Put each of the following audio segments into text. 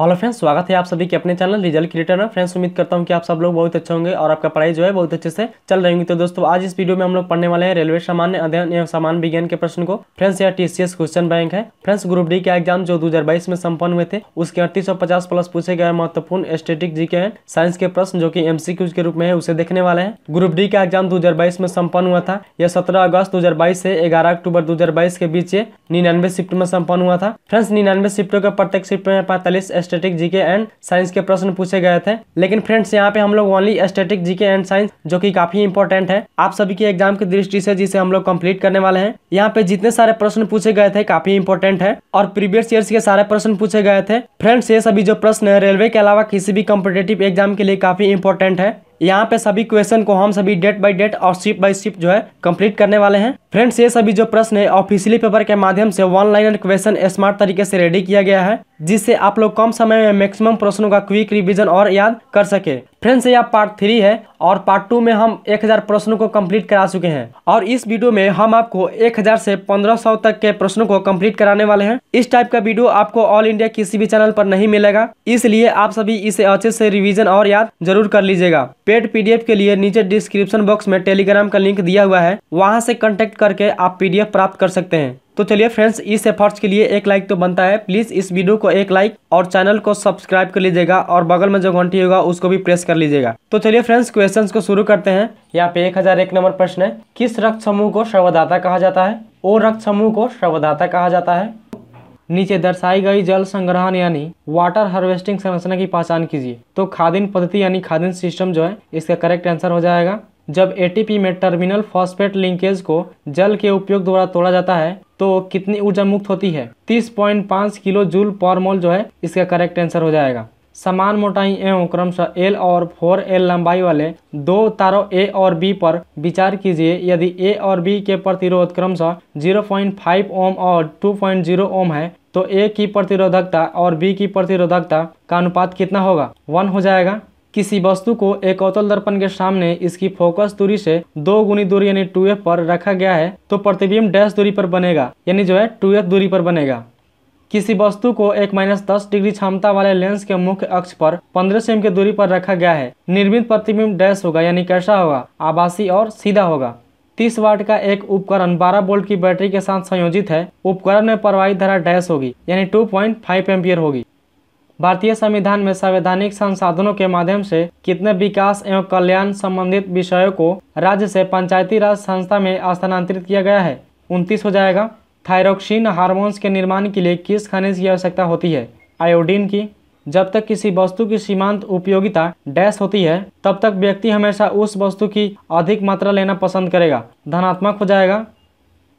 hello friends स्वागत है आप सभी के अपने चैनल रिजल्ट क्रिएटर में फ्रेंड्स उम्मीद करता हूं कि आप सब लोग बहुत अच्छे होंगे और आपका पढ़ाई जो है बहुत अच्छे से चल रही होंगी तो दोस्तों आज इस वीडियो में हम लोग पढ़ने वाले हैं रेलवे सामान्य अध्ययन एवं सामान्य विज्ञान के प्रश्न को फ्रेंड्स यह टीसीएस क्वेश्चन बैंक है फ्रेंड्स ग्रुप डी के एग्जाम जो दो में संपन्न हुए थे उसके अड़तीस प्लस पूछे गए महत्वपूर्ण स्टेटिक जी के साइंस के प्रश्न जो की एमसीक्यूज के रूप में है उसे देखने वाले हैं ग्रुप डी का एग्जाम दो में संपन्न हुआ था यह सत्रह अगस्त दो से ग्यारह अक्टूबर दो के बीच निन्यानवे शिफ्ट में संपन्न हुआ था फ्रेंड्स निन्यानवे शिफ्टों के प्रत्येक शिफ्ट में पैंतालीस स्टेटिक जीके एंड साइंस के प्रश्न पूछे गए थे लेकिन फ्रेंड्स यहाँ पे हम लोग only static GK and science जो कि काफी इंपॉर्टेंट है आप सभी के एग्जाम की दृष्टि से जिसे हम लोग कम्प्लीट करने वाले हैं यहाँ पे जितने सारे प्रश्न पूछे गए थे काफी इंपॉर्टेंट है और प्रीवियस ईयर के सारे प्रश्न पूछे गए थे फ्रेंड्स ये सभी जो प्रश्न है रेलवे के अलावा किसी भी कम्पिटेटिव एग्जाम के लिए काफी इंपॉर्टेंट है यहाँ पे सभी क्वेश्चन को हम सभी डेट बाय डेट और शिफ्ट बाय शिफ्ट जो है कंप्लीट करने वाले हैं फ्रेंड्स ये सभी जो प्रश्न है ऑफिशियली पेपर के माध्यम से वन लाइन क्वेश्चन स्मार्ट तरीके से रेडी किया गया है जिससे आप लोग कम समय में मैक्सिमम प्रश्नों का क्विक रिविजन और याद कर सके फ्रेंड्स यह पार्ट थ्री है और पार्ट टू में हम 1000 प्रश्नों को कंप्लीट करा चुके हैं और इस वीडियो में हम आपको 1000 से 1500 तक के प्रश्नों को कंप्लीट कराने वाले हैं इस टाइप का वीडियो आपको ऑल इंडिया किसी भी चैनल पर नहीं मिलेगा इसलिए आप सभी इसे अच्छे से रिवीजन और याद जरूर कर लीजिएगा पेड पी के लिए नीचे डिस्क्रिप्शन बॉक्स में टेलीग्राम का लिंक दिया हुआ है वहाँ से कॉन्टेक्ट करके आप पी प्राप्त कर सकते हैं तो चलिए फ्रेंड्स इस एफर्ट्स के लिए एक लाइक तो बनता है प्लीज़ इस वीडियो को एक लाइक और चैनल को सब्सक्राइब कर लीजिएगा और बगल में जो घंटी होगा उसको भी प्रेस कर लीजिएगा तो चलिए फ्रेंड्स क्वेश्चन को शुरू करते हैं यहाँ पे एक हजार एक नंबर प्रश्न है किस रक्त समूह को सर्वदाता कहा जाता है ओ रक्त समूह को सर्वदाता कहा जाता है नीचे दर्शाई गई जल संग्रहण यानी वाटर हार्वेस्टिंग संरचना की पहचान कीजिए तो खादिन पद्धति यानी खादिन सिस्टम जो है इसका करेक्ट आंसर हो जाएगा जब एटीपी में टर्मिनल फॉस्फेट लिंकेज को जल के उपयोग द्वारा तोड़ा जाता है तो कितनी ऊर्जा मुक्त होती है 30.5 किलो जूल पर मोल जो है इसका करेक्ट आंसर हो जाएगा समान मोटाई एवं क्रमशः एल और फोर एल लंबाई वाले दो तारों ए और बी पर विचार कीजिए यदि ए और बी के प्रतिरोध क्रमशः 0.5 ओम और 2.0 ओम है तो ए की प्रतिरोधकता और बी की प्रतिरोधकता का अनुपात कितना होगा वन हो जाएगा किसी वस्तु को एक अवतल दर्पण के सामने इसकी फोकस दूरी से दो गुनी दूरी यानी टू पर रखा गया है तो प्रतिबिंब डैश दूरी पर बनेगा यानी जो है टू दूरी पर बनेगा किसी वस्तु को एक माइनस दस डिग्री क्षमता वाले लेंस के मुख्य अक्ष पर पंद्रह सेम की दूरी पर रखा गया है निर्मित प्रतिबिंब डैश होगा यानी कैसा होगा आभासी और सीधा होगा तीस वाट का एक उपकरण बारह बोल्ट की बैटरी के साथ संयोजित है उपकरण में प्रवाहित धारा डैश होगी यानी टू पॉइंट फाइव एम्पियर होगी भारतीय संविधान में संवैधानिक संसाधनों के माध्यम से कितने विकास एवं कल्याण संबंधित विषयों को राज्य से पंचायती राज संस्था में स्थानांतरित किया गया है उनतीस हो जाएगा थायरोक्सिन हार्मोन्स के निर्माण के लिए किस खनिज की आवश्यकता होती है आयोडीन की जब तक किसी वस्तु की सीमांत उपयोगिता डैश होती है तब तक व्यक्ति हमेशा उस वस्तु की अधिक मात्रा लेना पसंद करेगा धनात्मक हो जाएगा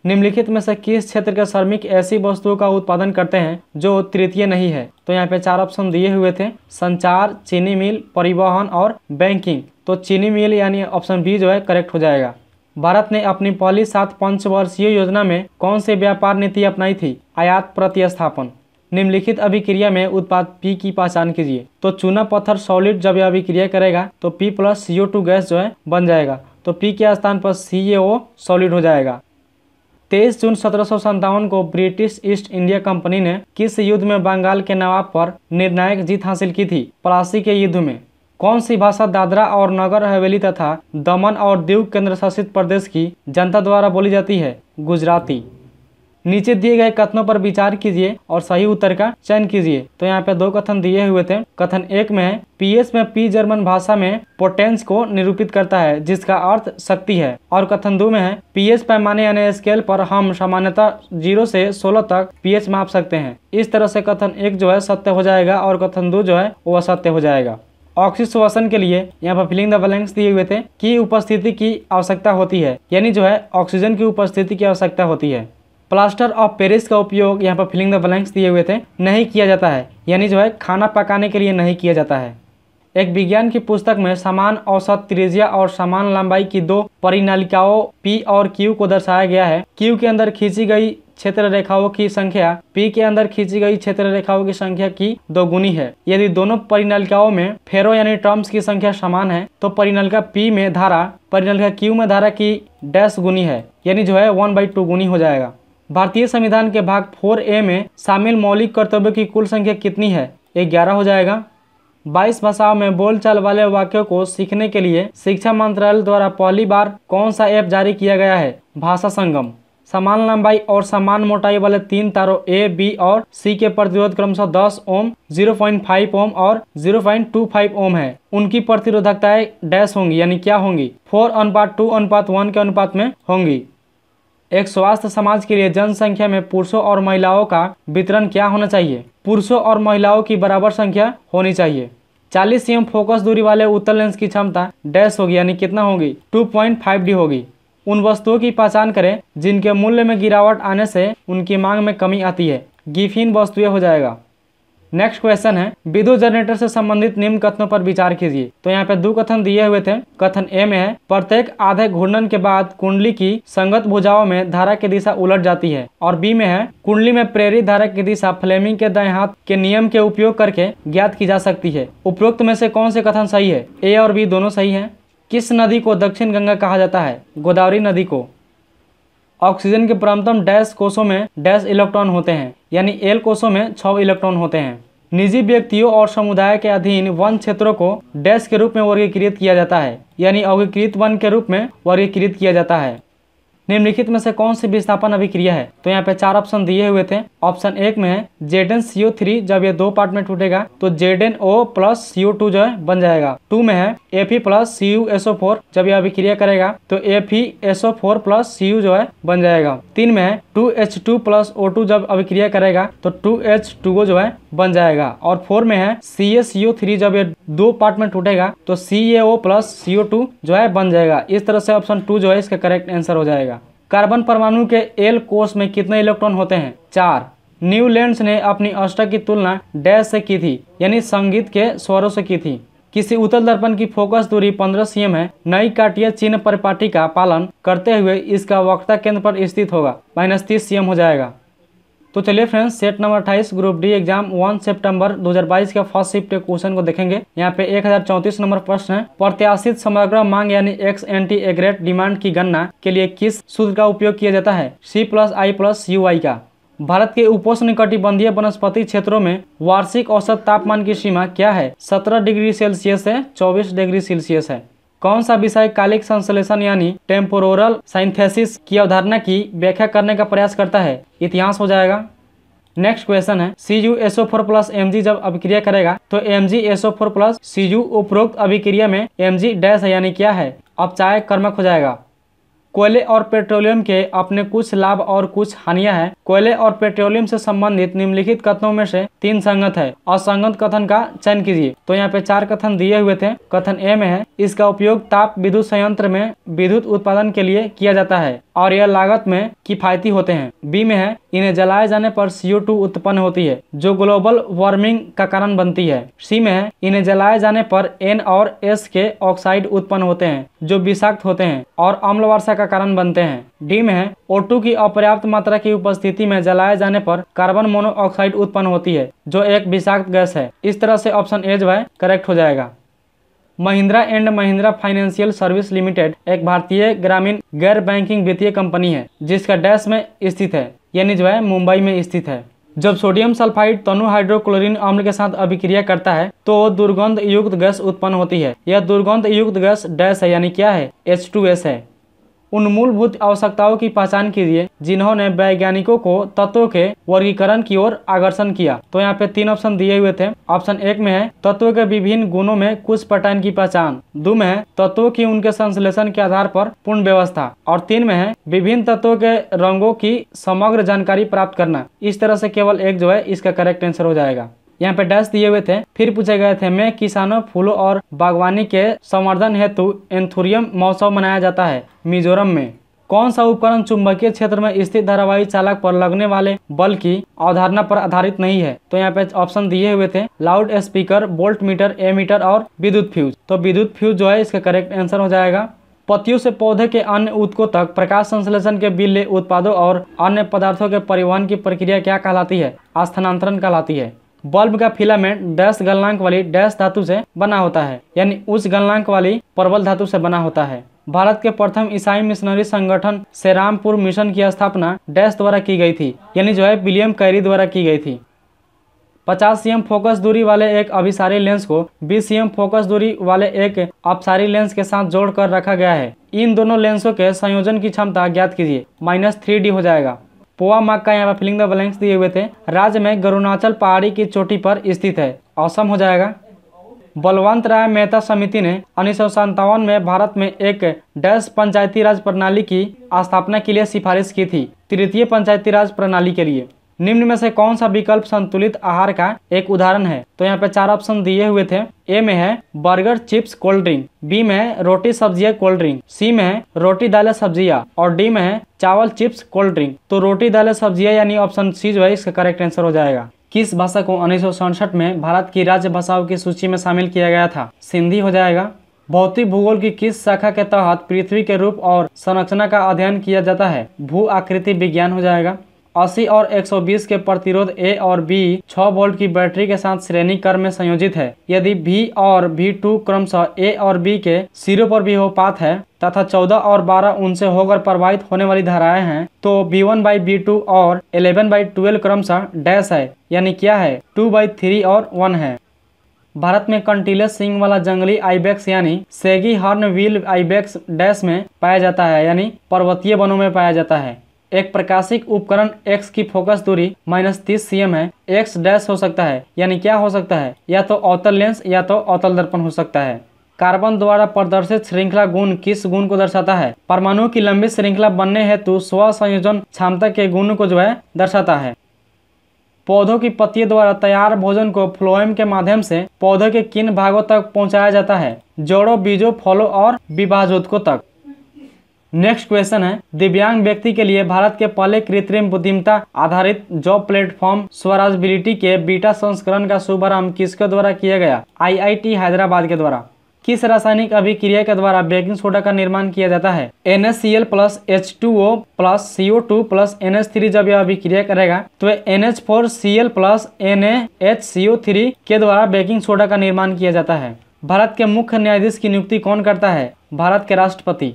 निम्नलिखित में से किस क्षेत्र के श्रमिक ऐसी वस्तुओं का उत्पादन करते हैं जो तृतीय नहीं है तो यहाँ पे चार ऑप्शन दिए हुए थे संचार चीनी मिल परिवहन और बैंकिंग तो चीनी मिल यानी ऑप्शन बी जो है करेक्ट हो जाएगा भारत ने अपनी पहली सात पंचवर्षीय योजना में कौन सी व्यापार नीति अपनाई थी आयात प्रतिस्थापन निम्नलिखित अभिक्रिया में उत्पाद पी की पहचान कीजिए तो चूना पत्थर सॉलिड जब यह अभिक्रिया करेगा तो P plus CO two gas जो है बन जाएगा तो पी के स्थान पर सी ए सॉलिड हो जाएगा तेईस जून सत्रह को ब्रिटिश ईस्ट इंडिया कंपनी ने किस युद्ध में बंगाल के नवाब पर निर्णायक जीत हासिल की थी पलासी के युद्ध में कौन सी भाषा दादरा और नगर हवेली तथा दमन और दीव केंद्र शासित प्रदेश की जनता द्वारा बोली जाती है गुजराती नीचे दिए गए कथनों पर विचार कीजिए और सही उत्तर का चयन कीजिए तो यहाँ पे दो कथन दिए हुए थे कथन एक में है पीएस में पी जर्मन भाषा में पोटेंस को निरूपित करता है जिसका अर्थ शक्ति है और कथन दो में है पीएस पैमाने यानी स्केल पर हम सामान्यतः जीरो से सोलह तक पीएच माप सकते हैं इस तरह से कथन एक जो है सत्य हो जाएगा और कथन दो जो है वो असत्य हो जाएगा श्वसन के लिए यहाँ पर फिलिंग द बैलेंस दिए हुए थे की उपस्थिति की आवश्यकता होती है यानी जो है ऑक्सीजन की उपस्थिति की आवश्यकता होती है प्लास्टर ऑफ पेरिस का उपयोग यहाँ पर फिलिंग द ब्लैंक्स दिए हुए थे नहीं किया जाता है यानी जो है खाना पकाने के लिए नहीं किया जाता है एक विज्ञान की पुस्तक में समान औसत त्रिज्या और समान लंबाई की दो परिनालिकाओं पी और क्यू को दर्शाया गया है क्यू के अंदर खींची गई क्षेत्र रेखाओं की संख्या पी के अंदर खींची गई क्षेत्र रेखाओं की संख्या की दोगुनी है यदि दोनों परिनालिकाओं में फेरो यानी टर्म्स की संख्या समान है तो परिनालिका पी में धारा परिनालिका क्यू में धारा की डैश गुनी है यानी जो है वन बाई टू गुनी हो जाएगा भारतीय संविधान के भाग फोर ए में शामिल मौलिक कर्तव्यों की कुल संख्या कितनी है ये ग्यारह हो जाएगा बाईस भाषाओं में बोलचाल वाले वाक्यों को सीखने के लिए शिक्षा मंत्रालय द्वारा पहली बार कौन सा ऐप जारी किया गया है भाषा संगम समान लंबाई और समान मोटाई वाले तीन तारों ए बी और सी के प्रतिरोध क्रमशः 10 ओम 0.5 ओम और 0.25 ओम है उनकी प्रतिरोधकताएं डैश होंगी यानी क्या होंगी फोर अनुपात टू अनुपात वन के अनुपात में होंगी एक स्वास्थ्य समाज के लिए जनसंख्या में पुरुषों और महिलाओं का वितरण क्या होना चाहिए पुरुषों और महिलाओं की बराबर संख्या होनी चाहिए 40 सीएम फोकस दूरी वाले उत्तर लेंस की क्षमता डैश होगी यानी कितना होगी डी होगी उन वस्तुओं की पहचान करें जिनके मूल्य में गिरावट आने से उनकी मांग में कमी आती है गिफिन वस्तुएं हो जाएगा नेक्स्ट क्वेश्चन है विद्युत जनरेटर से संबंधित निम्न कथनों पर विचार कीजिए तो यहाँ पे दो कथन दिए हुए थे कथन ए में है प्रत्येक आधे घूर्णन के बाद कुंडली की संगत भुजाओं में धारा की दिशा उलट जाती है और बी में है कुंडली में प्रेरित धारा की दिशा फ्लेमिंग के दाएं हाथ के नियम के उपयोग करके ज्ञात की जा सकती है उपरोक्त में से कौन से कथन सही है ए और बी दोनों सही है किस नदी को दक्षिण गंगा कहा जाता है गोदावरी नदी को ऑक्सीजन के प्रांतम डैश कोषों में डैश इलेक्ट्रॉन होते हैं यानी एल कोषों में छः इलेक्ट्रॉन होते हैं निजी व्यक्तियों और समुदाय के अधीन वन क्षेत्रों को डैश के रूप में वर्गीकृत किया जाता है यानी अवीकृत वन के रूप में वर्गीकृत किया जाता है निम्नलिखित में से कौन सी विस्थापन अभिक्रिया है तो यहाँ पे चार ऑप्शन दिए हुए थे ऑप्शन एक में है एन सीओ थ्री जब ये दो पार्ट में टूटेगा तो N O plus CO two जो है बन जाएगा टू में है F plus C U SO four जब यह अभिक्रिया करेगा तो F SO four plus C U जो है बन जाएगा तीन में है two H two plus O two जब अभिक्रिया करेगा तो टू एच टू जो है बन जाएगा और फोर में है C A C O three जब ये दो पार्ट में टूटेगा तो सी ए ओ प्लस सी ओ टू जो है बन जाएगा इस तरह से ऑप्शन टू जो है इसका करेक्ट आंसर हो जाएगा कार्बन परमाणु के एल कोष में कितने इलेक्ट्रॉन होते हैं चार न्यूलैंड ने अपनी अष्टक की तुलना डैश से की थी यानी संगीत के स्वरों से की थी किसी उत्तल दर्पण की फोकस दूरी 15 सीएम है नई काटिय चिन्ह परिपाटी का पालन करते हुए इसका वक्ता केंद्र पर स्थित होगा माइनस तीस सीएम हो जाएगा तो चलिए फ्रेंड्स सेट नंबर अट्ठाईस ग्रुप डी एग्जाम 1 सितंबर 2022 के फर्स्ट शिफ्ट के क्वेश्चन को देखेंगे यहाँ पे 1034 नंबर प्रश्न है प्रत्याशित समग्र मांग यानी एक्स एंटी एग्रेट डिमांड की गणना के लिए किस सूत्र का उपयोग किया जाता है C plus I plus U I का भारत के उपोष्ण कटिबंधीय वनस्पति क्षेत्रों में वार्षिक औसत तापमान की सीमा क्या है सत्रह डिग्री सेल्सियस है चौबीस डिग्री सेल्सियस है कौन सा विषय कालिक संश्लेषण यानी टेम्पोरल साइंथेसिस की अवधारणा की व्याख्या करने का प्रयास करता है इतिहास हो जाएगा नेक्स्ट क्वेश्चन है C U SO four plus M G जब अभिक्रिया करेगा तो M G SO four plus C U उपरोक्त अभिक्रिया में एम जी डैश यानी क्या है अब चाय कर्मक हो जाएगा कोयले और पेट्रोलियम के अपने कुछ लाभ और कुछ हानियां हैं कोयले और पेट्रोलियम से संबंधित निम्नलिखित कथनों में से तीन संगत है असंगत कथन का चयन कीजिए तो यहाँ पे चार कथन दिए हुए थे कथन ए में है इसका उपयोग ताप विद्युत संयंत्र में विद्युत उत्पादन के लिए किया जाता है और यह लागत में किफायती होते हैं बी में है इन्हें जलाए जाने पर सीओ टू उत्पन्न होती है जो ग्लोबल वार्मिंग का कारण बनती है सी में है इन्हें जलाए जाने पर एन और एस के ऑक्साइड उत्पन्न होते हैं जो विषाक्त होते हैं और अम्ल वर्षा का कारण बनते हैं डी में है O2 की अपर्याप्त मात्रा की उपस्थिति में जलाए जाने पर कार्बन मोनोऑक्साइड उत्पन्न होती है जो एक विषाक्त गैस है इस तरह से ऑप्शन ए जो करेक्ट हो जाएगा Mahindra and Mahindra financial service limited एक भारतीय ग्रामीण गैर बैंकिंग वित्तीय कंपनी है जिसका डैश में स्थित है यानी जो है मुंबई में स्थित है जब सोडियम सल्फाइड तनु हाइड्रोक्लोरिन अम्ल के साथ अभिक्रिया करता है तो दुर्गंध युक्त गैस उत्पन्न होती है यह दुर्गंध युक्त गैस डैश है यानी क्या है एच है उन मूलभूत आवश्यकताओं की पहचान कीजिए जिन्होंने वैज्ञानिकों को तत्वों के वर्गीकरण की ओर आकर्षण किया तो यहाँ पे तीन ऑप्शन दिए हुए थे ऑप्शन एक में है तत्वों के विभिन्न गुणों में कुछ पैटर्न की पहचान दो में है तत्वों की उनके संश्लेषण के आधार पर पूर्ण व्यवस्था और तीन में है विभिन्न तत्वों के रंगों की समग्र जानकारी प्राप्त करना इस तरह से केवल एक जो है इसका करेक्ट आंसर हो जाएगा यहाँ पे डैश दिए हुए थे फिर पूछे गए थे मैं किसानों फूलों और बागवानी के संवर्धन हेतु एंथुरियम महोत्सव मनाया जाता है मिजोरम में कौन सा उपकरण चुंबकीय क्षेत्र में स्थित धारावाही चालक पर लगने वाले बल की अवधारणा पर आधारित नहीं है तो यहाँ पे ऑप्शन दिए हुए थे loud speaker bolt meter A meter और विद्युत फ्यूज तो विद्युत फ्यूज जो है इसका करेक्ट आंसर हो जाएगा पत्तियों से पौधे के अन्य उत्को तक प्रकाश संश्लेषण के बिल्ले उत्पादों और अन्य पदार्थों के परिवहन की प्रक्रिया क्या कहलाती है स्थानांतरण कहलाती है बल्ब का फिलामेंट डैश गलनांक वाली डैश धातु से बना होता है यानी उस गलनांक वाली प्रबल धातु से बना होता है भारत के प्रथम ईसाई मिशनरी संगठन सेरामपुर मिशन की स्थापना डैश द्वारा की गई थी यानी जो है विलियम कैरी द्वारा की गई थी 50 सीएम फोकस दूरी वाले एक अभिसारी लेंस को 20 सीएम फोकस दूरी वाले एक अपसारी लेंस के साथ जोड़कर रखा गया है इन दोनों लेंसों के संयोजन की क्षमता ज्ञात कीजिए माइनस थ्री हो जाएगा पोवा मग का यहाँ पर फिलिंग द ब्लैंक्स दिए हुए थे राज्य में गरुणाचल पहाड़ी की चोटी पर स्थित है असम हो जाएगा बलवंत राय मेहता समिति ने उन्नीस में भारत में एक डैश पंचायती राज प्रणाली की स्थापना के लिए सिफारिश की थी तृतीय पंचायती राज प्रणाली के लिए निम्न में से कौन सा विकल्प संतुलित आहार का एक उदाहरण है तो यहाँ पे चार ऑप्शन दिए हुए थे ए में है burger chips cold drink B में है रोटी सब्जियां कोल्ड ड्रिंक सी में है रोटी दाले सब्जियां और डी में है चावल चिप्स कोल्ड ड्रिंक तो रोटी दाले सब्जियां यानी ऑप्शन सी जो है इसका करेक्ट आंसर हो जाएगा किस भाषा को उन्नीस में भारत की राज्य भाषाओं की सूची में शामिल किया गया था सिंधी हो जाएगा भौतिक भूगोल की किस शाखा के तहत पृथ्वी के रूप और संरचना का अध्ययन किया जाता है भू आकृति विज्ञान हो जाएगा 80 और 120 के प्रतिरोध ए और बी 6 वोल्ट की बैटरी के साथ श्रेणी क्रम में संयोजित है यदि भी और भी टू क्रमशः ए और बी के सिरों पर भी हो पात है तथा 14 और 12 उनसे होकर प्रभावित होने वाली धाराएं हैं तो B one by B two और 11 बाई ट्वेल्व क्रमशः डैश है यानी क्या है टू बाई थ्री और वन है भारत में कंटीले सिंग वाला जंगली आईबैक्स यानी सेगी हॉर्न व्हील आईबैक्स डैश में पाया जाता है यानी पर्वतीय वनों में पाया जाता है एक प्रकाशिक उपकरण x की फोकस दूरी माइनस तीस सी है x डैश हो सकता है यानी क्या हो सकता है या तो अवतल लेंस या तो अवतल दर्पण हो सकता है कार्बन द्वारा प्रदर्शित श्रृंखला गुण किस गुण को दर्शाता है परमाणु की लंबी श्रृंखला बनने हेतु स्व संयोजन क्षमता के गुण को जो है दर्शाता है पौधों की पत्तियों द्वारा तैयार भोजन को फ्लोएम के माध्यम से पौधों के किन भागों तक पहुंचाया जाता है जोड़ों बीजों फलों और विभाजोत्कों तक नेक्स्ट क्वेश्चन है दिव्यांग व्यक्ति के लिए भारत के पहले कृत्रिम बुद्धिमता आधारित जॉब प्लेटफॉर्म स्वराजबिलिटी के बीटा संस्करण का शुभारंभ किसके द्वारा किया गया आईआईटी हैदराबाद के द्वारा किस रासायनिक अभिक्रिया के द्वारा बेकिंग सोडा का निर्माण किया जाता है N S C L plus H two O plus CO two plus N H three जब यह अभिक्रिया करेगा तो N H four C L plus N H C O three के द्वारा बेकिंग सोडा का निर्माण किया जाता है भारत के मुख्य न्यायाधीश की नियुक्ति कौन करता है भारत के राष्ट्रपति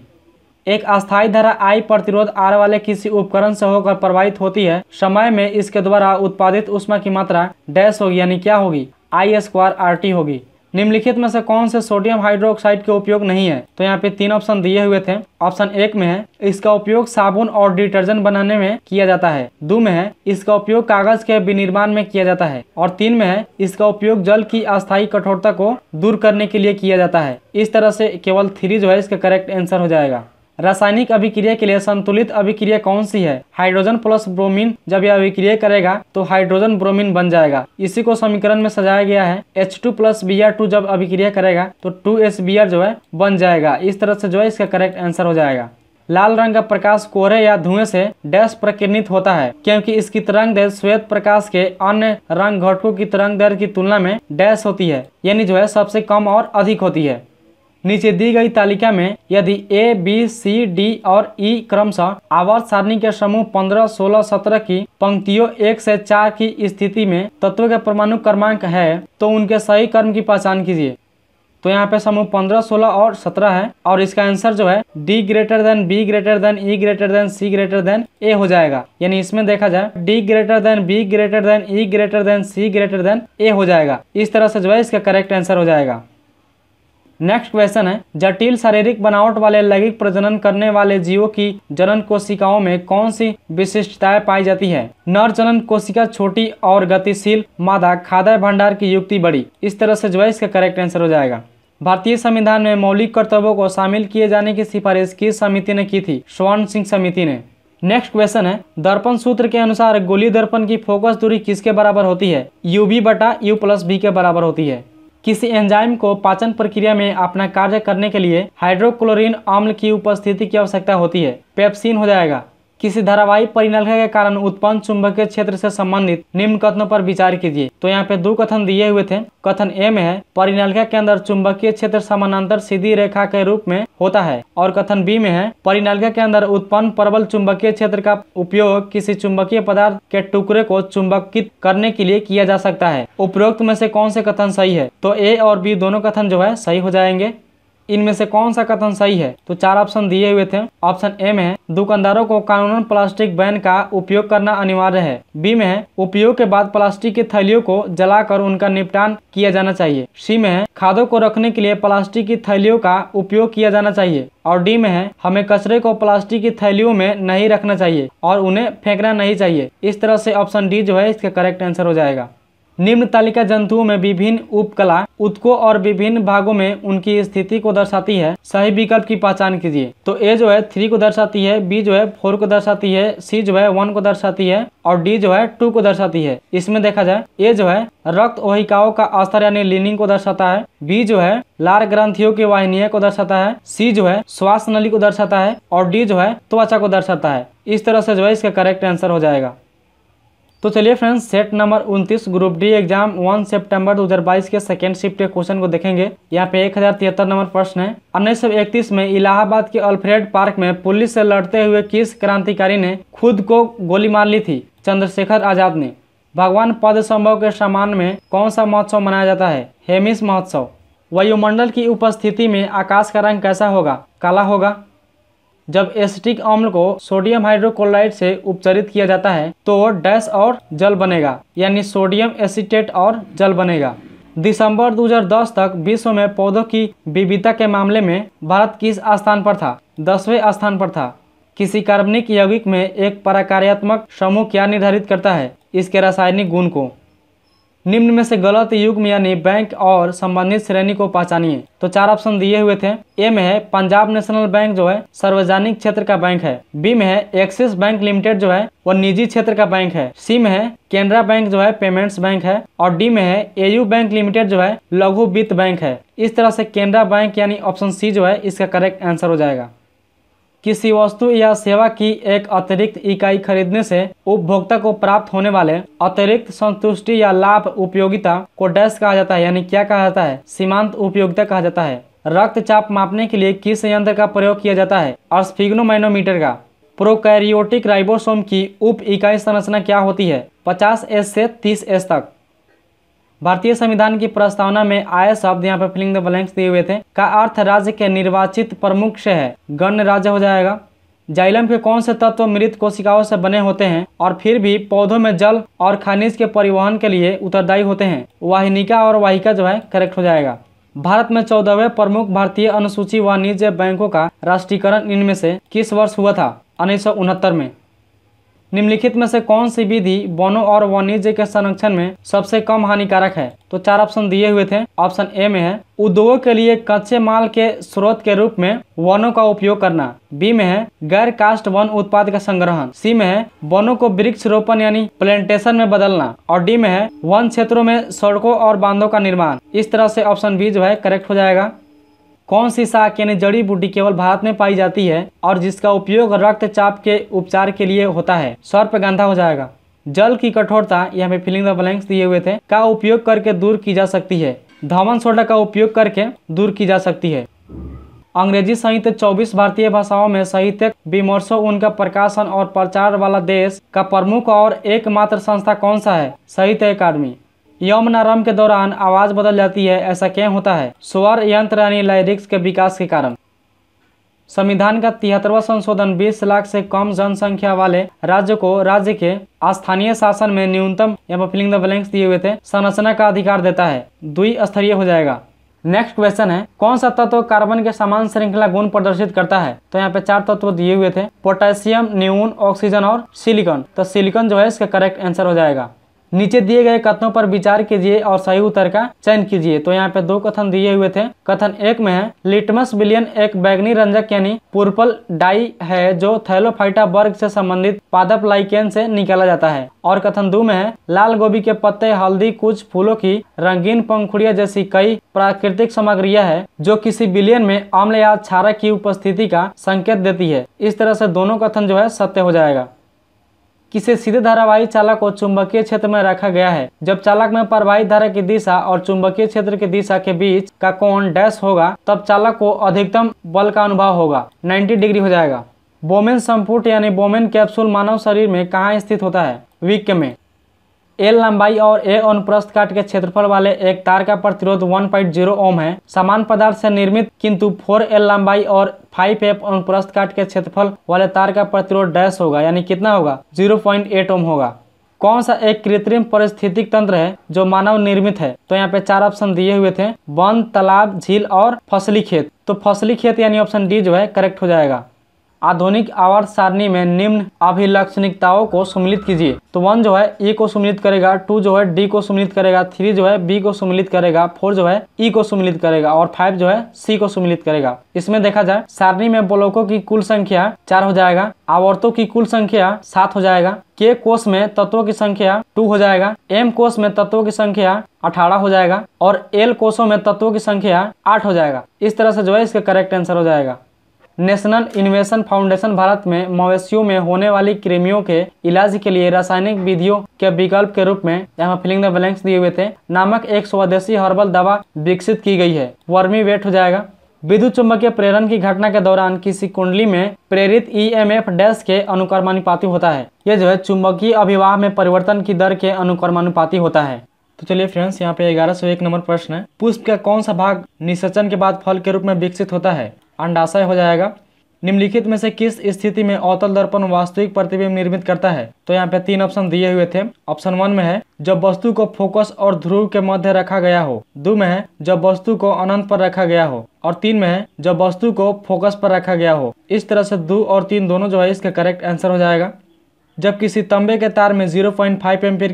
एक अस्थायी धारा आई प्रतिरोध आर वाले किसी उपकरण से होकर प्रवाहित होती है समय में इसके द्वारा उत्पादित उष्मा की मात्रा डैश होगी यानी क्या होगी आई स्क्वायर आर टी होगी निम्नलिखित में से कौन से सोडियम हाइड्रोक्साइड के उपयोग नहीं है तो यहाँ पे तीन ऑप्शन दिए हुए थे ऑप्शन एक में है इसका उपयोग साबुन और डिटर्जेंट बनाने में किया जाता है दो में है इसका उपयोग कागज के विनिर्माण में किया जाता है और तीन में है इसका उपयोग जल की अस्थायी कठोरता को दूर करने के लिए किया जाता है इस तरह से केवल थ्री जो है इसका करेक्ट आंसर हो जाएगा रासायनिक अभिक्रिया के लिए संतुलित अभिक्रिया कौन सी है हाइड्रोजन प्लस ब्रोमीन जब यह अभिक्रिया करेगा तो हाइड्रोजन ब्रोमीन बन जाएगा इसी को समीकरण में सजाया गया है H two plus B R two जब अभिक्रिया करेगा तो टू बी आर जो है बन जाएगा इस तरह से जो है इसका करेक्ट आंसर हो जाएगा लाल रंग का प्रकाश कोहरे या धुएं से डैश प्रकीर्णित होता है क्योंकि इसकी तरंग दर श्वेत प्रकाश के अन्य रंग घटकों की तरंग दर की तुलना में डैश होती है यानी जो है सबसे कम और अधिक होती है नीचे दी गई तालिका में यदि ए बी सी डी और ई e क्रमशः आवर्त सारणी के समूह 15, 16, 17 की पंक्तियों एक से चार की स्थिति में तत्व के परमाणु क्रमांक है तो उनके सही क्रम की पहचान कीजिए तो यहाँ पे समूह 15, 16 और 17 है और इसका आंसर जो है D greater than B greater than E greater than C greater than A हो जाएगा यानी इसमें देखा जाए D greater than B greater than E greater than C greater than A हो जाएगा इस तरह से जो है इसका करेक्ट आंसर हो जाएगा नेक्स्ट क्वेश्चन है जटिल शारीरिक बनावट वाले लैंगिक प्रजनन करने वाले जीवों की जनन कोशिकाओं में कौन सी विशिष्टताएं पाई जाती है नर जनन कोशिका छोटी और गतिशील मादा खाद्य भंडार की युक्ति बड़ी इस तरह से जो है इसका करेक्ट आंसर हो जाएगा भारतीय संविधान में मौलिक कर्तव्यों को शामिल किए जाने की सिफारिश किस समिति ने की थी स्वर्ण सिंह समिति ने नेक्स्ट क्वेश्चन है दर्पण सूत्र के अनुसार गोली दर्पण की फोकस दूरी किसके बराबर होती है यू बी बटा यू प्लस बी के बराबर होती है किसी एंजाइम को पाचन प्रक्रिया में अपना कार्य करने के लिए हाइड्रोक्लोरिन अम्ल की उपस्थिति की आवश्यकता होती है पेप्सिन हो जाएगा किसी धारावाहिक परिनलका के कारण उत्पन्न चुंबकीय क्षेत्र से संबंधित निम्न कथनों पर विचार कीजिए तो यहाँ पे दो कथन दिए हुए थे कथन ए में है परिनलका के अंदर चुंबकीय क्षेत्र समानांतर सीधी रेखा के रूप में होता है और कथन बी में है परिनलका के अंदर उत्पन्न प्रबल चुंबकीय क्षेत्र का उपयोग किसी चुंबकीय पदार्थ के टुकड़े को चुंबकित करने के लिए किया जा सकता है उपरोक्त में से कौन से कथन सही है तो ए और बी दोनों कथन जो है सही हो जाएंगे इनमें से कौन सा कथन सही है तो चार ऑप्शन दिए हुए थे ऑप्शन ए में है दुकानदारों को कानूनन प्लास्टिक बैन का उपयोग करना अनिवार्य है बी में है उपयोग के बाद प्लास्टिक की थैलियों को जलाकर उनका निपटान किया जाना चाहिए सी में है खादों को रखने के लिए प्लास्टिक की थैलियों का उपयोग किया जाना चाहिए और डी में है हमें कचरे को प्लास्टिक की थैलियों में नहीं रखना चाहिए और उन्हें फेंकना नहीं चाहिए इस तरह से ऑप्शन डी जो है इसका करेक्ट आंसर हो जाएगा निम्न तालिका जंतुओं में विभिन्न उपकला उत्को और विभिन्न भागों में उनकी स्थिति को दर्शाती है सही विकल्प की पहचान कीजिए तो ए जो है थ्री को दर्शाती है बी जो है फोर को दर्शाती है सी जो है वन को दर्शाती है और डी जो है टू को दर्शाती है इसमें देखा जाए ए जो है रक्त वहिकाओं का स्तर यानी लीनिंग को दर्शाता है बी जो है लार ग्रंथियों की वाहिनी को दर्शाता है सी जो है श्वास नली को दर्शाता है और डी जो है त्वचा को दर्शाता है इस तरह से जो है इसका करेक्ट आंसर हो जाएगा तो चलिए friends set number 29 group D exam 1 सितंबर 2022 के सेकेंड शिफ्ट के क्वेश्चन को देखेंगे यहाँ पे एक हजार नंबर प्रश्न है उन्नीस सौ इकतीस में इलाहाबाद के अल्फ्रेड पार्क में पुलिस से लड़ते हुए किस क्रांतिकारी ने खुद को गोली मार ली थी चंद्रशेखर आजाद ने भगवान पद संभव के सम्मान में कौन सा महोत्सव मनाया जाता है हेमिस महोत्सव वायुमंडल की उपस्थिति में आकाश का रंग कैसा होगा काला होगा जब एसिटिक अम्ल को सोडियम हाइड्रोक्लोराइड से उपचारित किया जाता है तो डैश और जल बनेगा यानी सोडियम एसिटेट और जल बनेगा दिसंबर 2010 तक विश्व में पौधों की विविधता के मामले में भारत किस स्थान पर था दसवें स्थान पर था किसी कार्बनिक यौगिक में एक पराकार्यात्मक समूह क्या निर्धारित करता है इसके रासायनिक गुण को निम्न में से गलत युग्म यानी बैंक और संबंधित श्रेणी को पहचानिए तो चार ऑप्शन दिए हुए थे ए में है पंजाब नेशनल बैंक जो है सार्वजनिक क्षेत्र का बैंक है बी में है एक्सिस बैंक लिमिटेड जो है वो निजी क्षेत्र का बैंक है सी में है केनरा बैंक जो है पेमेंट्स बैंक है और डी में है एयू बैंक लिमिटेड जो है लघु वित्त बैंक है इस तरह से केनरा बैंक यानी ऑप्शन सी जो है इसका करेक्ट आंसर हो जाएगा किसी वस्तु या सेवा की एक अतिरिक्त इकाई खरीदने से उपभोक्ता को प्राप्त होने वाले अतिरिक्त संतुष्टि या लाभ उपयोगिता को डैश कहा जाता है यानी क्या कहा जाता है सीमांत उपयोगिता कहा जाता है रक्तचाप मापने के लिए किस यंत्र का प्रयोग किया जाता है अस्फिग्नोमाइनोमीटर का प्रोकैरियोटिक राइबोसोम की उप इकाई संरचना क्या होती है पचास एस से तीस एस तक भारतीय संविधान की प्रस्तावना में आए शब्द यहाँ पर फिलिंग द ब्लैंक्स दिए हुए थे का अर्थ राज्य के निर्वाचित प्रमुख से है गण राज्य हो जाएगा जाइलम के कौन से तत्व मृत कोशिकाओं से बने होते हैं और फिर भी पौधों में जल और खनिज के परिवहन के लिए उत्तरदायी होते हैं वाहिनिका और वाहिका जो है करेक्ट हो जाएगा भारत में चौदहवें प्रमुख भारतीय अनुसूची वाणिज्य बैंकों का राष्ट्रीयकरण इनमें से किस वर्ष हुआ था उन्नीस में निम्नलिखित में से कौन सी विधि वनों और वाणिज्य के संरक्षण में सबसे कम हानिकारक है तो चार ऑप्शन दिए हुए थे ऑप्शन ए में है उद्योगों के लिए कच्चे माल के स्रोत के रूप में वनों का उपयोग करना बी में है गैर कास्ट वन उत्पाद का संग्रहण सी में है वनों को वृक्ष रोपण यानी प्लांटेशन में बदलना और डी में है वन क्षेत्रों में सड़कों और बांधों का निर्माण इस तरह से ऑप्शन बी जो है करेक्ट हो जाएगा कौन सी यानी जड़ी बूटी केवल भारत में पाई जाती है और जिसका उपयोग रक्तचाप के उपचार के लिए होता है गंधा हो जाएगा जल की कठोरता यहाँ पे फिलिंग द ब्लैंक्स दिए हुए थे का उपयोग करके दूर की जा सकती है धवन सोडा का उपयोग करके दूर की जा सकती है अंग्रेजी सहित 24 भारतीय भाषाओं में साहित्य विमर्शों उनका प्रकाशन और प्रचार वाला देश का प्रमुख और एकमात्र संस्था कौन सा है साहित्य अकादमी यौन आराम के दौरान आवाज़ बदल जाती है ऐसा क्यों होता है स्वर यंत्र यानी लाइरिक्स के विकास के कारण संविधान का तिहत्तरवा संशोधन 20 लाख से कम जनसंख्या वाले राज्य को राज्य के स्थानीय शासन में न्यूनतम एवं फिलिंग द ब्लैंक्स दिए हुए थे संरचना का अधिकार देता है द्वि स्तरीय हो जाएगा नेक्स्ट क्वेश्चन है कौन सा तत्व कार्बन के समान श्रृंखला गुण प्रदर्शित करता है तो यहाँ पे चार तत्व दिए हुए थे पोटेशियम न्यून ऑक्सीजन और सिलिकॉन तो सिलिकॉन जो है इसका करेक्ट आंसर हो जाएगा नीचे दिए गए कथनों पर विचार कीजिए और सही उत्तर का चयन कीजिए तो यहाँ पे दो कथन दिए हुए थे कथन एक में है लिटमस बिलियन एक बैगनी रंजक यानी पुर्पल डाई है जो थैलोफाइटा वर्ग से संबंधित पादप लाइकेन से निकाला जाता है और कथन दो में है लाल गोभी के पत्ते हल्दी कुछ फूलों की रंगीन पंखुड़िया जैसी कई प्राकृतिक सामग्रिया है जो किसी बिलियन में आम्ल या क्षारक की उपस्थिति का संकेत देती है इस तरह से दोनों कथन जो है सत्य हो जाएगा किसे सीधे धारावाही चालक को चुंबकीय क्षेत्र में रखा गया है जब चालक में प्रवाहित धारा की दिशा और चुंबकीय क्षेत्र की दिशा के बीच का कोण डैश होगा तब चालक को अधिकतम बल का अनुभव होगा 90 डिग्री हो जाएगा बोमेन संपुट यानी बोमेन कैप्सूल मानव शरीर में कहाँ स्थित होता है विक में एल लंबाई और ए अनुप्रस्थ काट के क्षेत्रफल वाले एक तार का प्रतिरोध 1.0 ओम है समान पदार्थ से निर्मित किंतु एल लंबाई और एफ अनुप्रस्थ काट के क्षेत्रफल वाले तार का प्रतिरोध डैश होगा यानी कितना होगा 0.8 ओम होगा कौन सा एक कृत्रिम परिस्थितिक तंत्र है जो मानव निर्मित है तो यहाँ पे चार ऑप्शन दिए हुए थे वन तालाब झील और फसली खेत तो फसली खेत यानी ऑप्शन डी जो है करेक्ट हो जाएगा आधुनिक आवर्त सारणी में निम्न अभिलक्षणिकताओं को सम्मिलित कीजिए तो वन जो है ए को सम्मिलित करेगा टू जो है डी को सम्मिलित करेगा थ्री जो है बी को सम्मिलित करेगा फोर जो है ई e को सम्मिलित करेगा और फाइव जो है सी को सम्मिलित करेगा इसमें देखा जाए सारणी में ब्लॉकों की कुल संख्या चार हो जाएगा आवर्तों की कुल संख्या सात हो जाएगा के कोष में तत्वों की संख्या टू हो जाएगा एम कोष में तत्वों की संख्या अठारह हो जाएगा और एल कोषों में तत्वों की संख्या आठ हो जाएगा इस तरह से जो है इसका करेक्ट आंसर हो जाएगा नेशनल इन्वेशन फाउंडेशन भारत में मवेशियों में होने वाली कृमियों के इलाज के लिए रासायनिक विधियों के विकल्प के रूप में यहाँ फिलिंग द ब्लैंक्स दिए हुए थे नामक एक स्वदेशी हर्बल दवा विकसित की गई है वर्मी वेट हो जाएगा विद्युत चुंबकीय प्रेरण की घटना के दौरान किसी कुंडली में प्रेरित ई एम एफ डैश के अनुक्रमानुपाती होता है यह जो है चुंबकीय अभिवाह में परिवर्तन की दर के अनुक्रमानुपाती होता है तो चलिए फ्रेंड्स यहाँ पे ग्यारह सौ एक नंबर प्रश्न है पुष्प का कौन सा भाग निषेचन के बाद फल के रूप में विकसित होता है अंडाशय हो जाएगा निम्नलिखित में से किस स्थिति में अवतल दर्पण वास्तविक प्रतिबिंब निर्मित करता है तो यहाँ पे तीन ऑप्शन दिए हुए थे ऑप्शन वन में है जब वस्तु को फोकस और ध्रुव के मध्य रखा गया हो दो में है जब वस्तु को अनंत पर रखा गया हो और तीन में है जब वस्तु को फोकस पर रखा गया हो इस तरह से दो और तीन दोनों जो है इसका करेक्ट आंसर हो जाएगा जब किसी तंबे के तार में जीरो पॉइंट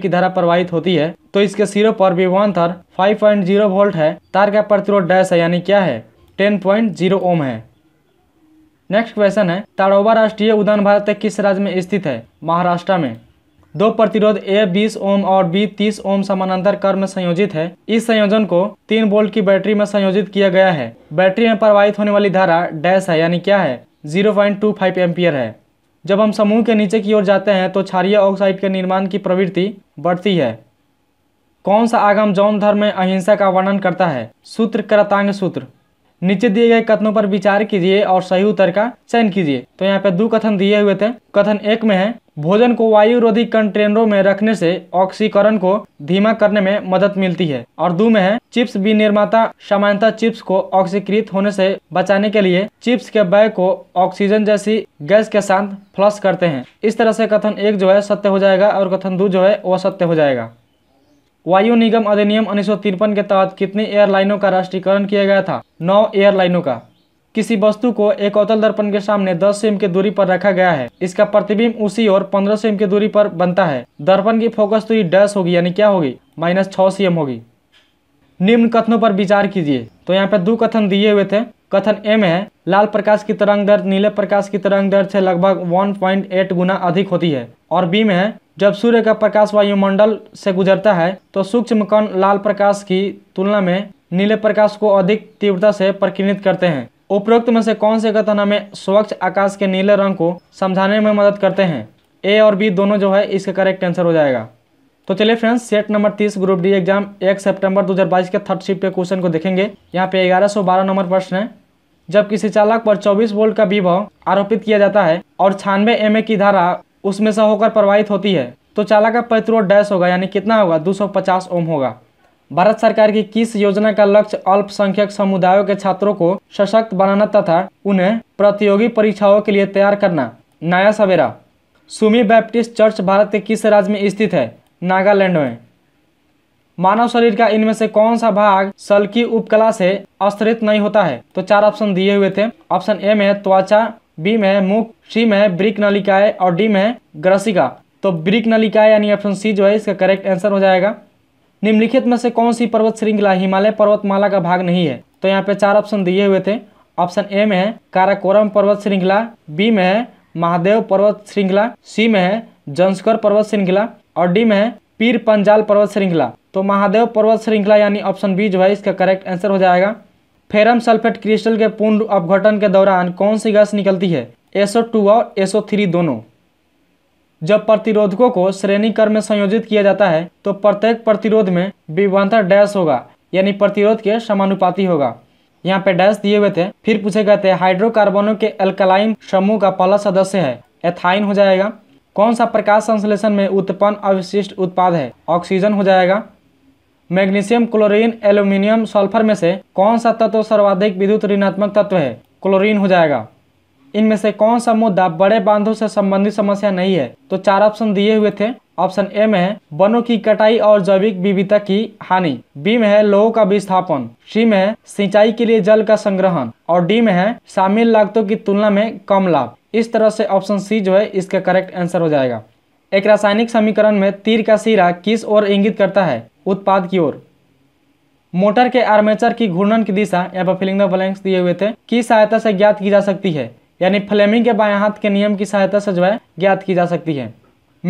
की धारा प्रवाहित होती है तो इसके सिरों पर पॉइंट जीरो वोल्ट है तार का प्रतिरोध डैश है यानी क्या है टेन पॉइंट जीरो ओम है नेक्स्ट क्वेश्चन है ताड़ोबा राष्ट्रीय उद्यान भारत के किस राज्य में स्थित है महाराष्ट्र में दो प्रतिरोध ए 20 ओम और बी 30 ओम समानांतर कर में संयोजित है इस संयोजन को तीन बोल्ट की बैटरी में संयोजित किया गया है बैटरी में प्रवाहित होने वाली धारा डैश है यानी क्या है 0.25 पॉइंट है जब हम समूह के नीचे की ओर जाते हैं तो क्षारीय ऑक्साइड के निर्माण की प्रवृत्ति बढ़ती है कौन सा आगम जौन धर्म में अहिंसा का वर्णन करता है सूत्र करतांग सूत्र नीचे दिए गए कथनों पर विचार कीजिए और सही उत्तर का चयन कीजिए तो यहाँ पे दो कथन दिए हुए थे कथन एक में है भोजन को वायुरोधी कंटेनरों में रखने से ऑक्सीकरण को धीमा करने में मदद मिलती है और दो में है चिप्स विनिर्माता सामान्यता चिप्स को ऑक्सीकृत होने से बचाने के लिए चिप्स के बैग को ऑक्सीजन जैसी गैस के साथ फ्लश करते हैं इस तरह से कथन एक जो है सत्य हो जाएगा और कथन दो जो है वह सत्य हो जाएगा वायु निगम अधिनियम उन्नीस के तहत कितनी एयरलाइनों का राष्ट्रीयकरण किया गया था नौ एयरलाइनों का किसी वस्तु को एक अवतल दर्पण के सामने 10 सेम की दूरी पर रखा गया है इसका प्रतिबिंब उसी और 15 सेम की दूरी पर बनता है दर्पण की फोकस दूरी तो डैश होगी यानी क्या होगी माइनस छः सी होगी निम्न कथनों पर विचार कीजिए तो यहाँ पे दो कथन दिए हुए थे कथन ए में है लाल प्रकाश की तरंग दर नीले प्रकाश की तरंग दर से लगभग 1.8 गुना अधिक होती है और बी में है जब सूर्य का प्रकाश वायुमंडल से गुजरता है तो सूक्ष्म कण लाल प्रकाश की तुलना में नीले प्रकाश को अधिक तीव्रता से प्रकीर्णित करते हैं उपरोक्त में से कौन से कथन हमें स्वच्छ आकाश के नीले रंग को समझाने में मदद करते हैं ए और बी दोनों जो है इसका करेक्ट आंसर हो जाएगा तो चलिए फ्रेंड्स सेट नंबर तीस ग्रुप डी एग्जाम एक सितंबर 2022 के थर्ड शिफ्ट के क्वेश्चन को देखेंगे यहाँ पे 1112 नंबर प्रश्न है जब किसी चालक पर 24 वोल्ट का विभव आरोपित किया जाता है और छानवे एम की धारा उसमें से होकर प्रवाहित होती है तो चालक का प्रतिरोध डैश होगा यानी कितना होगा 250 ओम होगा भारत सरकार की किस योजना का लक्ष्य अल्पसंख्यक समुदायों के छात्रों को सशक्त बनाना तथा उन्हें प्रतियोगी परीक्षाओं के लिए तैयार करना नया सवेरा सुमी बैप्टिस्ट चर्च भारत के किस राज्य में स्थित है नागालैंड में मानव शरीर का इनमें से कौन सा भाग सल्की उपकला से अस्तरित नहीं होता है तो चार ऑप्शन दिए हुए थे ऑप्शन ए में त्वचा बी में है मुख सी में है ब्रिक नलिकाए और डी में है ग्रसिका तो ब्रिक नलिकाए यानी ऑप्शन सी जो है इसका करेक्ट आंसर हो जाएगा निम्नलिखित में से कौन सी पर्वत श्रृंखला हिमालय पर्वतमाला का भाग नहीं है तो यहाँ पे चार ऑप्शन दिए हुए थे ऑप्शन ए में है काराकोरम पर्वत श्रृंखला बी में है महादेव पर्वत श्रृंखला सी में है जंसकर पर्वत श्रृंखला और डी में है पीर पंजाल पर्वत श्रृंखला तो महादेव पर्वत श्रृंखला यानी ऑप्शन बी जो है इसका करेक्ट आंसर हो जाएगा फेरम सल्फेट क्रिस्टल के पूर्ण अपघटन के दौरान कौन सी गैस निकलती है टू और थ्री दोनों जब प्रतिरोधकों को श्रेणी क्रम में संयोजित किया जाता है तो प्रत्येक प्रतिरोध में विभवान्तर डैश होगा यानी प्रतिरोध के समानुपाती होगा यहाँ पे डैश दिए हुए थे फिर पूछे गए थे हाइड्रोकार्बनों के अल्कलाइन समूह का पहला सदस्य है एथाइन हो जाएगा कौन सा प्रकाश संश्लेषण में उत्पन्न अवशिष्ट उत्पाद है ऑक्सीजन हो जाएगा मैग्नीशियम क्लोरीन एल्यूमिनियम सल्फर में से कौन सा तत्व सर्वाधिक विद्युत ऋणात्मक तत्व है क्लोरीन हो जाएगा इनमें से कौन सा मुद्दा बड़े बांधों से संबंधित समस्या नहीं है तो चार ऑप्शन दिए हुए थे ऑप्शन ए में है वनों की कटाई और जैविक विविधता की हानि बी में है लोगों का विस्थापन सी में है सिंचाई के लिए जल का संग्रहण और डी में है शामिल लागतों की तुलना में कम लाभ इस तरह से ऑप्शन सी जो है इसका करेक्ट आंसर हो जाएगा एक रासायनिक समीकरण में तीर का सिरा किस ओर इंगित करता है उत्पाद की ओर मोटर के आर्मेचर की घूर्णन की दिशा यहाँ पर फिलिंग द ब्लैंक्स दिए हुए थे की सहायता से ज्ञात की जा सकती है यानी फ्लेमिंग के बाएं हाथ के नियम की सहायता से जो है ज्ञात की जा सकती है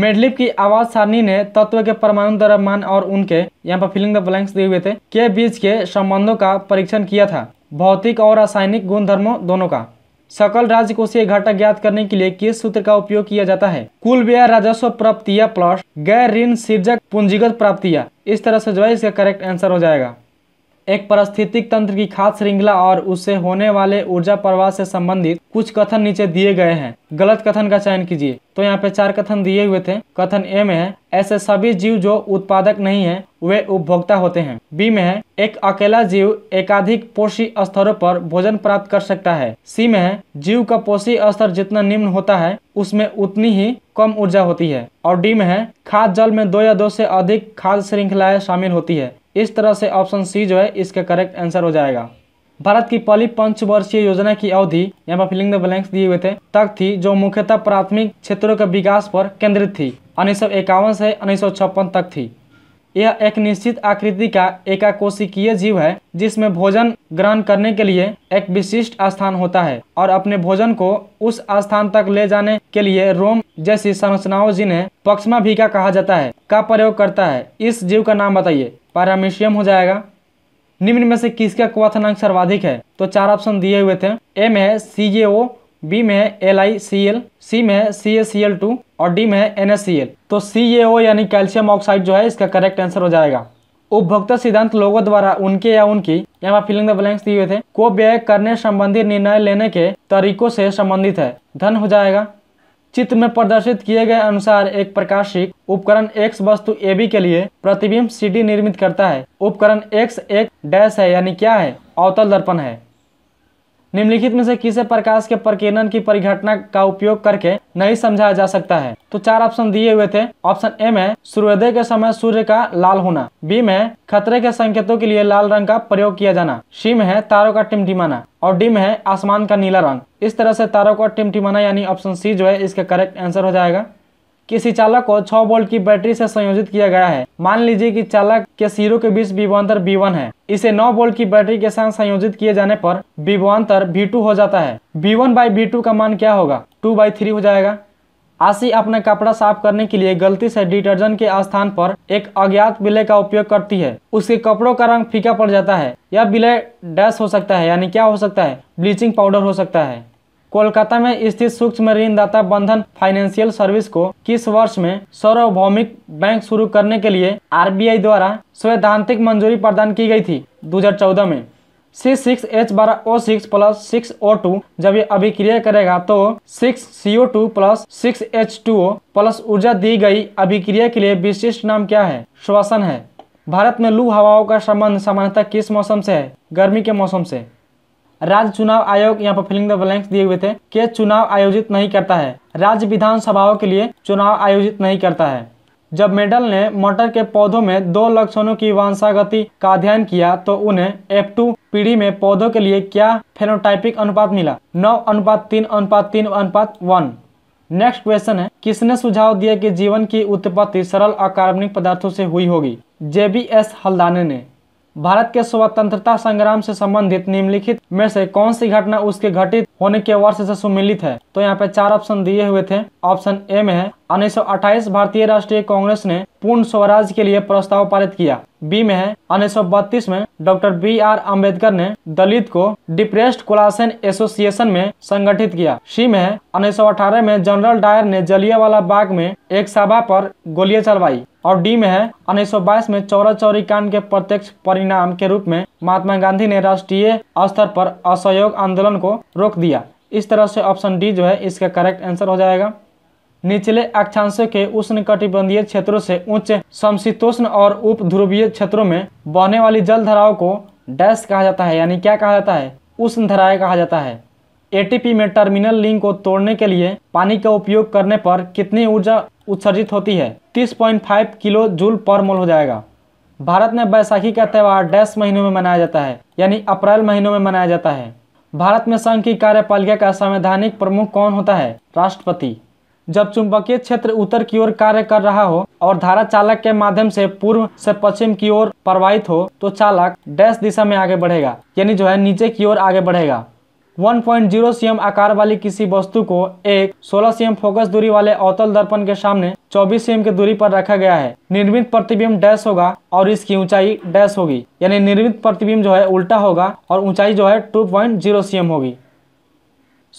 मेडलिप की आवाज सारणी ने तत्व के परमाणु द्रव्यमान और उनके यहाँ पर फिलिंग द ब्लैंक्स दिए हुए थे के बीच के संबंधों का परीक्षण किया था भौतिक और रासायनिक गुणधर्मों दोनों का सकल राज्य को से घाटा ज्ञात करने के लिए किस सूत्र का उपयोग किया जाता है कुल व्यय राजस्व प्राप्तिया प्लस गैर ऋण सिर्जक पूंजीगत प्राप्तिया इस तरह से जो है इसका करेक्ट आंसर हो जाएगा एक परिस्थितिक तंत्र की खाद श्रृंखला और उससे होने वाले ऊर्जा प्रवाह से संबंधित कुछ कथन नीचे दिए गए हैं गलत कथन का चयन कीजिए तो यहाँ पे चार कथन दिए हुए थे कथन ए में है ऐसे सभी जीव जो उत्पादक नहीं है वे उपभोक्ता होते हैं बी में है एक अकेला जीव एकाधिक पोषी स्तरों पर भोजन प्राप्त कर सकता है सी में है जीव का पोषी स्तर जितना निम्न होता है उसमें उतनी ही कम ऊर्जा होती है और डी में है खाद जल में दो या दो से अधिक खाद श्रृंखलाएं शामिल होती है इस तरह से ऑप्शन सी जो है इसका करेक्ट आंसर हो जाएगा भारत की पहली पंचवर्षीय योजना की अवधि यहाँ पर फिलिंग द ब्लैंक्स दिए हुए थे तक थी जो मुख्यतः प्राथमिक क्षेत्रों के विकास पर केंद्रित थी उन्नीस सौ इक्यावन से उन्नीस तक थी यह एक निश्चित आकृति का एकाकोशिकीय जीव है जिसमें भोजन ग्रहण करने के लिए एक विशिष्ट स्थान होता है और अपने भोजन को उस स्थान तक ले जाने के लिए रोम जैसी संरचनाओं जिन्हें पक्षमा का कहा जाता है का प्रयोग करता है इस जीव का नाम बताइए पैरामिशियम हो जाएगा निम्न में से किसका क्वथनांक सर्वाधिक है तो चार ऑप्शन दिए हुए थे एम है सी ए बी में है L I C L C में है C A C L two और डी में है एन एस सी एल तो सी ए ओ यानी कैल्शियम ऑक्साइड जो है इसका करेक्ट आंसर हो जाएगा उपभोक्ता सिद्धांत लोगों द्वारा उनके या उनकी यहाँ पर फिलिंग द ब्लैंक्स दिए हुए थे को व्यय करने संबंधी निर्णय लेने के तरीकों से संबंधित है धन हो जाएगा चित्र में प्रदर्शित किए गए अनुसार एक प्रकाशिक उपकरण एक्स वस्तु ए बी के लिए प्रतिबिंब सीडी निर्मित करता है उपकरण एक्स एक डैश है यानी क्या है अवतल दर्पण है निम्नलिखित में से किसे प्रकाश के प्रकीर्णन की परिघटना का उपयोग करके नहीं समझाया जा सकता है तो चार ऑप्शन दिए हुए थे ऑप्शन ए में सूर्योदय के समय सूर्य का लाल होना बी में खतरे के संकेतों के लिए लाल रंग का प्रयोग किया जाना सी में है तारों का टिमटिमाना और डी में है आसमान का नीला रंग इस तरह से तारों का टिमटिमाना यानी ऑप्शन सी जो है इसका करेक्ट आंसर हो जाएगा किसी चालक को 6 वोल्ट की बैटरी से संयोजित किया गया है मान लीजिए कि चालक के सिरों के बीच विभवान्तर वन है इसे 9 वोल्ट की बैटरी के साथ संयोजित किए जाने पर बी टू हो जाता है बी वन बाई टू का मान क्या होगा टू बाई थ्री हो जाएगा आशी अपना कपड़ा साफ करने के लिए गलती से डिटर्जेंट के स्थान पर एक अज्ञात विलय का उपयोग करती है उसके कपड़ों का रंग फीका पड़ जाता है यह विलय डैश हो सकता है यानी क्या हो सकता है ब्लीचिंग पाउडर हो सकता है कोलकाता में स्थित सूक्ष्म ऋणदाता बंधन फाइनेंशियल सर्विस को किस वर्ष में सार्वभौमिक बैंक शुरू करने के लिए आरबीआई द्वारा सैद्धांतिक मंजूरी प्रदान की गई थी 2014 में सी सिक्स एच बारह O six plus six O two जब ये अभिक्रिया करेगा तो six C O two plus six H two O plus ऊर्जा दी गई अभिक्रिया के लिए विशिष्ट नाम क्या है श्वसन है भारत में लू हवाओं का संबंध सामान्यतः किस मौसम से है गर्मी के मौसम से राज्य चुनाव आयोग यहाँ पर फिलिंग द ब्लैंक्स दिए हुए थे के चुनाव आयोजित नहीं करता है राज्य विधानसभाओं के लिए चुनाव आयोजित नहीं करता है जब मेडल ने मटर के पौधों में दो लक्षणों की वंशागति का अध्ययन किया तो उन्हें एफ टू पीढ़ी में पौधों के लिए क्या फेनोटाइपिक अनुपात मिला नौ अनुपात तीन अनुपात तीन अनुपात वन नेक्स्ट क्वेश्चन है किसने सुझाव दिया कि जीवन की उत्पत्ति सरल अकार्बनिक पदार्थों से हुई होगी जेबीएस हल्दाने ने भारत के स्वतंत्रता संग्राम से संबंधित निम्नलिखित में से कौन सी घटना उसके घटित होने के वर्ष से सुमिलित है तो यहाँ पे चार ऑप्शन दिए हुए थे ऑप्शन ए में है उन्नीस भारतीय राष्ट्रीय कांग्रेस ने पूर्ण स्वराज के लिए प्रस्ताव पारित किया बी में है उन्नीस में डॉक्टर बी आर अम्बेडकर ने दलित को डिप्रेस्ड कोलासन एसोसिएशन में संगठित किया सी में है उन्नीस में जनरल डायर ने जलिया बाग में एक सभा पर गोलियां चलवाई और डी में है उन्नीस में चौरा चौरी कांड के प्रत्यक्ष परिणाम के रूप में महात्मा गांधी ने राष्ट्रीय स्तर पर असहयोग आंदोलन को रोक दिया इस तरह से ऑप्शन डी जो है इसका करेक्ट आंसर हो जाएगा निचले अक्षांशों के उष्ण कटिबंधीय क्षेत्रों से उच्च समशीतोष्ण और उप ध्रुवीय क्षेत्रों में बहने वाली जल धराव को डैश कहा जाता है यानी क्या कहा जाता है उष्ण धाराएं कहा जाता है एटीपी में टर्मिनल लिंक को तोड़ने के लिए पानी का उपयोग करने पर कितनी ऊर्जा उत्सर्जित होती है 30.5 किलो जूल पर मोल हो जाएगा भारत में बैसाखी का त्यौहार डैश महीनों में मनाया जाता है यानी अप्रैल महीनों में मनाया जाता है भारत में संघ की कार्यपालिका का संवैधानिक प्रमुख कौन होता है राष्ट्रपति जब चुंबकीय क्षेत्र उत्तर की ओर कार्य कर रहा हो और धारा चालक के माध्यम से पूर्व से पश्चिम की ओर प्रवाहित हो तो चालक डैश दिशा में आगे बढ़ेगा यानी जो है नीचे की ओर आगे बढ़ेगा 1.0 सीएम आकार वाली किसी वस्तु को एक 16 सीएम फोकस दूरी वाले अवतल दर्पण के सामने 24 सीएम की दूरी पर रखा गया है निर्मित प्रतिबिंब डैश होगा और इसकी ऊंचाई डैश होगी यानी निर्मित प्रतिबिंब जो है उल्टा होगा और ऊंचाई जो है 2.0 सीएम होगी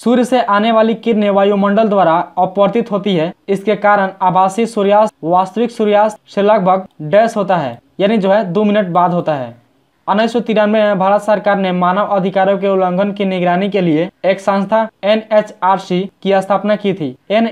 सूर्य से आने वाली किरणें वायुमंडल द्वारा अपवर्तित होती है इसके कारण आभासी सूर्यास्त वास्तविक सूर्यास्त से लगभग डैश होता है यानी जो है दो मिनट बाद होता है उन्नीस सौ तिरानवे में भारत सरकार ने मानव अधिकारों के उल्लंघन की निगरानी के लिए एक संस्था एन की स्थापना की थी एन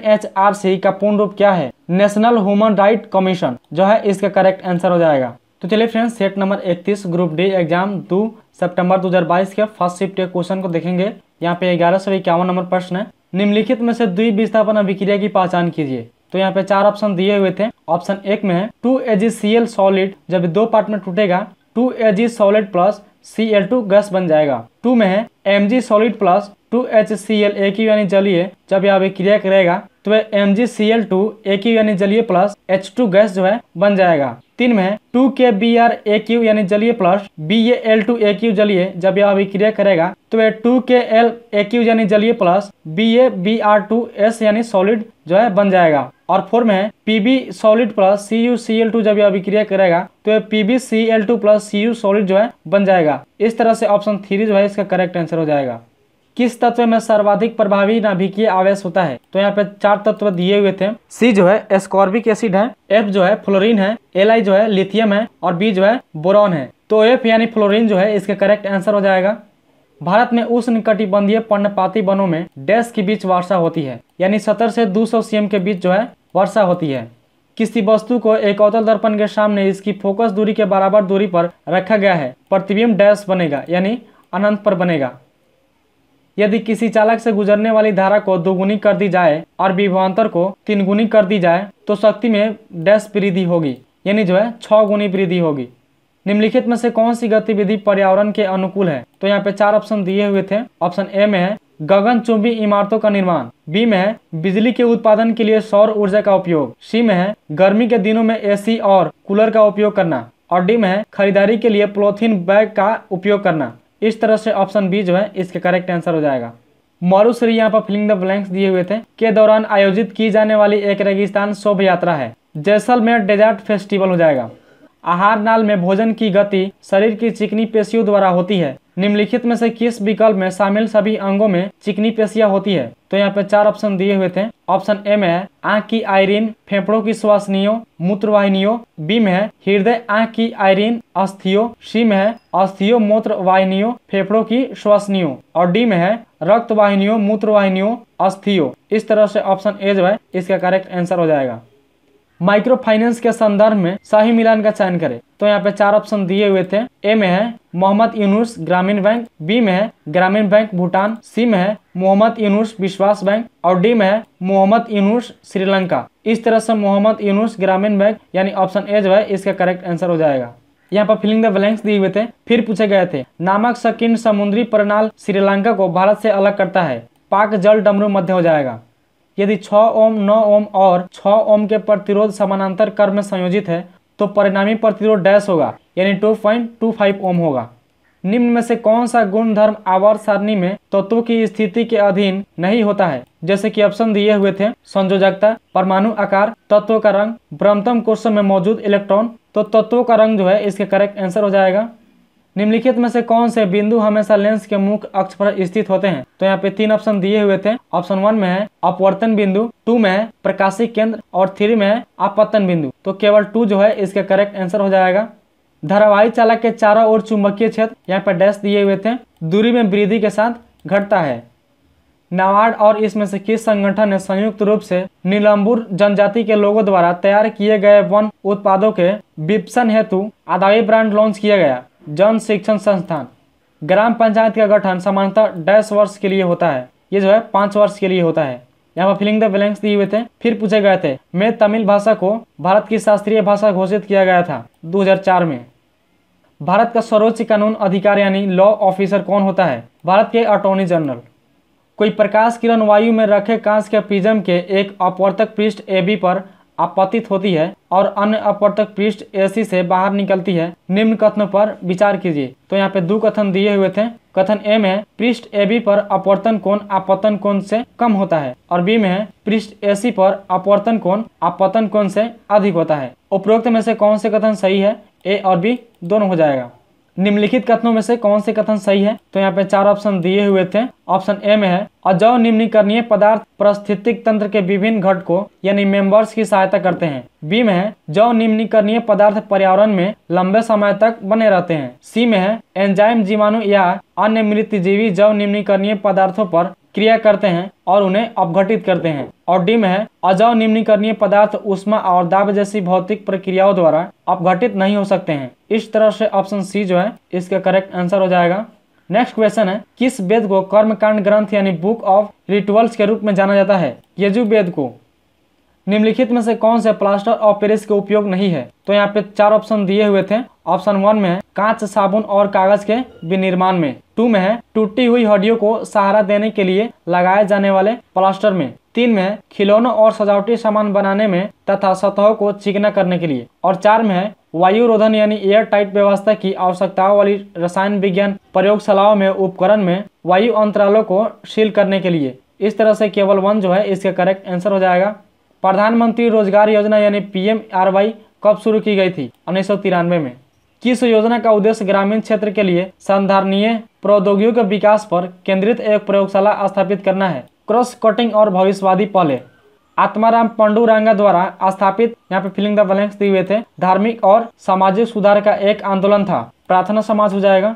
का पूर्ण रूप क्या है नेशनल ह्यूमन राइट कमीशन जो है इसका करेक्ट आंसर हो जाएगा तो चलिए friends set number 31 group D exam दो सितंबर 2022 के फर्स्ट शिफ्ट के क्वेश्चन को देखेंगे यहाँ पे ग्यारह सौ इक्यावन नंबर प्रश्न है निम्नलिखित में से द्वि विस्थापन अभिक्रिया की पहचान कीजिए तो यहाँ पे चार ऑप्शन दिए हुए थे ऑप्शन एक में है टू एजी सॉलिड जब दो पार्ट में टूटेगा two A G solid plus C L two gas बन जाएगा टू में है M G solid plus two H C L A यानी जलीय जब यह अभिक्रिया करेगा तो वह M G C L two A यानी जलीय प्लस एच टू गैस जो है बन जाएगा तीन में टू के बी आर ए क्यू यानी जलीय plus B A L two A Q जलीय जब यह अभिक्रिया करेगा तो वह टू के एल ए क्यू यानी जलीय plus B A B R two S यानी सॉलिड जो है बन जाएगा और फोर में PB solid plus C U C L two जब यह अभिक्रिया करेगा तो यह PB C L two plus C U solid जो है बन जाएगा इस तरह से ऑप्शन थ्री जो है इसका करेक्ट आंसर हो जाएगा किस तत्व में सर्वाधिक प्रभावी नाभिकीय आवेश होता है तो यहाँ पे चार तत्व दिए हुए थे सी जो है एस्कॉर्बिक एसिड है एफ जो है फ्लोरीन है एल आई जो है लिथियम है और बी जो है बोरॉन है तो एफ यानी फ्लोरीन जो है इसका करेक्ट आंसर हो जाएगा भारत में उष्ण कटिबंधीय पर्णपाती वनों में डैश के बीच वर्षा होती है यानी सत्तर से 200 सीएम के बीच जो है वर्षा होती है किसी वस्तु को एक अवतल दर्पण के सामने इसकी फोकस दूरी के बराबर दूरी पर रखा गया है प्रतिबिंब डैश बनेगा यानी अनंत पर बनेगा यदि किसी चालक से गुजरने वाली धारा को दोगुनी कर दी जाए और विभवान्तर को तीन गुनी कर दी जाए तो शक्ति में डैश वृद्धि होगी यानी जो है छः गुनी वृद्धि होगी निम्नलिखित में से कौन सी गतिविधि पर्यावरण के अनुकूल है तो यहाँ पे चार ऑप्शन दिए हुए थे ऑप्शन ए में है गगनचुंबी इमारतों का निर्माण बी में है बिजली के उत्पादन के लिए सौर ऊर्जा का उपयोग सी में है गर्मी के दिनों में एसी और कूलर का उपयोग करना और डी में है खरीदारी के लिए प्लोथिन बैग का उपयोग करना इस तरह से ऑप्शन बी जो है इसके करेक्ट आंसर हो जाएगा मरुश्री यहाँ पर फिलिंग द ब्लैंक्स दिए हुए थे के दौरान आयोजित की जाने वाली एक रेगिस्तान शोभ यात्रा है जैसलमेर डेजर्ट फेस्टिवल हो जाएगा आहार नाल में भोजन की गति शरीर की चिकनी पेशियों द्वारा होती है निम्नलिखित में से किस विकल्प में शामिल सभी अंगों में चिकनी पेशिया होती है तो यहाँ पे चार ऑप्शन दिए हुए थे ऑप्शन ए में है आंख की आयरिन फेफड़ों की श्वासनियों मूत्रवाहिनियों बी में है हृदय आंख की आयरिन अस्थियों सी में है अस्थियों मूत्र वाहिनियों फेफड़ों की श्वासनियों और डी में है रक्त वाहिनियों मूत्र वाहिनियों अस्थियों इस तरह से ऑप्शन ए जो है इसका करेक्ट आंसर हो जाएगा माइक्रो फाइनेंस के संदर्भ में सही मिलान का चयन करें तो यहाँ पे चार ऑप्शन दिए हुए थे ए में है मोहम्मद यूनुस ग्रामीण बैंक बी में है ग्रामीण बैंक भूटान सी में है मोहम्मद यूनुस विश्वास बैंक और डी में है मोहम्मद यूनुस श्रीलंका इस तरह से मोहम्मद यूनुस ग्रामीण बैंक यानी ऑप्शन ए जो है इसका करेक्ट आंसर हो जाएगा यहाँ पर फिलिंग द ब्लैंक्स दिए हुए थे फिर पूछे गए थे नामक सकिन समुद्री प्रणाल श्रीलंका को भारत से अलग करता है पाक जल डमरू मध्य हो जाएगा यदि छ ओम नौ ओम और छ ओम के प्रतिरोध समानांतर क्रम में संयोजित है तो परिणामी प्रतिरोध डैश होगा यानी फाइव ओम होगा निम्न में से कौन सा गुण धर्म आवर्त सारणी में तत्वों की स्थिति के अधीन नहीं होता है जैसे कि ऑप्शन दिए हुए थे संयोजकता परमाणु आकार तत्व का रंग ब्रमतम कोष में मौजूद इलेक्ट्रॉन तो तत्वों का रंग जो है इसके करेक्ट आंसर हो जाएगा निम्नलिखित में से कौन से बिंदु हमेशा लेंस के मुख्य अक्ष पर स्थित होते हैं तो यहाँ पे तीन ऑप्शन दिए हुए थे ऑप्शन वन में है अपवर्तन बिंदु टू में है प्रकाशी केंद्र और थ्री में है अपतन बिंदु तो केवल टू जो है इसका करेक्ट आंसर हो जाएगा धारावाही चालक के चारों ओर चुंबकीय क्षेत्र यहाँ पे डैश दिए हुए थे दूरी में वृद्धि के साथ घटता है नवाड और इसमें से किस संगठन ने संयुक्त रूप से नीलम्बुर जनजाति के लोगों द्वारा तैयार किए गए वन उत्पादों के विपसन हेतु आदावी ब्रांड लॉन्च किया गया जन शिक्षण संस्थान ग्राम पंचायत का गठन सामान्यतः डैश वर्ष के लिए होता है ये जो है पाँच वर्ष के लिए होता है यहाँ पर फिलिंग द ब्लैंक्स दिए हुए थे फिर पूछे गए थे मैं तमिल भाषा को भारत की शास्त्रीय भाषा घोषित किया गया था 2004 में भारत का सर्वोच्च कानून अधिकार यानी लॉ ऑफिसर कौन होता है भारत के अटोर्नी जनरल कोई प्रकाश किरण वायु में रखे कांच के प्रिज्म के एक अपवर्तक पृष्ठ ए बी पर आपतित होती है और अन्य अपवर्तक पृष्ठ एसी से बाहर निकलती है निम्न कथनों पर विचार कीजिए तो यहाँ पे दो कथन दिए हुए थे कथन ए में पृष्ठ ए बी पर अपवर्तन कोण आपतन कोण से कम होता है और बी में है पृष्ठ ए सी पर अपवर्तन कोण आपतन कोण से अधिक होता है उपरोक्त में से कौन से कथन सही है ए और बी दोनों हो जाएगा निम्नलिखित कथनों में से कौन से कथन सही है तो यहाँ पे चार ऑप्शन दिए हुए थे ऑप्शन ए में है अजैव निम्नीकरणीय पदार्थ परिस्थितिक तंत्र के विभिन्न घटकों यानी मेंबर्स की सहायता करते हैं बी में है जव निम्नीकरणीय पदार्थ पर्यावरण में लंबे समय तक बने रहते हैं सी में है एंजाइम जीवाणु या अन्य जीवी जव निम्नीकरणीय पदार्थों पर क्रिया करते हैं और उन्हें अपघटित करते हैं और डी में है अजव निम्नीकरणीय पदार्थ उष्मा और दाब जैसी भौतिक प्रक्रियाओं द्वारा अपघटित नहीं हो सकते हैं इस तरह से ऑप्शन सी जो है इसका करेक्ट आंसर हो जाएगा नेक्स्ट क्वेश्चन है किस वेद को कर्मकांड ग्रंथ यानी बुक ऑफ रिटुअल्स के रूप में जाना जाता है यजु वेद को निम्नलिखित में से कौन से प्लास्टर और पेरिस के उपयोग नहीं है तो यहाँ पे चार ऑप्शन दिए हुए थे ऑप्शन वन में है कांच साबुन और कागज के विनिर्माण में टू में है टूटी हुई हड्डियों को सहारा देने के लिए लगाए जाने वाले प्लास्टर में तीन में खिलौनों और सजावटी सामान बनाने में तथा सतहों को चिकना करने के लिए और चार में है वायु रोधन यानी एयर टाइट व्यवस्था की आवश्यकताओं वाली रसायन विज्ञान प्रयोगशालाओं में उपकरण में वायु अंतरालों को सील करने के लिए इस तरह से केवल वन जो है इसका करेक्ट आंसर हो जाएगा प्रधानमंत्री रोजगार योजना यानी पीएम कब शुरू की गई थी उन्नीस में किस योजना का उद्देश्य ग्रामीण क्षेत्र के लिए संधारणीय प्रौद्योगिकी के विकास पर केंद्रित एक प्रयोगशाला स्थापित करना है क्रॉस कटिंग और भविष्यवादी पहले आत्माराम रंगा द्वारा स्थापित यहाँ पे फिलिंग द ब्लैंक्स दिए हुए थे धार्मिक और सामाजिक सुधार का एक आंदोलन था प्रार्थना समाज हो जाएगा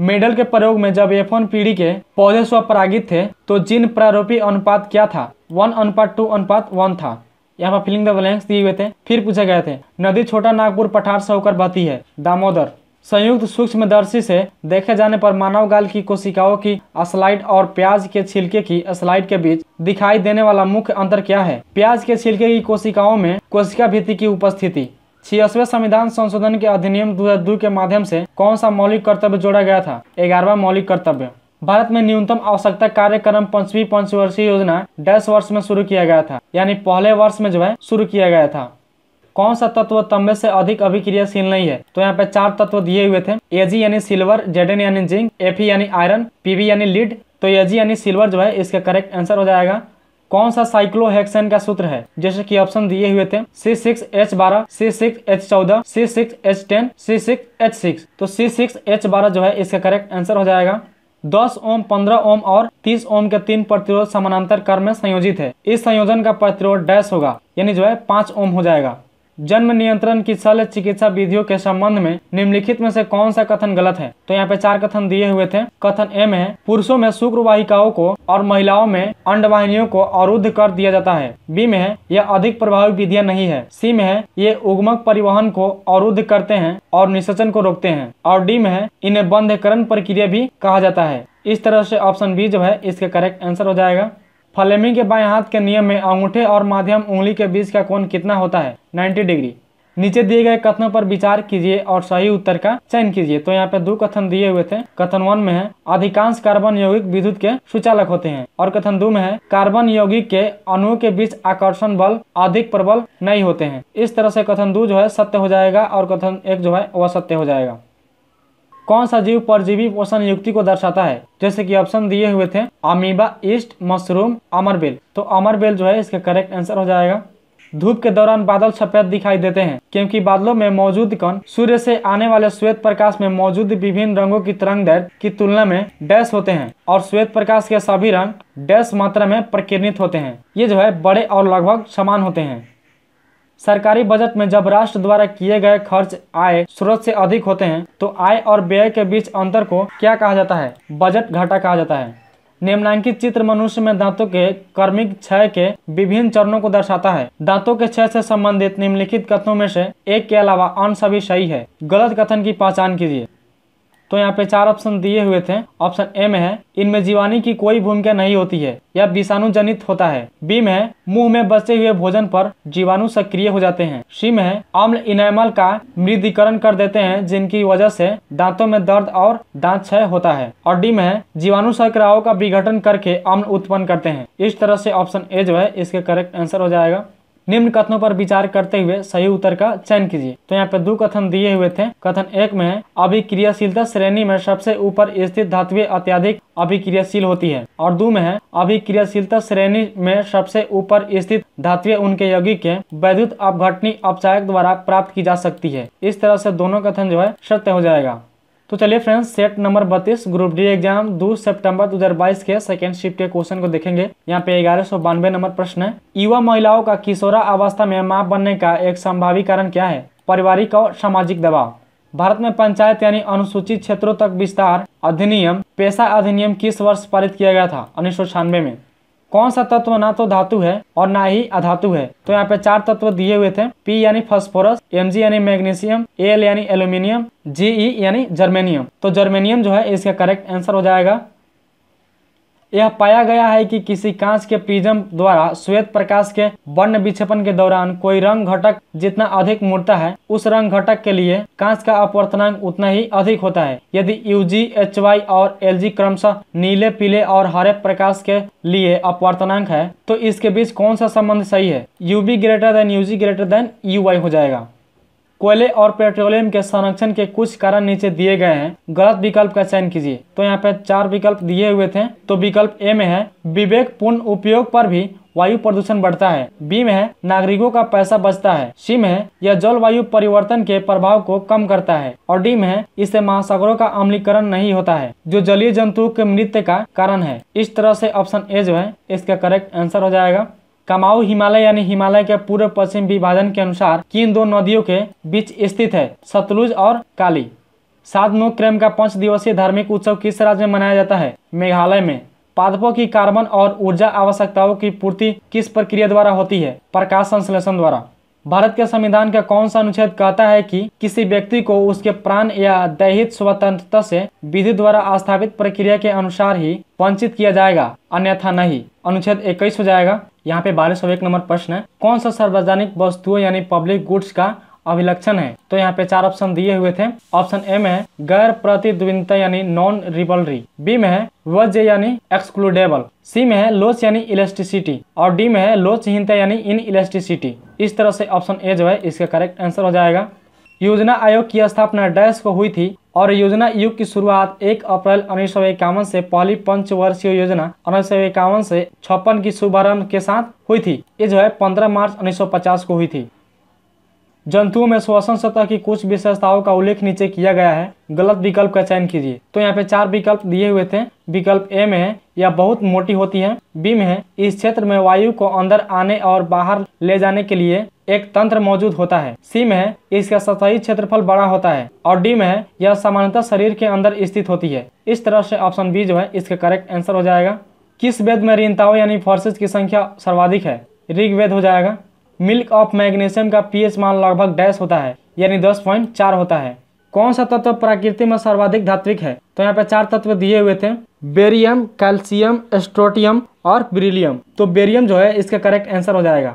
मेडल के प्रयोग में जब एफ वन पीढ़ी के पौधे स्वपरागित थे तो जिन प्रारूपी अनुपात क्या था वन अनुपात टू अनुपात वन था यहाँ पर फिलिंग द ब्लैंक्स दिए हुए थे फिर पूछे गए थे नदी छोटा नागपुर पठार से होकर बहती है दामोदर संयुक्त सूक्ष्मदर्शी से देखे जाने पर मानव गाल की कोशिकाओं की स्लाइड और प्याज के छिलके की स्लाइड के बीच दिखाई देने वाला मुख्य अंतर क्या है प्याज के छिलके की कोशिकाओं में कोशिका भीति की उपस्थिति छियासवें संविधान संशोधन के अधिनियम दो के माध्यम से कौन सा मौलिक कर्तव्य जोड़ा गया था ग्यारहवा मौलिक कर्तव्य भारत में न्यूनतम आवश्यकता कार्यक्रम पंचवी पंचवर्षीय योजना दस वर्ष में शुरू किया गया था यानी पहले वर्ष में जो है शुरू किया गया था कौन सा तत्व तंबे से अधिक अभिक्रियाशील नहीं है तो यहाँ पे चार तत्व दिए हुए थे एजी यानी सिल्वर जेडन यानी जिंक एफी यानी आयरन पीवी यानी लीड तो एजी यानी सिल्वर जो है इसका करेक्ट आंसर हो जाएगा कौन सा साइक्लोहेक्सेन का सूत्र है जैसे कि ऑप्शन दिए हुए थे सी सिक्स एच बारह सी सिक्स एच चौदह C six H ten C six H six तो सी सिक्स एच बारह जो है इसका करेक्ट आंसर हो जाएगा दस ओम पंद्रह ओम और तीस ओम के तीन प्रतिरोध समानांतर कर में संयोजित है इस संयोजन का प्रतिरोध डैश होगा यानी जो है पांच ओम हो जाएगा जन्म नियंत्रण की शल चिकित्सा विधियों के संबंध में निम्नलिखित में से कौन सा कथन गलत है तो यहाँ पे चार कथन दिए हुए थे कथन ए में पुरुषों में वाहिकाओं को और महिलाओं में अंडवाहिनियों को अवरुद्ध कर दिया जाता है बी में है यह अधिक प्रभावी विधियां नहीं है सी में है ये उगमक परिवहन को अवरुद्ध करते हैं और निषेचन को रोकते हैं और डी में है इन्हें बंधकरण प्रक्रिया भी कहा जाता है इस तरह से ऑप्शन बी जो है इसका करेक्ट आंसर हो जाएगा फलेमिंग के बाएं हाथ के नियम में अंगूठे और माध्यम उंगली के बीच का कोण कितना होता है 90 डिग्री नीचे दिए गए कथनों पर विचार कीजिए और सही उत्तर का चयन कीजिए तो यहाँ पे दो कथन दिए हुए थे कथन वन में है अधिकांश कार्बन यौगिक विद्युत के सुचालक होते हैं और कथन दो में है कार्बन यौगिक के अणुओं के बीच आकर्षण बल अधिक प्रबल नहीं होते हैं इस तरह से कथन दो जो है सत्य हो जाएगा और कथन एक जो है वह सत्य हो जाएगा कौन सा जीव परजीवी पोषण युक्ति को दर्शाता है जैसे कि ऑप्शन दिए हुए थे अमीबा ईस्ट मशरूम अमरबेल तो अमरबेल जो है इसका करेक्ट आंसर हो जाएगा धूप के दौरान बादल सफेद दिखाई देते हैं क्योंकि बादलों में मौजूद कण सूर्य से आने वाले श्वेत प्रकाश में मौजूद विभिन्न रंगों की तरंग दर की तुलना में डैश होते हैं और श्वेत प्रकाश के सभी रंग डैश मात्रा में प्रकीर्णित होते हैं ये जो है बड़े और लगभग समान होते हैं सरकारी बजट में जब राष्ट्र द्वारा किए गए खर्च आय स्रोत से अधिक होते हैं तो आय और व्यय के बीच अंतर को क्या कहा जाता है बजट घाटा कहा जाता है निम्नांकित चित्र मनुष्य में दांतों के कर्मिक क्षय के विभिन्न चरणों को दर्शाता है दांतों के क्षय से संबंधित निम्नलिखित कथनों में से एक के अलावा अन्य सभी सही है गलत कथन की पहचान कीजिए तो यहाँ पे चार ऑप्शन दिए हुए थे ऑप्शन ए में है इनमें जीवाणु की कोई भूमिका नहीं होती है यह विषाणु जनित होता है बी में है मुंह में बचे हुए भोजन पर जीवाणु सक्रिय हो जाते हैं सी में है अम्ल इनेमल का मृदीकरण कर देते हैं जिनकी वजह से दांतों में दर्द और दांत क्षय होता है और डी में है जीवाणु शर्कराओं का विघटन करके अम्ल उत्पन्न करते हैं इस तरह से ऑप्शन ए जो है इसके करेक्ट आंसर हो जाएगा निम्न कथनों पर विचार करते हुए सही उत्तर का चयन कीजिए तो यहाँ पे दो कथन दिए हुए थे कथन एक में है अभिक्रियाशीलता श्रेणी में सबसे ऊपर स्थित धातुएं अत्याधिक अभिक्रियाशील होती है और दो में है अभिक्रियाशीलता श्रेणी में सबसे ऊपर स्थित धातुएं उनके यौगिक के वैद्युत अपघटनी औपचारिक द्वारा प्राप्त की जा सकती है इस तरह से दोनों कथन जो है सत्य हो जाएगा तो चलिए फ्रेंड्स सेट नंबर बत्तीस ग्रुप डी एग्जाम दो सितंबर 2022 के सेकेंड शिफ्ट के क्वेश्चन को देखेंगे यहाँ पे ग्यारह सौ बानवे नंबर प्रश्न है युवा महिलाओं का किशोरा अवस्था में माँ बनने का एक संभावी कारण क्या है पारिवारिक और सामाजिक दबाव भारत में पंचायत यानी अनुसूचित क्षेत्रों तक विस्तार अधिनियम पेशा अधिनियम किस वर्ष पारित किया गया था उन्नीस में कौन सा तत्व ना तो धातु है और ना ही अधातु है तो यहाँ पे चार तत्व दिए हुए थे पी यानी फॉस्फोरस एम यानी मैग्नीशियम एल यानी एल्यूमिनियम जी यानी जर्मेनियम तो जर्मेनियम जो है इसका करेक्ट आंसर हो जाएगा यह पाया गया है कि किसी कांच के प्रिज्म द्वारा श्वेत प्रकाश के वर्ण विक्षेपण के दौरान कोई रंग घटक जितना अधिक मुड़ता है उस रंग घटक के लिए कांच का अपवर्तनांक उतना ही अधिक होता है यदि यूजी एच वाई और एल जी क्रमशः नीले पीले और हरे प्रकाश के लिए अपवर्तनांक है तो इसके बीच कौन सा संबंध सही है UB greater than UG greater than U Y हो जाएगा कोयले और पेट्रोलियम के संरक्षण के कुछ कारण नीचे दिए गए हैं गलत विकल्प का चयन कीजिए तो यहाँ पे चार विकल्प दिए हुए थे तो विकल्प ए में है विवेक पूर्ण उपयोग पर भी वायु प्रदूषण बढ़ता है बी में है नागरिकों का पैसा बचता है सी में है यह जलवायु परिवर्तन के प्रभाव को कम करता है और डी में है इससे महासागरों का अमलीकरण नहीं होता है जो जलीय जंतुओं के मृत्यु का कारण है इस तरह से ऑप्शन ए जो है इसका करेक्ट आंसर हो जाएगा कमाऊ हिमालय यानी हिमालय के पूर्व पश्चिम विभाजन के अनुसार किन दो नदियों के बीच स्थित है सतलुज और काली सात नो क्रम का पांच दिवसीय धार्मिक उत्सव किस राज्य में मनाया जाता है मेघालय में पादपों की कार्बन और ऊर्जा आवश्यकताओं की पूर्ति किस प्रक्रिया द्वारा होती है प्रकाश संश्लेषण द्वारा भारत के संविधान का कौन सा अनुच्छेद कहता है कि किसी व्यक्ति को उसके प्राण या दैहिक स्वतंत्रता से विधि द्वारा स्थापित प्रक्रिया के अनुसार ही वंचित किया जाएगा अन्यथा नहीं अनुच्छेद इक्कीस हो जाएगा यहाँ पे बारह सौ एक नंबर प्रश्न है कौन सा सार्वजनिक वस्तुओं यानी पब्लिक गुड्स का अभिलक्षण है तो यहाँ पे चार ऑप्शन दिए हुए थे ऑप्शन ए में है गैर प्रतिद्वंदता यानी नॉन रिबलरी बी में है वज यानी एक्सक्लूडेबल सी में है लोच यानी इलेक्ट्रिसिटी और डी में है लोचहीनता यानी इन इलेक्ट्रिसिटी इस तरह से ऑप्शन ए जो है इसका करेक्ट आंसर हो जाएगा योजना आयोग की स्थापना डैश को हुई थी और योजना युग की शुरुआत 1 अप्रैल उन्नीस से पहली पंचवर्षीय योजना उन्नीस से छप्पन की शुभारंभ के साथ हुई थी ये जो है 15 मार्च 1950 को हुई थी जंतुओं में श्वसन सतह की कुछ विशेषताओं का उल्लेख नीचे किया गया है गलत विकल्प का चयन कीजिए तो यहाँ पे चार विकल्प दिए हुए थे विकल्प ए में है यह बहुत मोटी होती है बी में है इस क्षेत्र में वायु को अंदर आने और बाहर ले जाने के लिए एक तंत्र मौजूद होता है सी में है इसका सतही क्षेत्रफल बड़ा होता है और डी में है यह सामान्यतः शरीर के अंदर स्थित होती है इस तरह से ऑप्शन बी जो है इसका करेक्ट आंसर हो जाएगा किस वेद में रीनताओं यानी फोर्सेज की संख्या सर्वाधिक है ऋग्वेद हो जाएगा मिल्क ऑफ मैग्नीशियम का पीएच मान लगभग डैश होता है यानी दस पॉइंट चार होता है कौन सा तत्व प्रकृति में सर्वाधिक धात्विक है तो यहाँ पे चार तत्व दिए हुए थे बेरियम कैल्शियम एस्ट्रोटियम और ब्रिलियम तो बेरियम जो है इसका करेक्ट आंसर हो जाएगा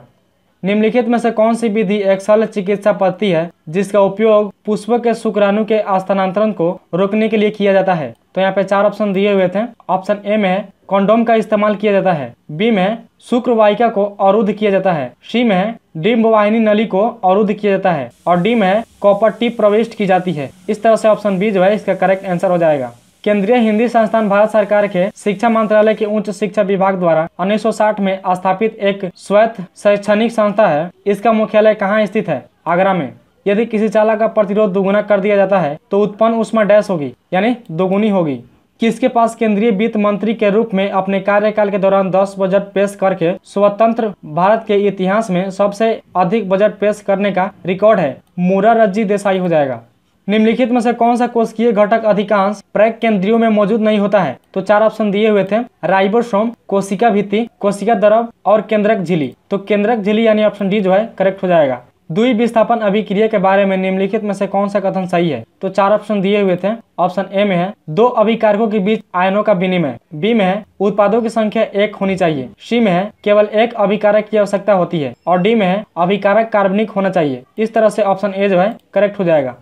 निम्नलिखित में से कौन सी विधि एक सरल चिकित्सा पद्धति है जिसका उपयोग पुष्प के शुक्राणु के स्थानांतरण को रोकने के लिए किया जाता है तो यहाँ पे चार ऑप्शन दिए हुए थे ऑप्शन ए में कॉन्डोम का इस्तेमाल किया जाता है बी में शुक्र वाहिका को अवरुद्ध किया जाता है सी में डिम्ब वाहिनी नली को अवरुद्ध किया जाता है और डी में कॉपर टीप प्रविष्ट की जाती है इस तरह से ऑप्शन बी जो है इसका करेक्ट आंसर हो जाएगा केंद्रीय हिंदी संस्थान भारत सरकार के शिक्षा मंत्रालय के उच्च शिक्षा विभाग द्वारा 1960 में स्थापित एक स्वयं शैक्षणिक संस्था है इसका मुख्यालय कहाँ स्थित है आगरा में यदि किसी चालक का प्रतिरोध दुगुना कर दिया जाता है तो उत्पन्न उसमें डैश होगी यानी दोगुनी होगी किसके पास केंद्रीय वित्त मंत्री के रूप में अपने कार्यकाल के दौरान 10 बजट पेश करके स्वतंत्र भारत के इतिहास में सबसे अधिक बजट पेश करने का रिकॉर्ड है रज्जी देसाई हो जाएगा निम्नलिखित में से कौन सा कोशिकीय घटक अधिकांश प्रैक केंद्रियों में मौजूद नहीं होता है तो चार ऑप्शन दिए हुए थे राइबोसोम कोशिका भित्ति कोशिका दरब और केंद्रक झिली तो केंद्रक झिली यानी ऑप्शन डी जो है करेक्ट हो जाएगा दुई विस्थापन अभिक्रिया के बारे में निम्नलिखित में से कौन सा कथन सही है तो चार ऑप्शन दिए हुए थे ऑप्शन ए में है दो अभिकारकों के बीच आयनों का विनिमय बी में है उत्पादों की संख्या एक होनी चाहिए सी में है केवल एक अभिकारक की आवश्यकता होती है और डी में है अभिकारक कार्बनिक होना चाहिए इस तरह से ऑप्शन ए जो है करेक्ट हो जाएगा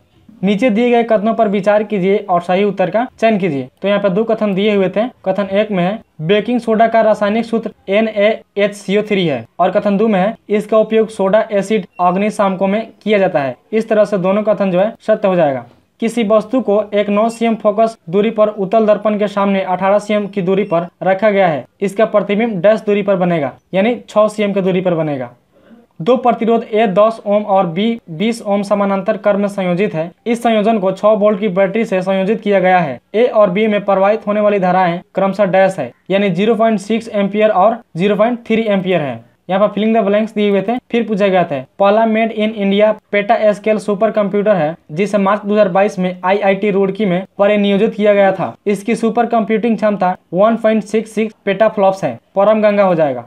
नीचे दिए गए कथनों पर विचार कीजिए और सही उत्तर का चयन कीजिए तो यहाँ पर दो कथन दिए हुए थे कथन एक में है बेकिंग सोडा का रासायनिक सूत्र एन है और कथन दो में है इसका उपयोग सोडा एसिड अग्निशामकों में किया जाता है इस तरह से दोनों कथन जो है सत्य हो जाएगा किसी वस्तु को एक 9 सीएम फोकस दूरी पर उत्तल दर्पण के सामने 18 सीएम की दूरी पर रखा गया है इसका प्रतिबिंब डैश दूरी पर बनेगा यानी 6 सीएम की दूरी पर बनेगा दो प्रतिरोध ए 10 ओम और बी 20 ओम समानांतर क्रम में संयोजित है इस संयोजन को 6 वोल्ट की बैटरी से संयोजित किया गया है ए और बी में प्रवाहित होने वाली धाराएं क्रमशः डैश है यानी 0.6 एम्पियर और 0.3 एम्पियर है यहाँ पर फिलिंग द ब्लैंक्स दिए हुए थे फिर पूछा गया था पहला made in India peta scale super computer है जिसे मार्च 2022 में आईआईटी रुड़की में परिनियोजित किया गया था इसकी सुपर कंप्यूटिंग क्षमता 1.66 पेटा फ्लॉप्स है परम गंगा हो जाएगा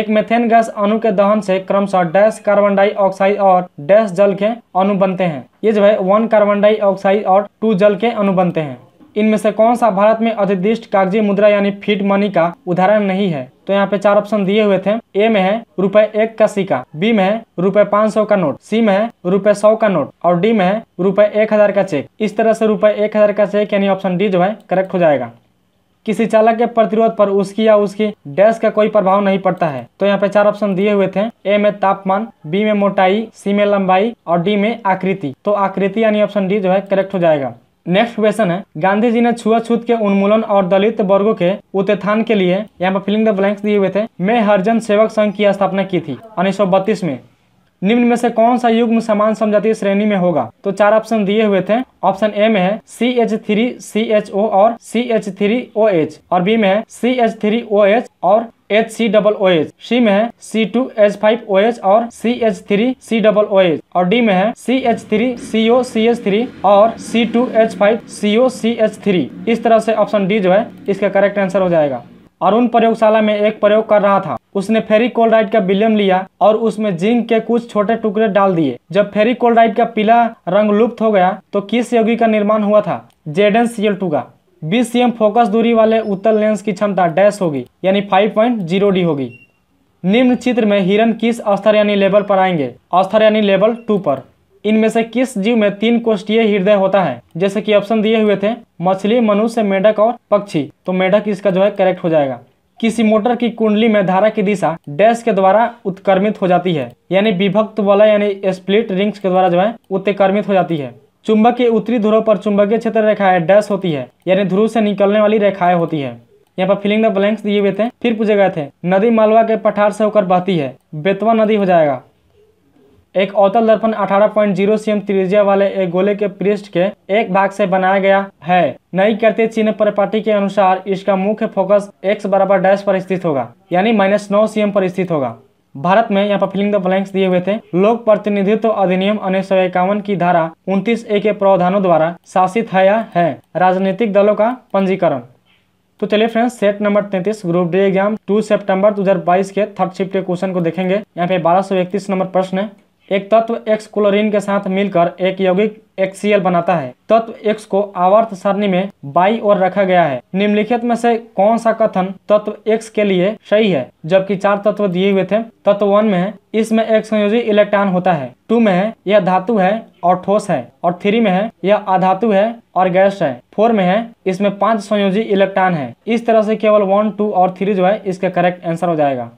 एक मेथेन गैस अणु के दहन से क्रमशः डैश कार्बन डाइऑक्साइड और डैश जल के अणु बनते हैं ये जो है वन कार्बन डाइऑक्साइड और टू जल के अणु बनते हैं इनमें से कौन सा भारत में अधिदिष्ट कागजी मुद्रा यानी फिट मनी का उदाहरण नहीं है तो यहाँ पे चार ऑप्शन दिए हुए थे ए में है रुपए एक का सिक्का बी में है रुपए पाँच सौ का नोट सी में है रुपए सौ का नोट और डी में है रुपए एक हजार का चेक इस तरह से रुपए एक हजार का चेक यानी ऑप्शन डी जो है करेक्ट हो जाएगा किसी चालक के प्रतिरोध पर उसकी या उसकी डैश का कोई प्रभाव नहीं पड़ता है तो यहाँ पे चार ऑप्शन दिए हुए थे ए में तापमान बी में मोटाई सी में लंबाई और डी में आकृति तो आकृति यानी ऑप्शन डी जो है करेक्ट हो जाएगा नेक्स्ट क्वेश्चन है गांधी जी ने छुआछूत के उन्मूलन और दलित वर्गों के उत्थान के लिए यहाँ पर फिलिंग द ब्लैंक्स दिए हुए थे मैं हरजन सेवक संघ की स्थापना की थी उन्नीस में निम्न में से कौन सा युग्म समान समझाती श्रेणी में होगा तो चार ऑप्शन दिए हुए थे ऑप्शन ए में है C H three C H O और C H three O H और बी में है C H three O H और H C double O H C में है C two H five O H और C H three C double O H और D में है C H three C O C H three और C two H five C O C H three इस तरह से option D जो है इसका करेक्ट आंसर हो जाएगा अरुण प्रयोगशाला में एक प्रयोग कर रहा था उसने फेरी कोलराइड का विलियम लिया और उसमें जिंक के कुछ छोटे टुकड़े डाल दिए जब फेरी कोलराइड का पीला रंग लुप्त हो गया तो किस योगी का निर्माण हुआ था जेडन सीएल टू का बीस सी फोकस दूरी वाले उत्तर लेंस की क्षमता डैश होगी यानी फाइव पॉइंट जीरो डी होगी निम्न चित्र में हिरन किस स्तर यानी लेवल पर आएंगे स्तर यानी लेवल टू पर इनमें से किस जीव में तीन कोष्ठीय हृदय होता है जैसे कि ऑप्शन दिए हुए थे मछली मनुष्य मेढक और पक्षी तो मेढक इसका जो है करेक्ट हो जाएगा किसी मोटर की कुंडली में धारा की दिशा डैश के द्वारा उत्क्रमित हो जाती है यानी विभक्त वाला यानी स्प्लिट रिंग्स के द्वारा जो है उत्क्रमित हो जाती है चुंबक के उत्तरी ध्रुव पर चुंबकीय क्षेत्र रेखाएं डैश होती है यानी ध्रुव से निकलने वाली रेखाएं होती है यहाँ पर फिलिंग द ब्लैंक्स दिए हुए थे फिर पूछे गए थे नदी मालवा के पठार से होकर बहती है बेतवा नदी हो जाएगा एक अवतल दर्पण 18.0 पॉइंट जीरो सीएम त्रिज्या वाले एक गोले के पृष्ठ के एक भाग से बनाया गया है नई करते चिन्ह परिपाटी के अनुसार इसका मुख्य फोकस एक्स बराबर डैश पर स्थित होगा यानी माइनस नौ सीएम पर स्थित होगा भारत में यहाँ पर फिलिंग द ब्लैंक्स दिए हुए थे लोक प्रतिनिधित्व अधिनियम उन्नीस सौ इक्यावन की धारा उनतीस ए के प्रावधानों द्वारा शासित है, या है राजनीतिक दलों का पंजीकरण तो चलिए फ्रेंड्स सेट नंबर तैतीस ग्रुप डी एग्जाम टू सितंबर 2022 के थर्ड शिफ्ट के क्वेश्चन को देखेंगे यहाँ पे बारह नंबर प्रश्न है एक तत्व एक्स क्लोरीन के साथ मिलकर एक यौगिक एक्सीएल बनाता है तत्व एक्स को आवर्त सारणी में बाई और रखा गया है निम्नलिखित में से कौन सा कथन तत्व एक्स के लिए सही है जबकि चार तत्व दिए हुए थे तत्व वन में इसमें एक संयोजी इलेक्ट्रॉन होता है टू में है यह धातु है और ठोस है और थ्री में है यह अधातु है और गैस है फोर में है इसमें पांच संयोजी इलेक्ट्रॉन है इस तरह से केवल वन टू और थ्री जो है इसका करेक्ट आंसर हो जाएगा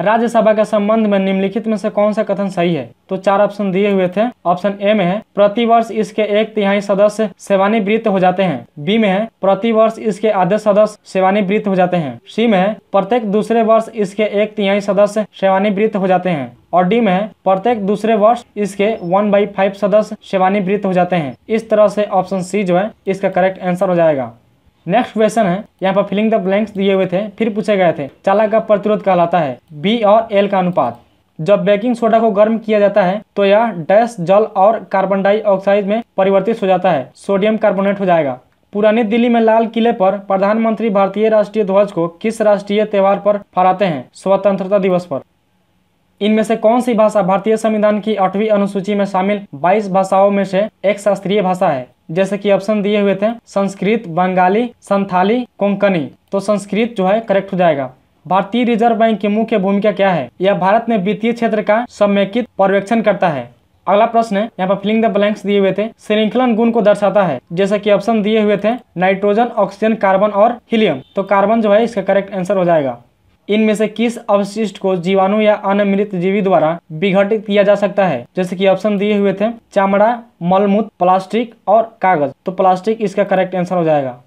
राज्यसभा के संबंध में निम्नलिखित में से कौन सा कथन सही है तो चार ऑप्शन दिए हुए थे ऑप्शन ए में है प्रतिवर्ष इसके एक तिहाई सदस्य सेवानिवृत्त हो जाते हैं बी में है प्रतिवर्ष इसके आधे सदस्य सेवानिवृत्त हो जाते हैं सी में है प्रत्येक दूसरे वर्ष इसके एक तिहाई सदस्य सेवानिवृत्त हो जाते हैं और डी में है प्रत्येक दूसरे वर्ष इसके वन बाई फाइव सदस्य सेवानिवृत्त हो जाते हैं इस तरह से ऑप्शन सी जो है इसका करेक्ट आंसर हो जाएगा नेक्स्ट क्वेश्चन है यहाँ पर फिलिंग द ब्लैंक्स दिए हुए थे फिर पूछे गए थे चालक का प्रतिरोध कहलाता है बी और एल का अनुपात जब बेकिंग सोडा को गर्म किया जाता है तो यह डैश जल और कार्बन डाइऑक्साइड में परिवर्तित हो जाता है सोडियम कार्बोनेट हो जाएगा पुरानी दिल्ली में लाल किले पर प्रधानमंत्री भारतीय राष्ट्रीय ध्वज को किस राष्ट्रीय त्यौहार पर फहराते हैं स्वतंत्रता दिवस पर इनमें से कौन सी भाषा भारतीय संविधान की आठवीं अनुसूची में शामिल 22 भाषाओं में से एक शास्त्रीय भाषा है जैसे कि ऑप्शन दिए हुए थे संस्कृत बंगाली संथाली कोंकणी तो संस्कृत जो है करेक्ट हो जाएगा भारतीय रिजर्व बैंक की मुख्य भूमिका क्या है यह भारत में वित्तीय क्षेत्र का समेकित पर्यवेक्षण करता है अगला प्रश्न है यहाँ पर फिलिंग द ब्लैंक्स दिए हुए थे श्रृंखलन गुण को दर्शाता है जैसे कि ऑप्शन दिए हुए थे नाइट्रोजन ऑक्सीजन कार्बन और हीलियम तो कार्बन जो है इसका करेक्ट आंसर हो जाएगा इनमें से किस अवशिष्ट को जीवाणु या अन्य मृत जीवी द्वारा विघटित किया जा सकता है जैसे कि ऑप्शन दिए हुए थे चमड़ा मलमूत्र प्लास्टिक और कागज तो प्लास्टिक इसका करेक्ट आंसर हो जाएगा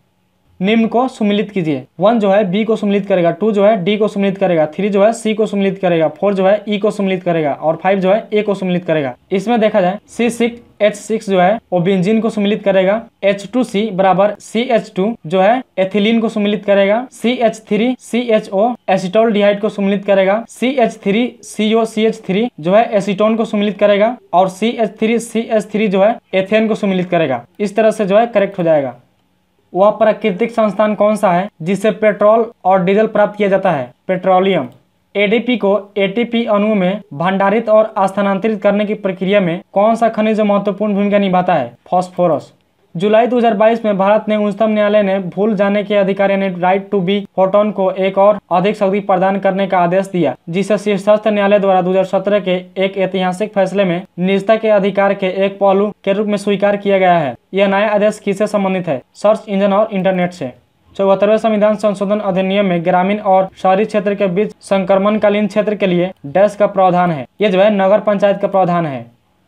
निम्न को सुमिलित कीजिए वन जो है बी को सुमिलित करेगा टू जो है डी को सुमिलित करेगा थ्री जो है सी को सुमिलित करेगा फोर जो है ई e को सुमिलित करेगा और फाइव जो है ए को सुमिलित करेगा इसमें देखा जाए सी सिक्स एच सिक्स जो है वो बेंजीन को सुमिलित करेगा एच टू सी बराबर सी एच टू जो है एथिलीन को सुमिलित करेगा C H three C H O acetaldehyde को सुमिलित करेगा C H three C O C H three जो है एसिटोन को सुमिलित करेगा और C H three C H three जो है एथेन को सुमिलित करेगा इस तरह से जो है करेक्ट हो जाएगा वह प्राकृतिक संस्थान कौन सा है जिससे पेट्रोल और डीजल प्राप्त किया जाता है पेट्रोलियम एडीपी को एटीपी अणु में भंडारित और स्थानांतरित करने की प्रक्रिया में कौन सा खनिज महत्वपूर्ण भूमिका निभाता है फॉस्फोरस जुलाई 2022 में भारत ने उच्चतम न्यायालय ने भूल जाने के अधिकार यानी राइट टू बी फोटोन को एक और अधिक शक्ति प्रदान करने का आदेश दिया जिसे शीर्षस्थ न्यायालय द्वारा 2017 के एक ऐतिहासिक फैसले में निजता के अधिकार के एक पहलू के रूप में स्वीकार किया गया है यह नया आदेश किससे संबंधित है सर्च इंजन और इंटरनेट से चौहत्तरवें संविधान संशोधन अधिनियम में ग्रामीण और शहरी क्षेत्र के बीच संक्रमणकालीन क्षेत्र के लिए डैश का प्रावधान है ये जो है नगर पंचायत का प्रावधान है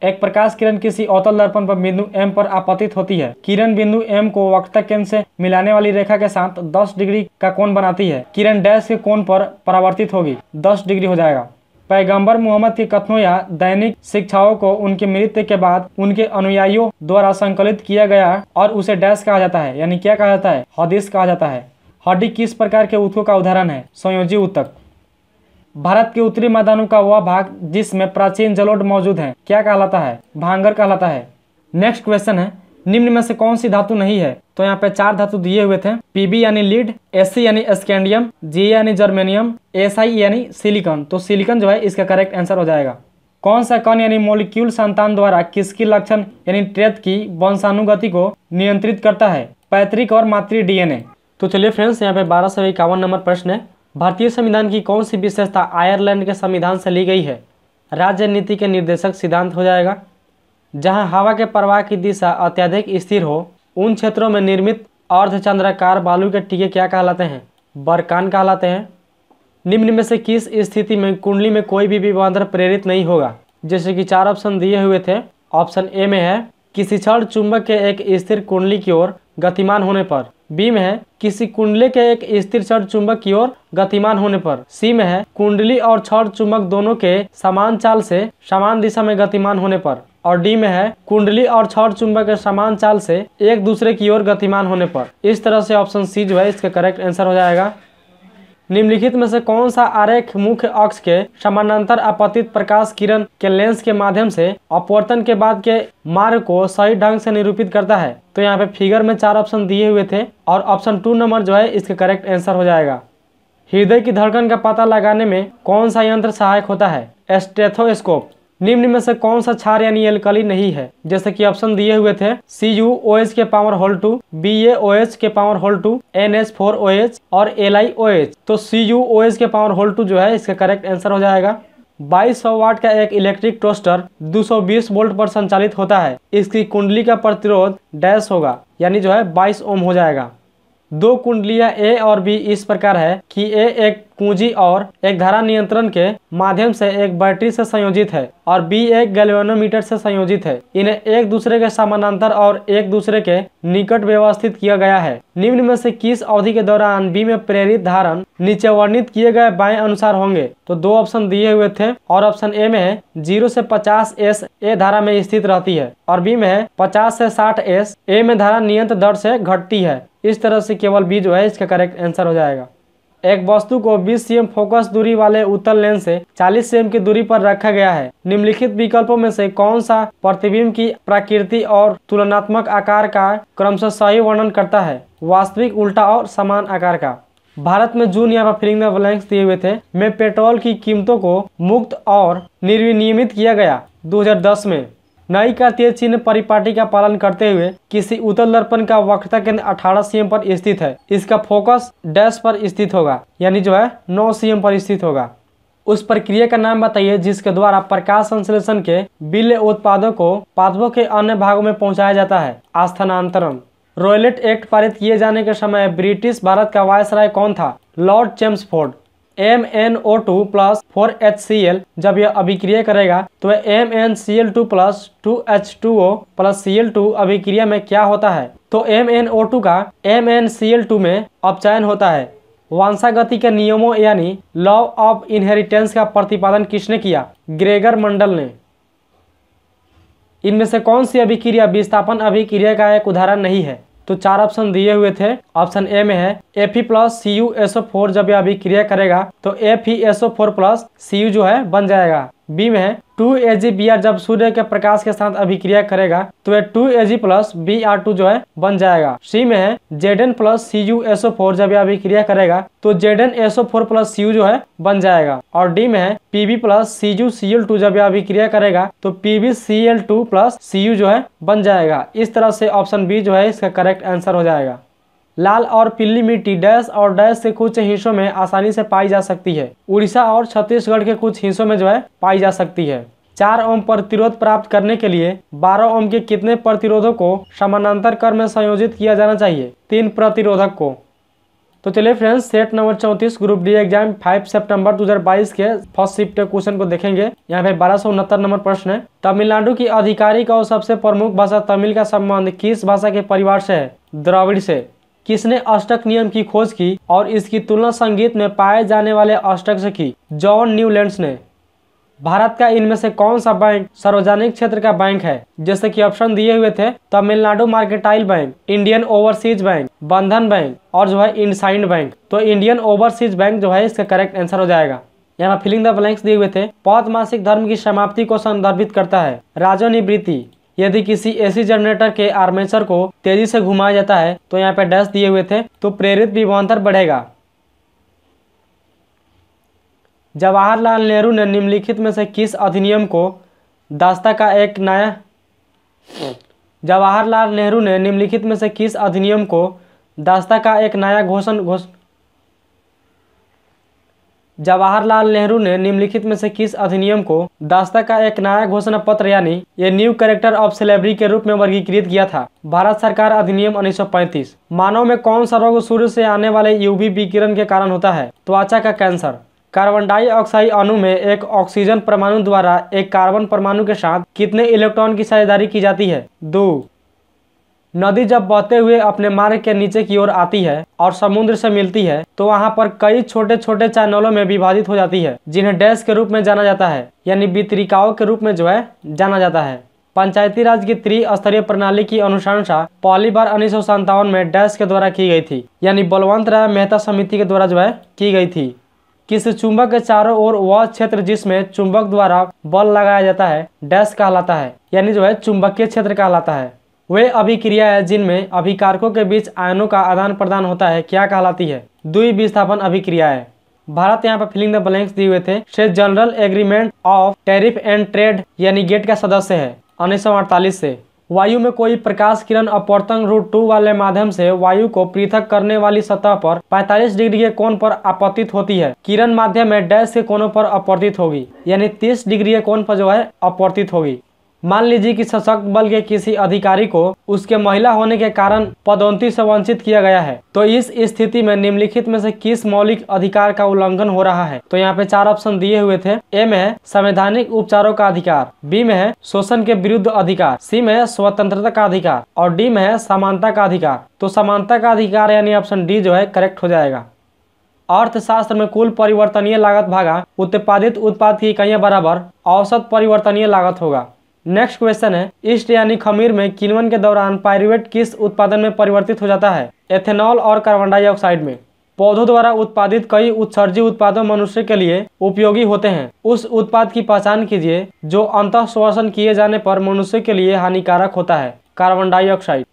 एक प्रकाश किरण किसी अवतल दर्पण पर बिंदु एम पर आपतित होती है किरण बिंदु एम को वक्ता केंद्र से मिलाने वाली रेखा के साथ 10 डिग्री का कोण बनाती है किरण डैश के कोण पर परावर्तित होगी 10 डिग्री हो जाएगा पैगंबर मोहम्मद की कथनों या दैनिक शिक्षाओं को उनके मृत्यु के बाद उनके अनुयायियों द्वारा संकलित किया गया और उसे डैश कहा जाता है यानी क्या कहा जाता है हदीस कहा जाता है हड्डी किस प्रकार के उत्तकों का उदाहरण है संयोजी उत्तक भारत के उत्तरी मैदानों का वह भाग जिसमें प्राचीन जलोट मौजूद है क्या कहलाता है भांगर कहलाता है नेक्स्ट क्वेश्चन है निम्न में से कौन सी धातु नहीं है तो यहाँ पे चार धातु दिए हुए थे पीबी यानी लीड एस यानी स्कैंडियम जी यानी जर्मेनियम एस यानी सिलिकॉन तो सिलिकॉन जो है इसका करेक्ट आंसर हो जाएगा कौन सा कण यानी मोलिक्यूल संतान द्वारा किसकी लक्षण यानी ट्रेत की वंशानुगति को नियंत्रित करता है पैतृक और मातृ डीएनए तो चलिए फ्रेंड्स यहाँ पे बारह सौ इक्यावन नंबर प्रश्न है भारतीय संविधान की कौन सी विशेषता आयरलैंड के संविधान से ली गई है राज्य नीति के निर्देशक सिद्धांत हो जाएगा जहां हवा के प्रवाह की दिशा अत्यधिक स्थिर हो उन क्षेत्रों में निर्मित अर्धचंद्राकार बालू के टीके क्या कहलाते हैं बरकान कहलाते हैं निम्न में से किस स्थिति में कुंडली में कोई भी विवांतर प्रेरित नहीं होगा जैसे कि चार ऑप्शन दिए हुए थे ऑप्शन ए में है किसी क्षण चुंबक के एक स्थिर कुंडली की ओर गतिमान होने पर बी में है किसी कुंडली के एक स्थिर क्षण चुंबक की ओर गतिमान होने पर सी में है कुंडली और छठ चुंबक दोनों के समान चाल से समान दिशा में गतिमान होने पर और डी में है कुंडली और छठ चुंबक के समान चाल से एक दूसरे की ओर गतिमान होने पर इस तरह से ऑप्शन सी जो है इसका करेक्ट आंसर हो जाएगा निम्नलिखित में से कौन सा आरेख मुख्य अक्ष के समानांतर आपतित प्रकाश किरण के लेंस के माध्यम से अपवर्तन के बाद के मार्ग को सही ढंग से निरूपित करता है तो यहाँ पे फिगर में चार ऑप्शन दिए हुए थे और ऑप्शन टू नंबर जो है इसका करेक्ट आंसर हो जाएगा हृदय की धड़कन का पता लगाने में कौन सा यंत्र सहायक होता है एस्टेथोस्कोप निम्न में से कौन सा क्षार यानी एल्कली नहीं है जैसे कि ऑप्शन दिए हुए थे सी यू ओ एच के power whole two B A O H के power whole two N H four O H और एल आई ओ एच तो सी यू ओ एच के पावर होल टू जो है इसका करेक्ट आंसर हो जाएगा 2200 वाट का एक इलेक्ट्रिक टोस्टर 220 वोल्ट पर संचालित होता है इसकी कुंडली का प्रतिरोध डैश होगा यानी जो है 22 ओम हो जाएगा दो कुंडलियां ए और बी इस प्रकार है कि ए एक पूंजी और एक धारा नियंत्रण के माध्यम से एक बैटरी से संयोजित है और बी एक गैल्वेनोमीटर से संयोजित है इन्हें एक दूसरे के समानांतर और एक दूसरे के निकट व्यवस्थित किया गया है निम्न में से किस अवधि के दौरान बी में प्रेरित धारण नीचे वर्णित किए गए बाएं अनुसार होंगे तो दो ऑप्शन दिए हुए थे और ऑप्शन ए में जीरो से पचास एस ए धारा में स्थित रहती है और बी में पचास से साठ एस ए में धारा नियंत्रण दर से घटती है इस तरह से केवल बी जो है इसका करेक्ट आंसर हो जाएगा एक वस्तु को 20 सीएम फोकस दूरी वाले उत्तर लेंस से 40 सीएम की दूरी पर रखा गया है निम्नलिखित विकल्पों में से कौन सा प्रतिबिंब की प्रकृति और तुलनात्मक आकार का क्रमशः सही वर्णन करता है वास्तविक उल्टा और समान आकार का भारत में जून या फिलिंग ब्लैंक्स दिए हुए थे में पेट्रोल की कीमतों को मुक्त और निर्विनियमित किया गया दो में नई का तेज चिन्ह परिपाटी का पालन करते हुए किसी उत्तल दर्पण का वक्रता केंद्र अठारह सीएम पर स्थित है इसका फोकस डैश पर स्थित होगा यानी जो है नौ सीएम पर स्थित होगा उस प्रक्रिया का नाम बताइए जिसके द्वारा प्रकाश संश्लेषण के बिल उत्पादों को पादों के अन्य भागों में पहुंचाया जाता है स्थानांतरण रॉयलेट एक्ट पारित किए जाने के समय ब्रिटिश भारत का वायसराय कौन था Lord Chelmsford M N O two plus four H C L जब यह अभिक्रिया करेगा तो M N C L two plus two H two O plus C L two अभिक्रिया में क्या होता है तो एम एन ओ टू का M N C L two में अपचयन होता है वंशागति के नियमों यानी लॉ ऑफ इनहेरिटेंस का प्रतिपादन किसने किया ग्रेगर मंडल ने इनमें से कौन सी अभिक्रिया विस्थापन अभिक्रिया का एक उदाहरण नहीं है तो चार ऑप्शन दिए हुए थे ऑप्शन ए में है F E plus C U SO four जब यह अभिक्रिया करेगा तो F E SO four plus C U जो है बन जाएगा बी में है two A G B R जब सूर्य के प्रकाश के साथ अभिक्रिया करेगा तो यह two A G plus B R two जो है बन जाएगा सी में है Z N plus C U SO four जब यह अभिक्रिया करेगा तो Z N SO four plus C U जो है बन जाएगा और डी में है P B plus C U C L two जब यह अभिक्रिया करेगा तो P B C L two plus C U जो है बन जाएगा इस तरह से ऑप्शन बी जो है इसका करेक्ट आंसर हो जाएगा लाल और पीली मिट्टी डैश और डैश से कुछ हिस्सों में आसानी से पाई जा सकती है उड़ीसा और छत्तीसगढ़ के कुछ हिस्सों में जो है पाई जा सकती है चार ओम प्रतिरोध प्राप्त करने के लिए बारह ओम के कितने प्रतिरोधों को समानांतर कर में संयोजित किया जाना चाहिए तीन प्रतिरोधक को तो चलिए फ्रेंड्स सेट नंबर चौंतीस ग्रुप डी एग्जाम फाइव सितंबर 2022 के फर्स्ट शिफ्ट क्वेश्चन को देखेंगे यहाँ पे बारह सौ उनहत्तर नंबर प्रश्न है तमिलनाडु की आधिकारिक और सबसे प्रमुख भाषा तमिल का संबंध किस भाषा के परिवार से है द्रविड़ से किसने अष्टक नियम की खोज की और इसकी तुलना संगीत में पाए जाने वाले अष्टक से की जॉन न्यूलैंड ने भारत का इनमें से कौन सा बैंक सार्वजनिक क्षेत्र का बैंक है जैसे कि ऑप्शन दिए हुए थे Tamil Nadu mercantile bank Indian overseas bank Bandhan bank और जो है इंडसाइंड बैंक तो इंडियन ओवरसीज बैंक जो है इसका करेक्ट आंसर हो जाएगा यहाँ फिलिंग द ब्लैंक्स दिए हुए थे पौध मासिक धर्म की समाप्ति को संदर्भित करता है राजनिवृत्ति यदि किसी एसी जनरेटर के आर्मेचर को तेजी से घुमाया जाता है तो यहाँ पे डैश दिए हुए थे तो प्रेरित विभवान्तर बढ़ेगा जवाहरलाल नेहरू ने निम्नलिखित में से किस अधिनियम को दास्ता का एक नया जवाहरलाल नेहरू ने निम्नलिखित में से किस अधिनियम को दास्ता का एक नया घोषण घोषण जवाहरलाल नेहरू ने निम्नलिखित में से किस अधिनियम को दास्ता का एक नया घोषणा पत्र यानी ये न्यू कैरेक्टर ऑफ सेलेब्री के रूप में वर्गीकृत किया था भारत सरकार अधिनियम 1935 मानव में कौन सा रोग सूर्य से आने वाले यूवी विकिरण के कारण होता है त्वचा का कैंसर कार्बन डाइऑक्साइड अणु में एक ऑक्सीजन परमाणु द्वारा एक कार्बन परमाणु के साथ कितने इलेक्ट्रॉन की साझेदारी की जाती है दो नदी जब बहते हुए अपने मार्ग के नीचे की ओर आती है और समुद्र से मिलती है तो वहाँ पर कई छोटे छोटे चैनलों में विभाजित हो जाती है जिन्हें डैश के रूप में जाना जाता है यानी वितरिकाओं के रूप में जो है जाना जाता है पंचायती राज की त्रिस्तरीय प्रणाली की अनुशंसा पहली बार उन्नीस सौ में डैश के द्वारा की गई थी यानी बलवंत राय मेहता समिति के द्वारा जो है की गई थी किस चुंबक के चारों ओर वह क्षेत्र जिसमें चुंबक द्वारा बल लगाया जाता है डैश कहलाता है यानी जो है चुंबकीय क्षेत्र कहलाता है वे अभिक्रिया है जिनमें अभिकारकों के बीच आयनों का आदान प्रदान होता है क्या कहलाती है दुई विस्थापन अभिक्रिया है भारत यहाँ पर फिलिंग द ब्लैंक्स दिए हुए थे से general agreement of tariff and trade यानी गेट का सदस्य है उन्नीस से वायु में कोई प्रकाश किरण अपवर्तन रूट टू वाले माध्यम से वायु को पृथक करने वाली सतह पर 45 डिग्री के कोण पर आपतित होती है किरण माध्यम में डैश के कोनों पर अपवर्तित होगी यानी 30 डिग्री के कोण पर जो है अपवर्तित होगी मान लीजिए कि सशक्त बल के किसी अधिकारी को उसके महिला होने के कारण पदोन्नति से वंचित किया गया है तो इस स्थिति में निम्नलिखित में से किस मौलिक अधिकार का उल्लंघन हो रहा है तो यहाँ पे चार ऑप्शन दिए हुए थे ए में है संवैधानिक उपचारों का अधिकार बी में है शोषण के विरुद्ध अधिकार सी में स्वतंत्रता का अधिकार और डी में है समानता का अधिकार तो समानता का अधिकार यानी ऑप्शन डी जो है करेक्ट हो जाएगा अर्थशास्त्र में कुल परिवर्तनीय लागत भागा उत्पादित उत्पाद की इकाइयाँ बराबर औसत परिवर्तनीय लागत होगा नेक्स्ट क्वेश्चन है ईस्ट यानी खमीर में किलवन के दौरान पायरुवेट किस उत्पादन में परिवर्तित हो जाता है एथेनॉल और कार्बन डाइऑक्साइड में पौधों द्वारा उत्पादित कई उत्सर्जी उत्पादों मनुष्य के लिए उपयोगी होते हैं उस उत्पाद की पहचान कीजिए जो अंत श्वसन किए जाने पर मनुष्य के लिए हानिकारक होता है कार्बन डाइऑक्साइड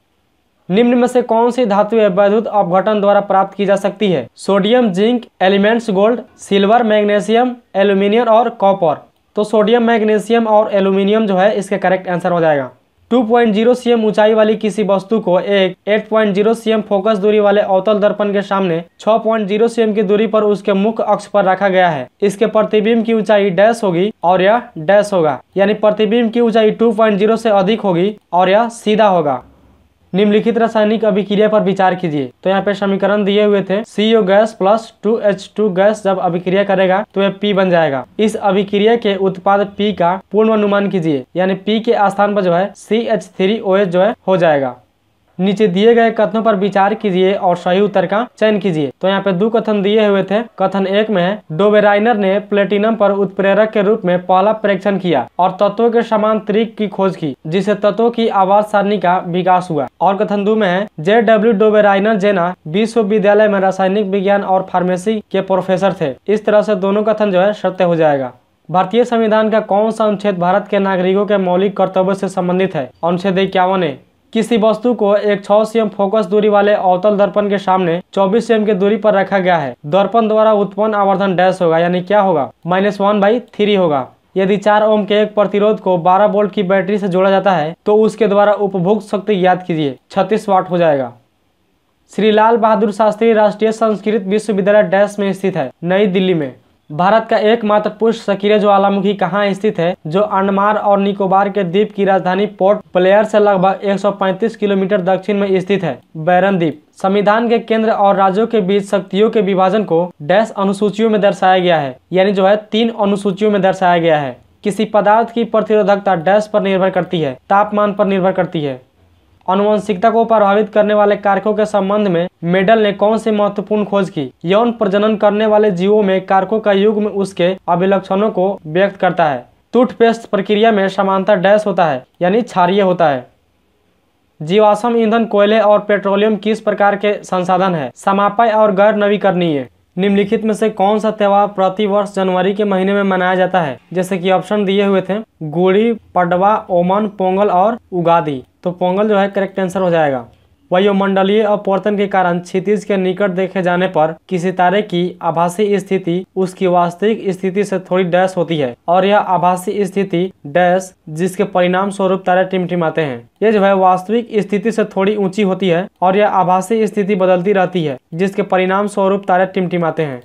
निम्न में से कौन सी धातु वैद्युत अपघटन द्वारा प्राप्त की जा सकती है sodium zinc elements gold silver magnesium aluminium और कॉपर तो सोडियम मैग्नीशियम और एल्यूमिनियम जो है इसके करेक्ट आंसर हो जाएगा 2.0 सीएम ऊंचाई वाली किसी वस्तु को एक 8.0 पॉइंट फोकस दूरी वाले अवतल दर्पण के सामने 6.0 सीएम की दूरी पर उसके मुख्य अक्ष पर रखा गया है इसके प्रतिबिंब की ऊंचाई डैश होगी और यह डैश होगा यानी प्रतिबिंब की ऊंचाई 2.0 से अधिक होगी और यह सीधा होगा निम्नलिखित रासायनिक अभिक्रिया पर विचार कीजिए तो यहाँ पे समीकरण दिए हुए थे CO gas plus two H two gas जब अभिक्रिया करेगा तो यह पी बन जाएगा इस अभिक्रिया के उत्पाद पी का पूर्ण अनुमान कीजिए यानी पी के स्थान पर जो है C H three O H जो है हो जाएगा नीचे दिए गए कथनों पर विचार कीजिए और सही उत्तर का चयन कीजिए तो यहाँ पे दो कथन दिए हुए थे कथन एक में है डोबेराइनर ने प्लेटिनम पर उत्प्रेरक के रूप में पहला परीक्षण किया और तत्वों के समान त्रिक की खोज की जिससे तत्वों की आवाज सारणी का विकास हुआ और कथन दो में है जे डब्ल्यू डोबेराइनर जेना विश्वविद्यालय में रासायनिक विज्ञान और फार्मेसी के प्रोफेसर थे इस तरह से दोनों कथन जो है सत्य हो जाएगा भारतीय संविधान का कौन सा अनुच्छेद भारत के नागरिकों के मौलिक कर्तव्य से संबंधित है अनुच्छेद इक्यावन है किसी वस्तु को एक छः सीएम फोकस दूरी वाले अवतल दर्पण के सामने 24 सीएम के दूरी पर रखा गया है दर्पण द्वारा उत्पन्न आवर्धन डैश होगा यानी क्या होगा माइनस वन बाई थ्री होगा यदि चार ओम के एक प्रतिरोध को 12 वोल्ट की बैटरी से जोड़ा जाता है तो उसके द्वारा उपभोग शक्ति याद कीजिए छत्तीस वाट हो जाएगा श्री लाल बहादुर शास्त्री राष्ट्रीय संस्कृत विश्वविद्यालय डैश में स्थित है नई दिल्ली में भारत का एकमात्र पुष्ट सकीय ज्वालामुखी कहाँ स्थित है जो अंडमान और निकोबार के द्वीप की राजधानी पोर्ट प्लेयर से लगभग 135 किलोमीटर दक्षिण में स्थित है बैरन द्वीप संविधान के केंद्र और राज्यों के बीच शक्तियों के विभाजन को डैश अनुसूचियों में दर्शाया गया है यानी जो है तीन अनुसूचियों में दर्शाया गया है किसी पदार्थ की प्रतिरोधकता डैश पर निर्भर करती है तापमान पर निर्भर करती है अनुवंशिकता को प्रभावित करने वाले कारकों के संबंध में मेडल ने कौन सी महत्वपूर्ण खोज की यौन प्रजनन करने वाले जीवों में कारकों का युग में उसके अभिलक्षणों को व्यक्त करता है टूथपेस्ट प्रक्रिया में समानता डैश होता है यानी क्षारिय होता है जीवाश्म ईंधन कोयले और पेट्रोलियम किस प्रकार के संसाधन है समापय और गैर नवीकरणीय निम्नलिखित में से कौन सा त्यौहार प्रतिवर्ष जनवरी के महीने में मनाया जाता है जैसे कि ऑप्शन दिए हुए थे गुड़ी पडवा ओमन पोंगल और उगादी तो पोंगल जो है करेक्ट आंसर हो जाएगा वायुमंडलीय अपवर्तन के कारण क्षितिज के निकट देखे जाने पर किसी तारे की आभासी स्थिति उसकी वास्तविक स्थिति से थोड़ी डैश होती है और यह आभासी स्थिति डैश जिसके परिणाम स्वरूप तारे टिमटिमाते हैं यह जो है वास्तविक स्थिति से थोड़ी ऊंची होती है और यह आभासी स्थिति बदलती रहती है जिसके परिणाम स्वरूप तारे टिमटिमाते हैं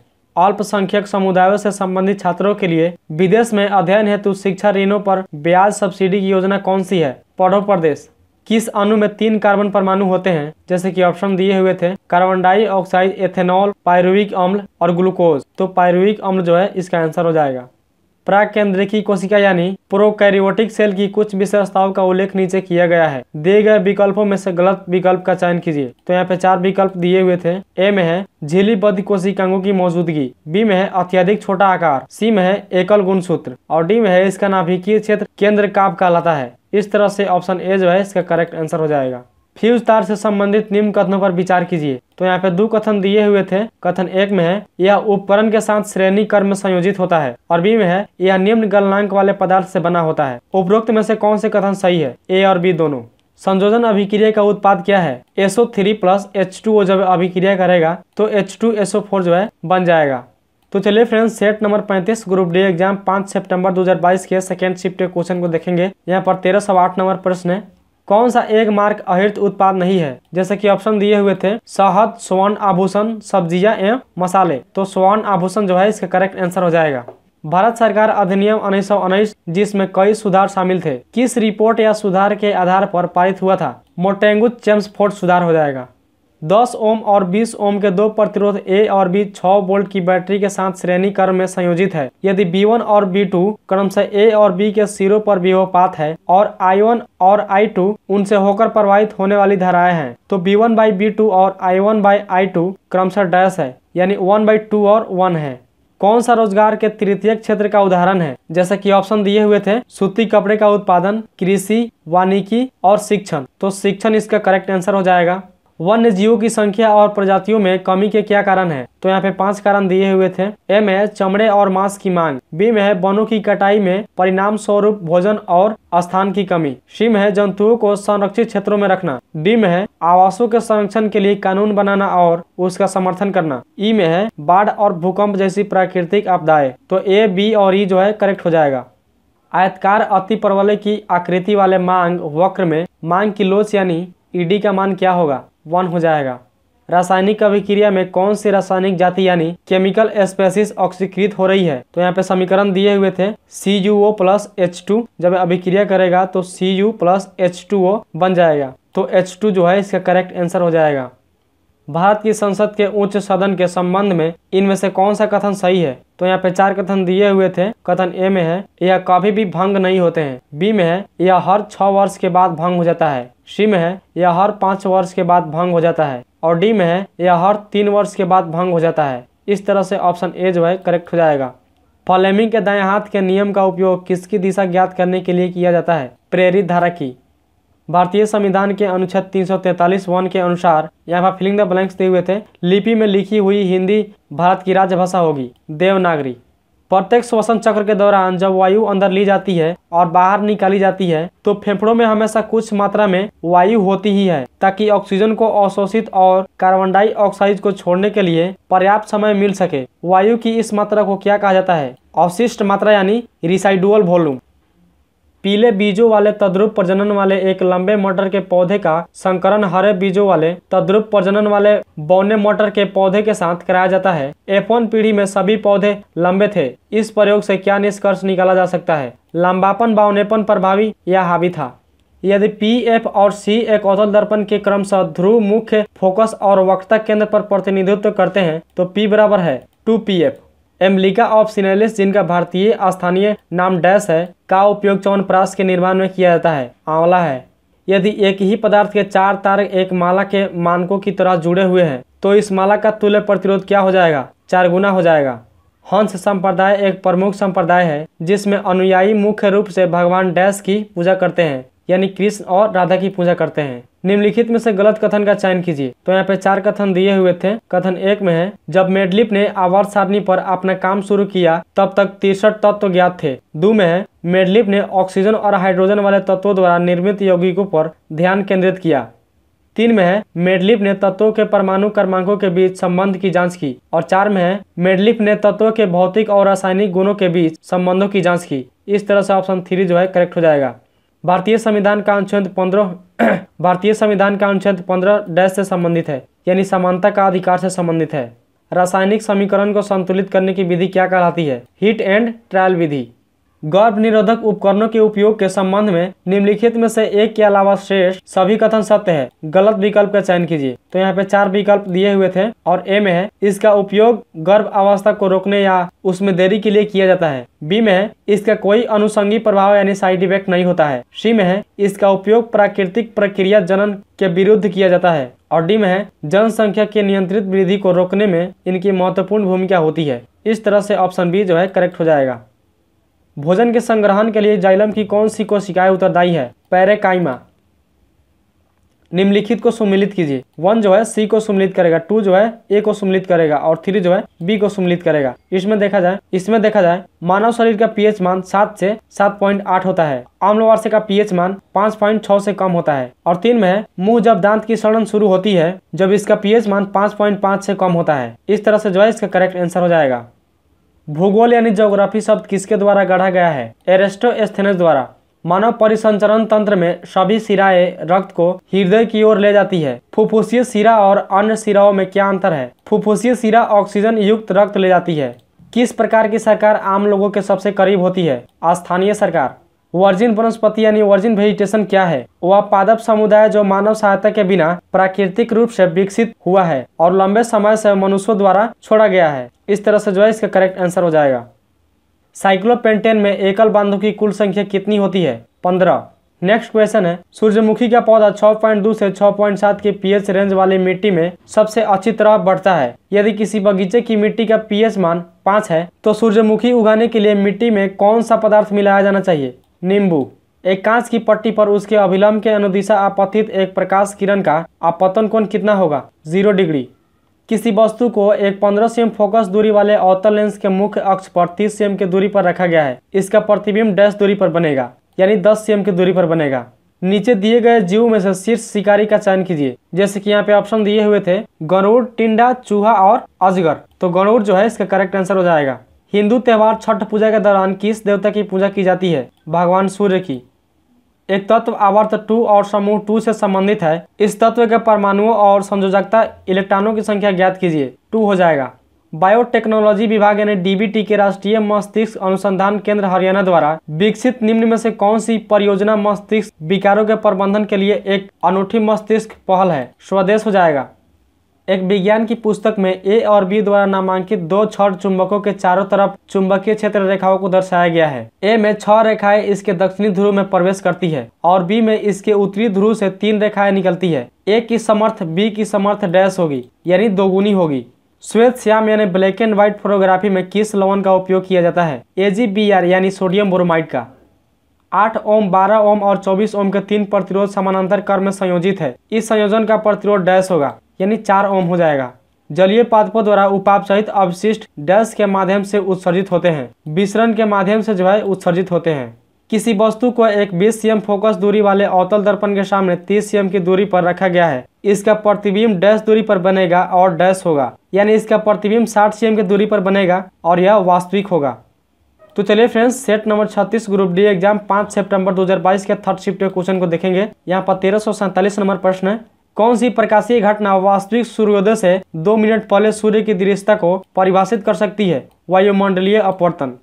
अल्पसंख्यक समुदायों से संबंधित छात्रों के लिए विदेश में अध्ययन हेतु शिक्षा ऋणों पर ब्याज सब्सिडी की योजना कौन सी है पढ़ो प्रदेश किस अणु में तीन कार्बन परमाणु होते हैं जैसे कि ऑप्शन दिए हुए थे कार्बन डाइऑक्साइड एथेनॉल पायरुविक अम्ल और ग्लूकोज तो पायरुविक अम्ल जो है इसका आंसर हो जाएगा प्राकेंद्र केंद्रिकी कोशिका यानी प्रोकैरियोटिक सेल की कुछ विशेषताओं का उल्लेख नीचे किया गया है दिए गए विकल्पों में से गलत विकल्प का चयन कीजिए तो यहाँ पे चार विकल्प दिए हुए थे ए में है झीलीबद्ध कोशिकांगों की मौजूदगी बी में है अत्यधिक छोटा आकार सी में है एकल गुणसूत्र और डी में है इसका नाभिकीय क्षेत्र केंद्र काप कहलाता है इस तरह से ऑप्शन ए जो है इसका करेक्ट आंसर हो जाएगा फ्यूज तार से संबंधित निम्न कथनों पर विचार कीजिए तो यहाँ पे दो कथन दिए हुए थे कथन एक में है यह उपकरण के साथ श्रेणी क्रम में संयोजित होता है और बी में है यह निम्न गलनांक वाले पदार्थ से बना होता है उपरोक्त में से कौन से कथन सही है ए और बी दोनों संयोजन अभिक्रिया का उत्पाद क्या है SO three plus H two जब अभिक्रिया करेगा तो एच टू एसओ फोर जो है बन जाएगा तो चलिए friends set number 35 group D exam 5 सितंबर 2022 के सेकेंड शिफ्ट के क्वेश्चन को देखेंगे यहाँ पर तेरह सौ आठ नंबर प्रश्न है कौन सा एक मार्क अहित उत्पाद नहीं है जैसे कि ऑप्शन दिए हुए थे शहद स्वर्ण आभूषण सब्जियां एवं मसाले तो स्वर्ण आभूषण जो है इसका करेक्ट आंसर हो जाएगा भारत सरकार अधिनियम उन्नीस सौ उन्नीस जिसमें कई सुधार शामिल थे किस रिपोर्ट या सुधार के आधार पर पारित हुआ था मोटेंगु फोर्ट सुधार हो जाएगा 10 ओम और 20 ओम के दो प्रतिरोध ए और बी 6 वोल्ट की बैटरी के साथ श्रेणी क्रम में संयोजित है यदि B1 और B2 क्रमशः ए और बी के सिरों पर विहोपात है और I1 और I2 उनसे होकर प्रवाहित होने वाली धाराएं हैं तो B1 वन बाई बी और I1 वन बाई आई क्रमशः डैश है यानी वन बाई टू और वन है कौन सा रोजगार के तृतीय क्षेत्र का उदाहरण है जैसे कि ऑप्शन दिए हुए थे सूती कपड़े का उत्पादन कृषि वानिकी और शिक्षण तो शिक्षण इसका करेक्ट आंसर हो जाएगा वन्य जीवों की संख्या और प्रजातियों में कमी के क्या कारण है तो यहाँ पे पांच कारण दिए हुए थे एम है चमड़े और मांस की मांग बी में है वनों की कटाई में परिणाम स्वरूप भोजन और स्थान की कमी सी में है जंतुओं को संरक्षित क्षेत्रों में रखना डी में है आवासों के संरक्षण के लिए कानून बनाना और उसका समर्थन करना ई e में है बाढ़ और भूकंप जैसी प्राकृतिक आपदाएं तो ए बी और ई e जो है करेक्ट हो जाएगा आयतकार अति प्रबल की आकृति वाले मांग वक्र में मांग की लोच यानी ईडी का मान क्या होगा वन हो जाएगा रासायनिक अभिक्रिया में कौन सी रासायनिक जाति यानी केमिकल स्पेसिस ऑक्सीकृत हो रही है तो यहाँ पे समीकरण दिए हुए थे C U O plus H two जब अभिक्रिया करेगा तो C U plus H two O बन जाएगा तो एच टू जो है इसका करेक्ट आंसर हो जाएगा भारत की संसद के उच्च सदन के संबंध में इनमें से कौन सा कथन सही है तो यहाँ पे चार कथन दिए हुए थे कथन ए में है यह कभी भी भंग नहीं होते हैं बी में है यह हर छह वर्ष के बाद भंग हो जाता है सी में है यह हर पाँच वर्ष के बाद भंग हो जाता है और डी में है यह हर तीन वर्ष के बाद भंग हो जाता है इस तरह से ऑप्शन ए जो है करेक्ट हो जाएगा फॉलेमिंग के दाएं हाथ के नियम का उपयोग किसकी दिशा ज्ञात करने के लिए किया जाता है प्रेरित धारा की भारतीय संविधान के अनुच्छेद 343 वन के अनुसार यहाँ पर फिलिंग द ब्लैंक्स दिए हुए थे लिपि में लिखी हुई हिंदी भारत की राजभाषा होगी देवनागरी प्रत्येक श्वसन चक्र के दौरान जब वायु अंदर ली जाती है और बाहर निकाली जाती है तो फेफड़ों में हमेशा कुछ मात्रा में वायु होती ही है ताकि ऑक्सीजन को अवशोषित और कार्बन डाइऑक्साइड को छोड़ने के लिए पर्याप्त समय मिल सके वायु की इस मात्रा को क्या कहा जाता है अवशिष्ट मात्रा यानी रिसाइडुअल वॉल्यूम पीले बीजों वाले तद्रुप प्रजनन वाले एक लंबे मटर के पौधे का संकरण हरे बीजों वाले तद्रुप प्रजनन वाले बौने मटर के पौधे के साथ कराया जाता है एफ पीढ़ी में सभी पौधे लंबे थे इस प्रयोग से क्या निष्कर्ष निकाला जा सकता है लंबापन बावनेपन प्रभावी या हावी था यदि पी एफ और सी एक औतल दर्पण के क्रम से ध्रुव मुख्य फोकस और वक्ता केंद्र पर प्रतिनिधित्व करते हैं तो पी बराबर है two P F emblica officinalis जिनका भारतीय स्थानीय नाम डैश है का उपयोग चौनप्राश के निर्माण में किया जाता है आंवला है यदि एक ही पदार्थ के चार तार एक माला के मानकों की तरह जुड़े हुए हैं तो इस माला का तुल्य प्रतिरोध क्या हो जाएगा चार गुना हो जाएगा हंस संप्रदाय एक प्रमुख संप्रदाय है जिसमें अनुयायी मुख्य रूप से भगवान डैश की पूजा करते हैं यानी कृष्ण और राधा की पूजा करते हैं निम्नलिखित में से गलत कथन का चयन कीजिए तो यहाँ पे चार कथन दिए हुए थे कथन एक में है जब मेडलिप ने आवर्त सारणी पर अपना काम शुरू किया तब तक तिरसठ तत्व ज्ञात थे दो में है मेडलिप ने ऑक्सीजन और हाइड्रोजन वाले तत्वों द्वारा निर्मित यौगिकों पर ध्यान केंद्रित किया तीन में है मेडलिप ने तत्वों के परमाणु क्रमांकों के बीच संबंध की जांच की और चार में है मेडलिप ने तत्वों के भौतिक और रासायनिक गुणों के बीच संबंधों की जांच की इस तरह से ऑप्शन थ्री जो है करेक्ट हो जाएगा भारतीय संविधान का अनुच्छेद पंद्रह भारतीय संविधान का अनुच्छेद पंद्रह डैश से संबंधित है यानी समानता का अधिकार से संबंधित है रासायनिक समीकरण को संतुलित करने की विधि क्या कहलाती है हिट एंड ट्रायल विधि गर्भ निरोधक उपकरणों के उपयोग के संबंध में निम्नलिखित में से एक के अलावा श्रेष्ठ सभी कथन सत्य है गलत विकल्प का चयन कीजिए तो यहाँ पे चार विकल्प दिए हुए थे और ए में है इसका उपयोग गर्भ अवस्था को रोकने या उसमें देरी के लिए किया जाता है बी में है इसका कोई अनुसंगी प्रभाव यानी साइड इफेक्ट नहीं होता है सी में है इसका उपयोग प्राकृतिक प्रक्रिया जनन के विरुद्ध किया जाता है और डी में है जनसंख्या के नियंत्रित वृद्धि को रोकने में इनकी महत्वपूर्ण भूमिका होती है इस तरह से ऑप्शन बी जो है करेक्ट हो जाएगा भोजन के संग्रहण के लिए जाइलम की कौन सी कोशिकाएं उत्तरदायी है पैरेकाइमा निम्नलिखित को सम्मिलित कीजिए वन जो है सी को सम्मिलित करेगा टू जो है ए को सम्मिलित करेगा और थ्री जो है बी को सम्मिलित करेगा इसमें देखा जाए इसमें देखा जाए मानव शरीर का पीएच मान सात से सात पॉइंट आठ होता है आम्ल वर्ष का पीएच मान पाँच पॉइंट छह से कम होता है और तीन में मुंह जब दांत की सड़न शुरू होती है जब इसका पीएच मान पाँच पॉइंट पाँच से कम होता है इस तरह से जो है इसका करेक्ट आंसर हो जाएगा भूगोल यानी ज्योग्राफी शब्द किसके द्वारा गढ़ा गया है एरेस्टो एस्थेनस द्वारा मानव परिसंचरण तंत्र में सभी सिराए रक्त को हृदय की ओर ले जाती है फुफ्फुसीय सिरा और अन्य सिराओं में क्या अंतर है फुफ्फुसीय सिरा ऑक्सीजन युक्त रक्त ले जाती है किस प्रकार की सरकार आम लोगों के सबसे करीब होती है स्थानीय सरकार वर्जिन वनस्पति यानी वर्जिन वेजिटेशन क्या है वह पादप समुदाय जो मानव सहायता के बिना प्राकृतिक रूप से विकसित हुआ है और लंबे समय से मनुष्यों द्वारा छोड़ा गया है इस तरह से जो है इसका करेक्ट आंसर हो जाएगा साइक्लोपेंटेन में एकल बांधों की कुल संख्या कितनी होती है पंद्रह नेक्स्ट क्वेश्चन है सूर्यमुखी का पौधा 6.2 से 6.7 के पीएच रेंज वाली मिट्टी में सबसे अच्छी तरह बढ़ता है यदि किसी बगीचे की मिट्टी का पीएच मान पाँच है तो सूर्यमुखी उगाने के लिए मिट्टी में कौन सा पदार्थ मिलाया जाना चाहिए नींबू एक कांच की पट्टी पर उसके अभिलंब के अनुदिशा आपतित एक प्रकाश किरण का आपतन कोण कितना होगा जीरो डिग्री किसी वस्तु को एक 15 सीएम फोकस दूरी वाले अवतल लेंस के मुख्य अक्ष पर 30 सीएम की दूरी पर रखा गया है इसका प्रतिबिंब डैश दूरी पर बनेगा यानी 10 सीएम की दूरी पर बनेगा नीचे दिए गए जीव में से शीर्ष शिकारी का चयन कीजिए जैसे कि यहाँ पे ऑप्शन दिए हुए थे गरुड़ टिंडा चूहा और अजगर तो गरुड़ जो है इसका करेक्ट आंसर हो जाएगा हिंदू त्यौहार छठ पूजा के दौरान किस देवता की पूजा की जाती है भगवान सूर्य की एक तत्व आवर्त टू और समूह टू से संबंधित है इस तत्व के परमाणुओं और संयोजकता इलेक्ट्रॉनों की संख्या ज्ञात कीजिए टू हो जाएगा बायोटेक्नोलॉजी विभाग यानी डीबीटी के राष्ट्रीय मस्तिष्क अनुसंधान केंद्र हरियाणा द्वारा विकसित निम्न में से कौन सी परियोजना मस्तिष्क विकारों के प्रबंधन के लिए एक अनूठी मस्तिष्क पहल है स्वदेश हो जाएगा एक विज्ञान की पुस्तक में ए और बी द्वारा नामांकित दो छठ चुंबकों के चारों तरफ चुंबकीय क्षेत्र रेखाओं को दर्शाया गया है ए में छह रेखाएं इसके दक्षिणी ध्रुव में प्रवेश करती है और बी में इसके उत्तरी ध्रुव से तीन रेखाएं निकलती है ए की समर्थ बी की समर्थ डैश होगी यानी दोगुनी होगी श्वेत श्याम यानी ब्लैक एंड व्हाइट फोटोग्राफी में किस लवन का उपयोग किया जाता है ए यानी सोडियम ब्रोमाइड का आठ ओम बारह ओम और चौबीस ओम के तीन प्रतिरोध समानांतर कर में संयोजित है इस संयोजन का प्रतिरोध डैश होगा यानी चार ओम हो जाएगा जलीय पादपों द्वारा उपाप सहित अवशिष्ट डैश के माध्यम से उत्सर्जित होते हैं विसरण के माध्यम से जो है उत्सर्जित होते हैं किसी वस्तु को एक 20 सीएम फोकस दूरी वाले अवतल दर्पण के सामने 30 सीएम की दूरी पर रखा गया है इसका प्रतिबिंब डैश दूरी पर बनेगा और डैश होगा यानी इसका प्रतिबिंब 60 सीएम की दूरी पर बनेगा और यह वास्तविक होगा तो चलिए friends set number 36 group D exam 5 सितंबर 2022 के थर्ड शिफ्ट के क्वेश्चन को देखेंगे यहाँ पर तेरह नंबर प्रश्न है कौन सी प्रकाशीय घटना वास्तविक सूर्योदय से दो मिनट पहले सूर्य की दृश्यता को परिभाषित कर सकती है वायुमंडलीय अपवर्तन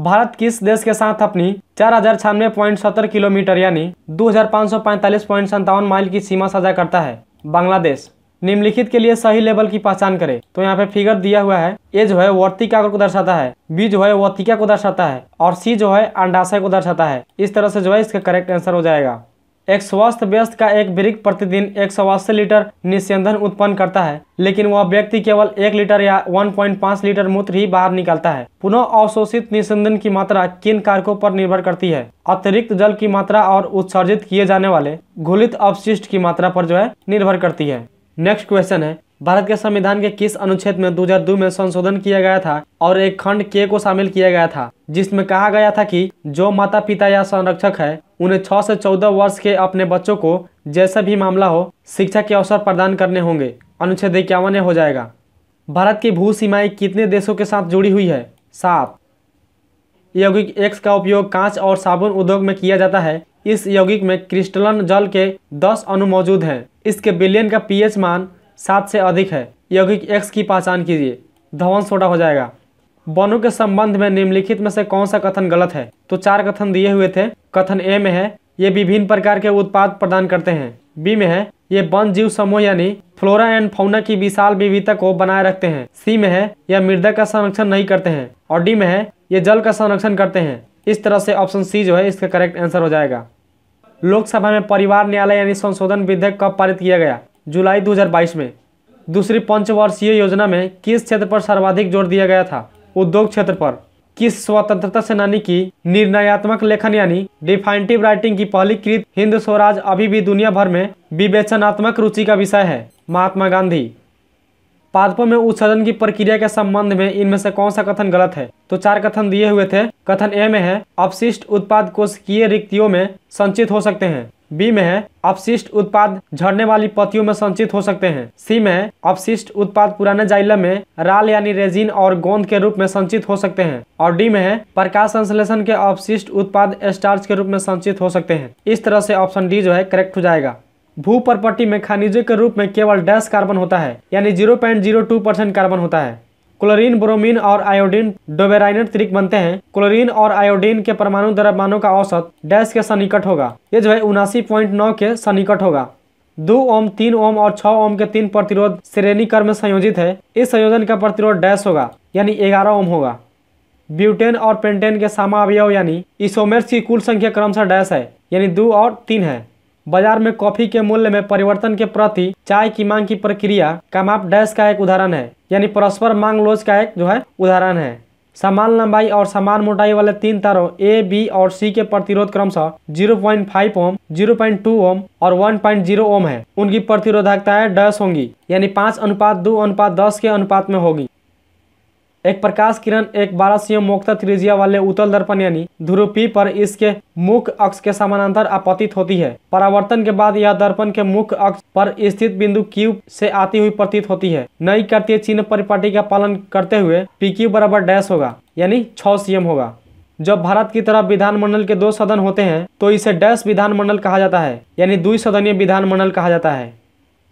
भारत किस देश के साथ अपनी चार हजार छियानवे पॉइंट सत्तर किलोमीटर यानी दो हजार पाँच सौ पैंतालीस पॉइंट संतावन माइल की सीमा साझा करता है बांग्लादेश निम्नलिखित के लिए सही लेवल की पहचान करें तो यहाँ पे फिगर दिया हुआ है ए जो है वर्तिका को दर्शाता है बी जो है वर्तिका को दर्शाता है और सी जो है अंडाशय को दर्शाता है इस तरह से जो है इसका करेक्ट आंसर हो जाएगा एक स्वस्थ व्यस्त का एक वृक्ष प्रतिदिन एक लीटर निस्यंधन उत्पन्न करता है लेकिन वह व्यक्ति केवल एक लीटर या 1.5 लीटर मूत्र ही बाहर निकालता है पुनः अवशोषित निस्यंधन की मात्रा किन कारकों पर निर्भर करती है अतिरिक्त जल की मात्रा और उत्सर्जित किए जाने वाले घुलित अवशिष्ट की मात्रा पर जो है निर्भर करती है नेक्स्ट क्वेश्चन है भारत के संविधान के किस अनुच्छेद में 2002 में संशोधन किया गया था और एक खंड के को शामिल किया गया था जिसमें कहा गया था कि जो माता पिता या संरक्षक है उन्हें छः से चौदह वर्ष के अपने बच्चों को जैसा भी मामला हो शिक्षा के अवसर प्रदान करने होंगे अनुच्छेद इक्यावन हो जाएगा भारत की भू सीमाएँ कितने देशों के साथ जुड़ी हुई है सात यौगिक एक्स का उपयोग कांच और साबुन उद्योग में किया जाता है इस यौगिक में क्रिस्टलन जल के 10 अणु मौजूद हैं इसके बिलियन का पीएच मान सात से अधिक है यौगिक एक्स की पहचान कीजिए धवन छोटा हो जाएगा वनों के संबंध में निम्नलिखित में से कौन सा कथन गलत है तो चार कथन दिए हुए थे कथन ए में है ये विभिन्न प्रकार के उत्पाद प्रदान करते हैं बी में है ये वन जीव समूह यानी फ्लोरा एंड फौना की विशाल विविधता को बनाए रखते हैं सी में है यह मृदा का संरक्षण नहीं करते हैं और डी में है ये जल का संरक्षण करते हैं इस तरह से ऑप्शन सी जो है इसका करेक्ट आंसर हो जाएगा लोकसभा में परिवार न्यायालय यानी संशोधन विधेयक कब पारित किया गया जुलाई 2022 में दूसरी पंचवर्षीय योजना में किस क्षेत्र पर सर्वाधिक जोर दिया गया था उद्योग क्षेत्र पर किस स्वतंत्रता सेनानी की निर्णयात्मक लेखन यानी डिफाइनटिव राइटिंग की पहली कृत हिंद स्वराज अभी भी दुनिया भर में विवेचनात्मक रुचि का विषय है महात्मा गांधी पादपों में उत्सर्जन की प्रक्रिया के संबंध में इनमें से कौन सा कथन गलत है तो चार कथन दिए हुए थे कथन ए में है अपशिष्ट उत्पाद कोशिकीय रिक्तियों में संचित हो सकते हैं बी में है अपशिष्ट उत्पाद झड़ने वाली पतियों में संचित हो सकते हैं सी में है अपशिष्ट उत्पाद पुराने जाइलम में राल यानी रेजिन और गोंद के रूप में संचित हो सकते हैं और डी में है प्रकाश संश्लेषण के अपशिष्ट उत्पाद स्टार्च के रूप में संचित हो सकते हैं इस तरह से ऑप्शन डी जो है करेक्ट हो जाएगा भू परपट्टी में खनिजों के रूप में केवल डैश कार्बन होता है यानी zero point zero two percent carbon होता है क्लोरीन ब्रोमीन और आयोडीन डोबेराइनेट त्रिक बनते हैं क्लोरीन और आयोडीन के परमाणु द्रव्यमानों का औसत डैश के सनिकट होगा ये जो है उनासी पॉइंट नौ के सनिकट होगा दो ओम तीन ओम और छः ओम के तीन प्रतिरोध श्रेणी कर्म में संयोजित है इस संयोजन का प्रतिरोध डैश होगा यानी ग्यारह ओम होगा ब्यूटेन और पेंटेन के सामा अवयव यानी इसोमेर्स की कुल संख्या क्रमशः डैश है यानी दो और तीन है बाजार में कॉफी के मूल्य में परिवर्तन के प्रति चाय की मांग की प्रक्रिया कामाप डैश का एक उदाहरण है यानी परस्पर मांग लोच का एक जो है उदाहरण है समान लंबाई और समान मोटाई वाले तीन तारों ए बी और सी के प्रतिरोध क्रमशः five ohm zero two ohm और वन जीरो ओम है उनकी प्रतिरोधकताएं डस होंगी यानी पाँच अनुपात दो अनुपात दस के अनुपात में होगी एक प्रकाश किरण एक बारह सीएम मोक्ता त्रिज्या वाले उतल दर्पण यानी ध्रुव पर इसके मुख्य अक्ष के समानांतर आपतित होती है परावर्तन के बाद यह दर्पण के मुख्य अक्ष पर स्थित बिंदु क्यूब से आती हुई प्रतीत होती है नई कर्तीय चिन्ह परिपाटी का पालन करते हुए पी क्यू बराबर डैश होगा यानी छः सीएम होगा जब भारत की तरह विधानमंडल के दो सदन होते हैं तो इसे डैश विधानमंडल कहा जाता है यानी द्विसदनीय विधानमंडल कहा जाता है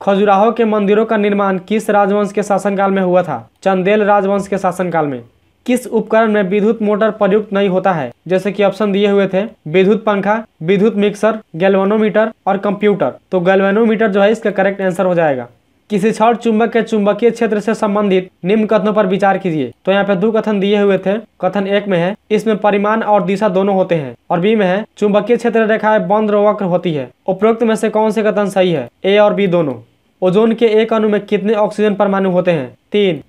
खजुराहो के मंदिरों का निर्माण किस राजवंश के शासनकाल में हुआ था चंदेल राजवंश के शासनकाल में किस उपकरण में विद्युत मोटर प्रयुक्त नहीं होता है जैसे कि ऑप्शन दिए हुए थे विद्युत पंखा विद्युत मिक्सर गैल्वेनोमीटर और कंप्यूटर तो गैल्वेनोमीटर जो है इसका करेक्ट आंसर हो जाएगा किसी छठ चुंबक के चुंबकीय क्षेत्र से संबंधित निम्न कथनों पर विचार कीजिए तो यहाँ पे दो कथन दिए हुए थे कथन एक में है इसमें परिमाण और दिशा दोनों होते हैं और बी में है चुंबकीय क्षेत्र रेखाएं बंद वक्र होती है उपरोक्त में से कौन से कथन सही है ए और बी दोनों ओजोन के एक अणु में कितने ऑक्सीजन परमाणु होते हैं तीन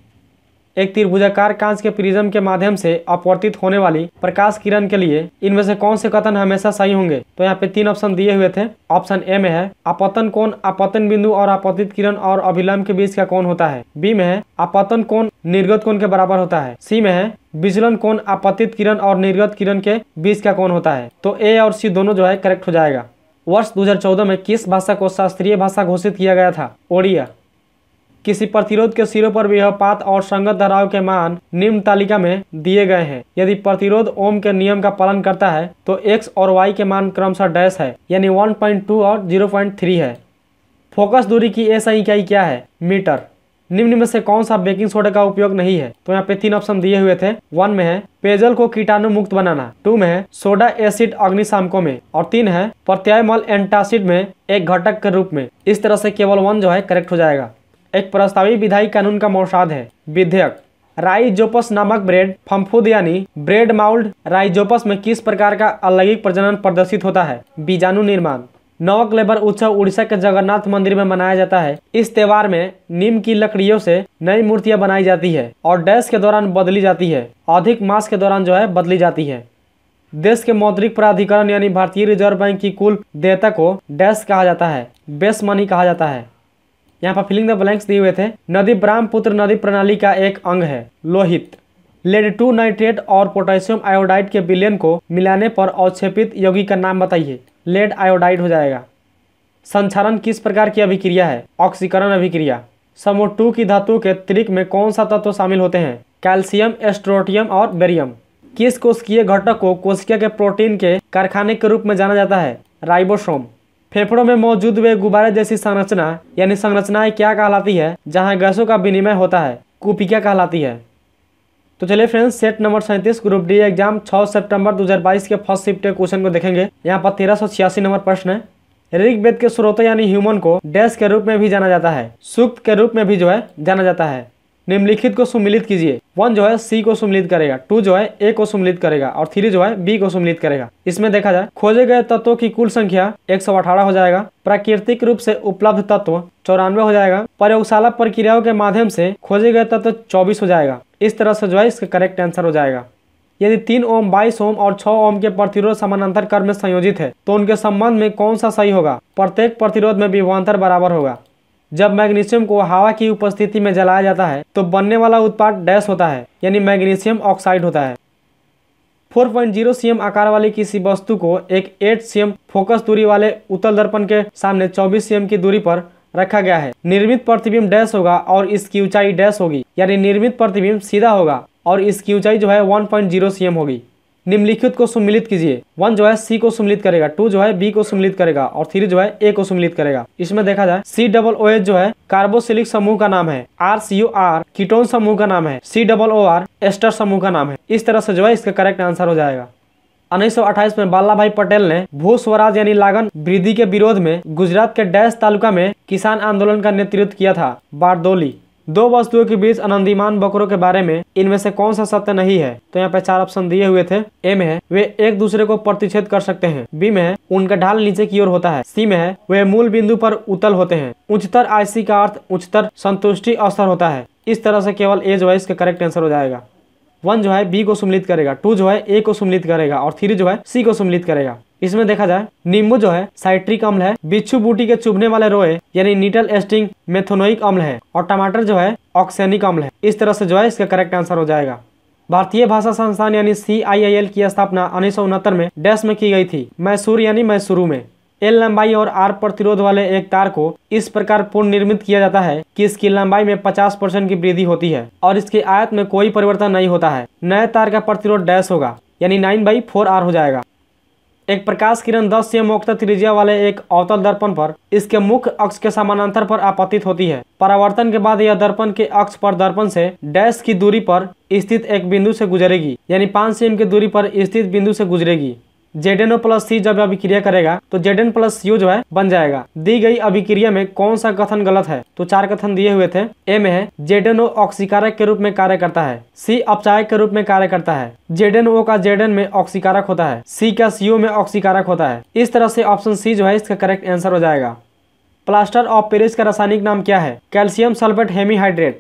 एक त्रिभुजाकार कांच के प्रिज्म के माध्यम से अपवर्तित होने वाली प्रकाश किरण के लिए इनमें से कौन से कथन हमेशा सही होंगे तो यहाँ पे तीन ऑप्शन दिए हुए थे ऑप्शन ए में है अपतन कोण अपतन बिंदु और अपतित किरण और अभिलंब के बीच का कोण होता है बी में है अपतन कोण निर्गत कोण के बराबर होता है सी में है विचलन कोण अपतित किरण और निर्गत किरण के बीच का कोण होता है तो ए और सी दोनों जो है करेक्ट हो जाएगा वर्ष 2014 में किस भाषा को शास्त्रीय भाषा घोषित किया गया था ओडिया किसी प्रतिरोध के सिरों पर भी पात और संगत धराव के मान निम्न तालिका में दिए गए हैं यदि प्रतिरोध ओम के नियम का पालन करता है तो एक्स और वाई के मान क्रमशः डैश है यानी 1.2 और 0.3 है फोकस दूरी की ऐसा इकाई क्या है मीटर निम्न में से कौन सा बेकिंग सोडा का उपयोग नहीं है तो यहाँ पे तीन ऑप्शन दिए हुए थे वन में है पेजल को कीटाणु मुक्त बनाना टू में है सोडा एसिड अग्निशामकों में और तीन है मल एंटासिड में एक घटक के रूप में इस तरह से केवल वन जो है करेक्ट हो जाएगा एक प्रस्तावित विधायी कानून का मौसाद है विधेयक राइजोपस नामक ब्रेड फम्फूद यानी ब्रेड माउल्ड राइजोपस में किस प्रकार का अलैगिक प्रजनन प्रदर्शित होता है बीजाणु निर्माण नवक लेबर उत्सव उड़ीसा के जगन्नाथ मंदिर में मनाया जाता है इस त्यौहार में नीम की लकड़ियों से नई मूर्तियां बनाई जाती है और डैश के दौरान बदली जाती है अधिक मास के दौरान जो है बदली जाती है देश के मौद्रिक प्राधिकरण यानी भारतीय रिजर्व बैंक की कुल देयता को डैश कहा जाता है बेस मनी कहा जाता है यहाँ पर फिलिंग द ब्लैंक्स दिए हुए थे नदी ब्रह्मपुत्र नदी प्रणाली का एक अंग है लोहित लेड टू नाइट्रेट और पोटेशियम आयोडाइड के बिलियन को मिलाने पर अवक्षेपित यौगिक का नाम बताइए लेड आयोडाइड हो जाएगा संचारण किस प्रकार की अभिक्रिया है ऑक्सीकरण अभिक्रिया समूह टू की धातु के त्रिक में कौन सा तत्व शामिल होते हैं कैल्शियम एस्ट्रोटियम और बेरियम किस कोशिकीय घटक को कोशिका के प्रोटीन के कारखाने के रूप में जाना जाता है राइबोसोम फेफड़ों में मौजूद वे गुब्बारे जैसी संरचना यानी संरचनाएं क्या कहलाती है जहां गैसों का विनिमय होता है कुपिका कहलाती है तो चलिए फ्रेंड्स सेट नंबर सैंतीस ग्रुप डी एग्जाम 6 सितंबर 2022 के फर्स्ट शिफ्ट के क्वेश्चन को देखेंगे यहाँ पर तेरह नंबर प्रश्न है वेद के स्रोत यानी ह्यूमन को डैश के रूप में भी जाना जाता है सूक्त के रूप में भी जो है जाना जाता है निम्नलिखित को सुमिलित कीजिए वन जो है सी को सुमिलित करेगा टू जो है ए को सुमिलित करेगा और थ्री जो है बी को सुमिलित करेगा इसमें देखा जाए खोजे गए तत्वों की कुल संख्या एक सौ अठारह हो जाएगा प्राकृतिक रूप से उपलब्ध तत्व चौरानवे हो जाएगा प्रयोगशाला प्रक्रियाओं के माध्यम से खोजे गए तत्व चौबीस हो जाएगा इस तरह से जो है इसका करेक्ट आंसर हो जाएगा यदि तीन ओम बाईस ओम और छह ओम के प्रतिरोध समानांतर क्रम में संयोजित है तो उनके संबंध में कौन सा सही होगा प्रत्येक प्रतिरोध में विभवांतर बराबर होगा जब मैग्नीशियम को हवा की उपस्थिति में जलाया जाता है तो बनने वाला उत्पाद डैश होता है यानी मैग्नीशियम ऑक्साइड होता है 4.0 सीएम आकार वाली किसी वस्तु को एक 8 सीएम फोकस दूरी वाले उत्तल दर्पण के सामने 24 सीएम की दूरी पर रखा गया है निर्मित प्रतिबिंब डैश होगा और इसकी ऊंचाई डैश होगी यानी निर्मित प्रतिबिंब सीधा होगा और इसकी ऊंचाई जो है 1.0 सीएम होगी निम्नलिखित को सम्मिलित कीजिए वन जो है सी को सम्मिलित करेगा टू जो है बी को सम्मिलित करेगा और थ्री जो है ए को सम्मिलित करेगा इसमें देखा जाए सी डबल ओ एच जो है कार्बोसिलिक समूह का नाम है R C U R ketone समूह का नाम है C double O R ester समूह का नाम है इस तरह से जो है इसका करेक्ट आंसर हो जाएगा उन्नीस में बाला भाई पटेल ने भू स्वराज यानी लागन वृद्धि के विरोध में गुजरात के डैश तालुका में किसान आंदोलन का नेतृत्व किया था बारदोली दो वस्तुओं के बीच अनंदीमान बकरों के बारे में इनमें से कौन सा सत्य नहीं है तो यहाँ पे चार ऑप्शन दिए हुए थे ए में है वे एक दूसरे को प्रतिच्छेद कर सकते हैं बी में है उनका ढाल नीचे की ओर होता है सी में है वे मूल बिंदु पर उतल होते हैं उच्चतर आईसी का अर्थ उच्चतर संतुष्टि अवसर होता है इस तरह से केवल ए जो है इसका करेक्ट आंसर हो जाएगा वन जो है बी को सम्मिलित करेगा टू जो है ए को सम्मिलित करेगा और थ्री जो है सी को सम्मिलित करेगा इसमें देखा जाए नींबू जो है साइट्रिक अम्ल है बिच्छू बूटी के चुभने वाले रोए यानी नीटल एस्टिंग मेथोनोइक अम्ल है और टमाटर जो है ऑक्सेनिक अम्ल है इस तरह से जो है इसका करेक्ट आंसर हो जाएगा भारतीय भाषा संस्थान यानी सी की स्थापना उन्नीस में डैश में की गई थी मैसूर यानी मैसूरू में एल लंबाई और आर प्रतिरोध वाले एक तार को इस प्रकार पुनर्निर्मित किया जाता है कि इसकी लंबाई में 50 परसेंट की वृद्धि होती है और इसके आयत में कोई परिवर्तन नहीं होता है नए तार का प्रतिरोध डैश होगा यानी नाइन बाई फोर आर हो जाएगा एक प्रकाश किरण 10 से मुक्त त्रिज्या वाले एक अवतल दर्पण पर इसके मुख्य अक्ष के समानांतर पर आपतित होती है परावर्तन के बाद यह दर्पण के अक्ष पर दर्पण से डैश की दूरी पर स्थित एक बिंदु से गुजरेगी यानी पांच सेम की दूरी पर स्थित बिंदु से गुजरेगी Z N O plus C जब अभिक्रिया करेगा तो जेड एन प्लस यू जो है बन जाएगा दी गई अभिक्रिया में कौन सा कथन गलत है तो चार कथन दिए हुए थे ए में है जेड एन ओ ऑक्सीकारक के रूप में कार्य करता है सी अपचायक के रूप में कार्य करता है जेड एन ओ का जेड एन में ऑक्सीकारक होता है सी का सीओ में ऑक्सीकारक होता है इस तरह से ऑप्शन सी जो है इसका करेक्ट आंसर हो जाएगा प्लास्टर ऑफ पेरिस का रासायनिक नाम क्या है कैल्शियम सल्फेट हेमीहाइड्रेट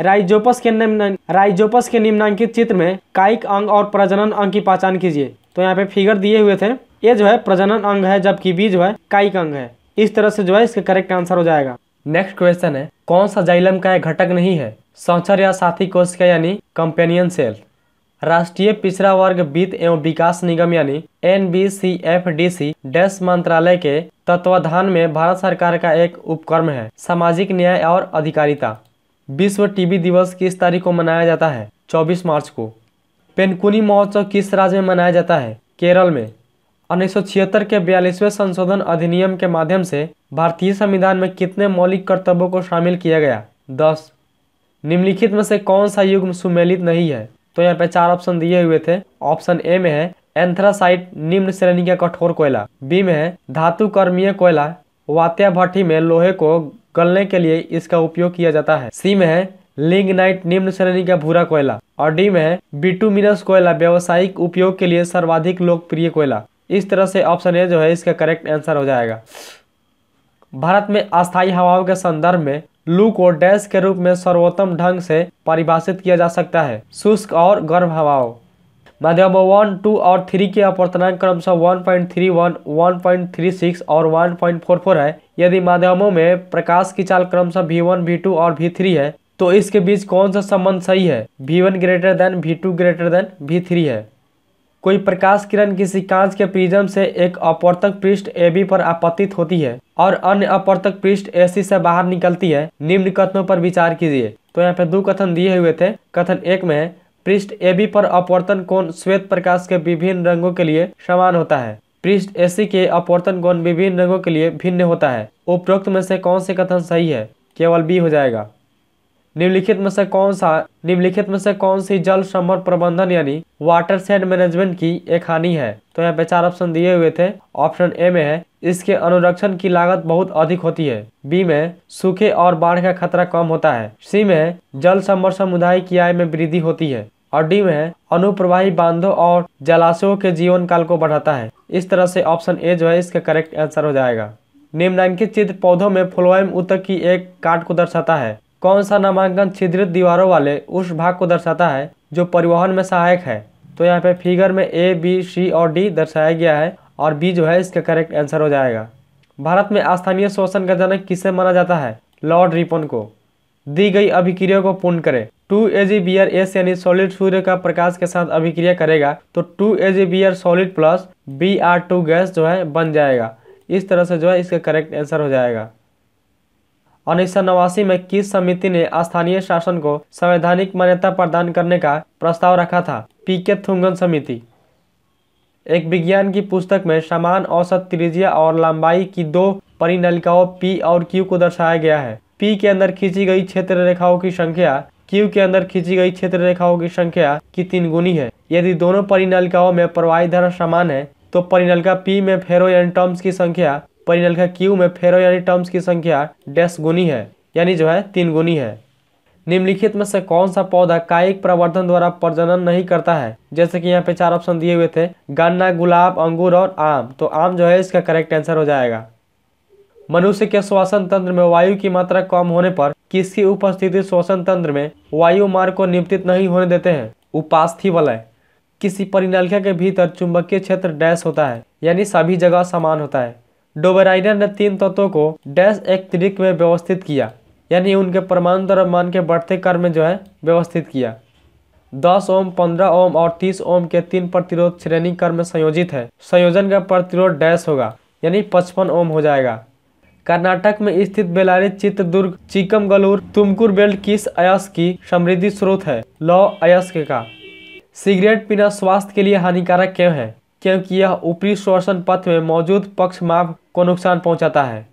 राइजोपस के निम्न राइजोपस के निम्नांकित चित्र में कायिक अंग और प्रजनन अंग की पहचान कीजिए तो यहाँ पे फिगर दिए हुए थे ये जो है प्रजनन अंग है जबकि बी जो है कायिक अंग है इस तरह से जो है इसका करेक्ट आंसर हो जाएगा नेक्स्ट क्वेश्चन है कौन सा जाइलम का घटक नहीं है संचर या साथी कोष का यानी कंपेनियन सेल राष्ट्रीय पिछड़ा वर्ग वित्त एवं विकास निगम यानी N B C F D C dash मंत्रालय के तत्वाधान में भारत सरकार का एक उपक्रम है सामाजिक न्याय और अधिकारिता विश्व टीबी दिवस किस तारीख को मनाया जाता है 24 मार्च को पेनकुनी महोत्सव किस राज्य में मनाया जाता है केरल में उन्नीस के बयालीसवें संशोधन अधिनियम के माध्यम से भारतीय संविधान में कितने मौलिक कर्तव्यों को शामिल किया गया दस निम्नलिखित में से कौन सा युग्म सुमेलित नहीं है तो यहाँ पे चार ऑप्शन दिए हुए थे ऑप्शन ए में है एंथ्रासाइट निम्न श्रेणी का कठोर कोयला बी में है धातु कर्मीय कोयला वात्या भट्टी में लोहे को गलने के लिए इसका उपयोग किया जाता है सी में है लिंगनाइट निम्न श्रेणी का भूरा कोयला और डी में है बिटूमिनस कोयला व्यावसायिक उपयोग के लिए सर्वाधिक लोकप्रिय कोयला इस तरह से ऑप्शन ए जो है इसका करेक्ट आंसर हो जाएगा भारत में अस्थायी हवाओं के संदर्भ में लू को डैश के रूप में सर्वोत्तम ढंग से परिभाषित किया जा सकता है शुष्क और गर्म हवाओं माध्यम वन टू और थ्री के अपर्तना क्रमशः one point three one one point three six और वन पॉइंट फोर फोर है यदि माध्यमों में प्रकाश की चाल क्रमशः वी वन वी टू और वी थ्री है तो इसके बीच कौन सा संबंध सही है V one greater than V two greater than V three है कोई प्रकाश किरण किसी कांच के प्रिज्म से एक अपर्तक पृष्ठ ए बी पर आपतित होती है और अन्य अपर्तक पृष्ठ ए सी से बाहर निकलती है निम्न कथनों पर विचार कीजिए तो यहाँ पे दो कथन दिए हुए थे कथन एक में है पृष्ठ ए बी पर अपवर्तन कोण श्वेत प्रकाश के विभिन्न रंगों के लिए समान होता है पृष्ठ ए सी के अपवर्तन कोण विभिन्न रंगों के लिए भिन्न होता है उपरोक्त में से कौन से कथन सही है केवल बी हो जाएगा निम्नलिखित में से कौन सा निम्नलिखित में से कौन सी जल संवर्ध प्रबंधन यानी वाटर सेड मैनेजमेंट की एक हानि है तो यहाँ पे चार ऑप्शन दिए हुए थे ऑप्शन ए में है इसके अनुरक्षण की लागत बहुत अधिक होती है बी में सूखे और बाढ़ का खतरा कम होता है सी में जल संवर्ध समुदाय की आय में वृद्धि होती है और डी में अनुप्रवाही बांधों और जलाशयों के जीवन काल को बढ़ाता है इस तरह से ऑप्शन ए जो है इसका करेक्ट आंसर हो जाएगा निम्नांकित चित्र पौधों में फ्लोएम उत्तर की एक काट को दर्शाता है कौन सा नामांकन छिद्रित दीवारों वाले उस भाग को दर्शाता है जो परिवहन में सहायक है तो यहाँ पे फिगर में ए बी सी और डी दर्शाया गया है और बी जो है इसका करेक्ट आंसर हो जाएगा भारत में स्थानीय शोषण का जनक किसे माना जाता है लॉर्ड रिपन को दी गई अभिक्रिया को पूर्ण करें two A G B R S यानी सॉलिड सूर्य का प्रकाश के साथ अभिक्रिया करेगा तो two A G B R solid plus B R two gas जो है बन जाएगा इस तरह से जो है इसका करेक्ट आंसर हो जाएगा उन्नीस सौ नवासी में किस समिति ने स्थानीय शासन को संवैधानिक मान्यता प्रदान करने का प्रस्ताव रखा था पीके थुंगन समिति एक विज्ञान की पुस्तक में समान औसत त्रिज्या और लंबाई की दो परिनलिकाओं पी और क्यू को दर्शाया गया है पी के अंदर खींची गई क्षेत्र रेखाओं की संख्या क्यू के अंदर खींची गई क्षेत्र रेखाओं की संख्या की तीन गुनी है यदि दोनों परिनलिकाओं में प्रवाही धारा समान है तो परिनलिका पी में फेरो की संख्या परिणल का क्यू में फेरो यानी टर्म्स की संख्या डैश गुनी है यानी जो है तीन गुनी है निम्नलिखित में से कौन सा पौधा कायिक प्रवर्धन द्वारा प्रजनन नहीं करता है जैसे कि यहाँ पे चार ऑप्शन दिए हुए थे गन्ना गुलाब अंगूर और आम तो आम जो है इसका करेक्ट आंसर हो जाएगा मनुष्य के श्वसन तंत्र में वायु की मात्रा कम होने पर किसकी उपस्थिति श्वसन तंत्र में वायु मार्ग को निपटित नहीं होने देते हैं उपास्थि वलय किसी परिनलिका के भीतर चुंबकीय क्षेत्र डैश होता है यानी सभी जगह समान होता है डोबराइनर ने तीन तत्वों को डैश एक त्रिक में व्यवस्थित किया यानी उनके परमाणु द्रव्यमान के बढ़ते क्रम में जो है व्यवस्थित किया दस ओम पंद्रह ओम और तीस ओम के तीन प्रतिरोध श्रेणी क्रम में संयोजित है संयोजन का प्रतिरोध डैश होगा यानी पचपन ओम हो जाएगा कर्नाटक में स्थित बेलारी चित्रदुर्ग चिकमगलूर तुमकुर बेल्ट किस अयस की समृद्धि स्रोत है लौ अयस्क का सिगरेट पीना स्वास्थ्य के लिए हानिकारक क्यों है क्योंकि यह ऊपरी शोषण पथ में मौजूद पक्षमाप को नुकसान पहुंचाता है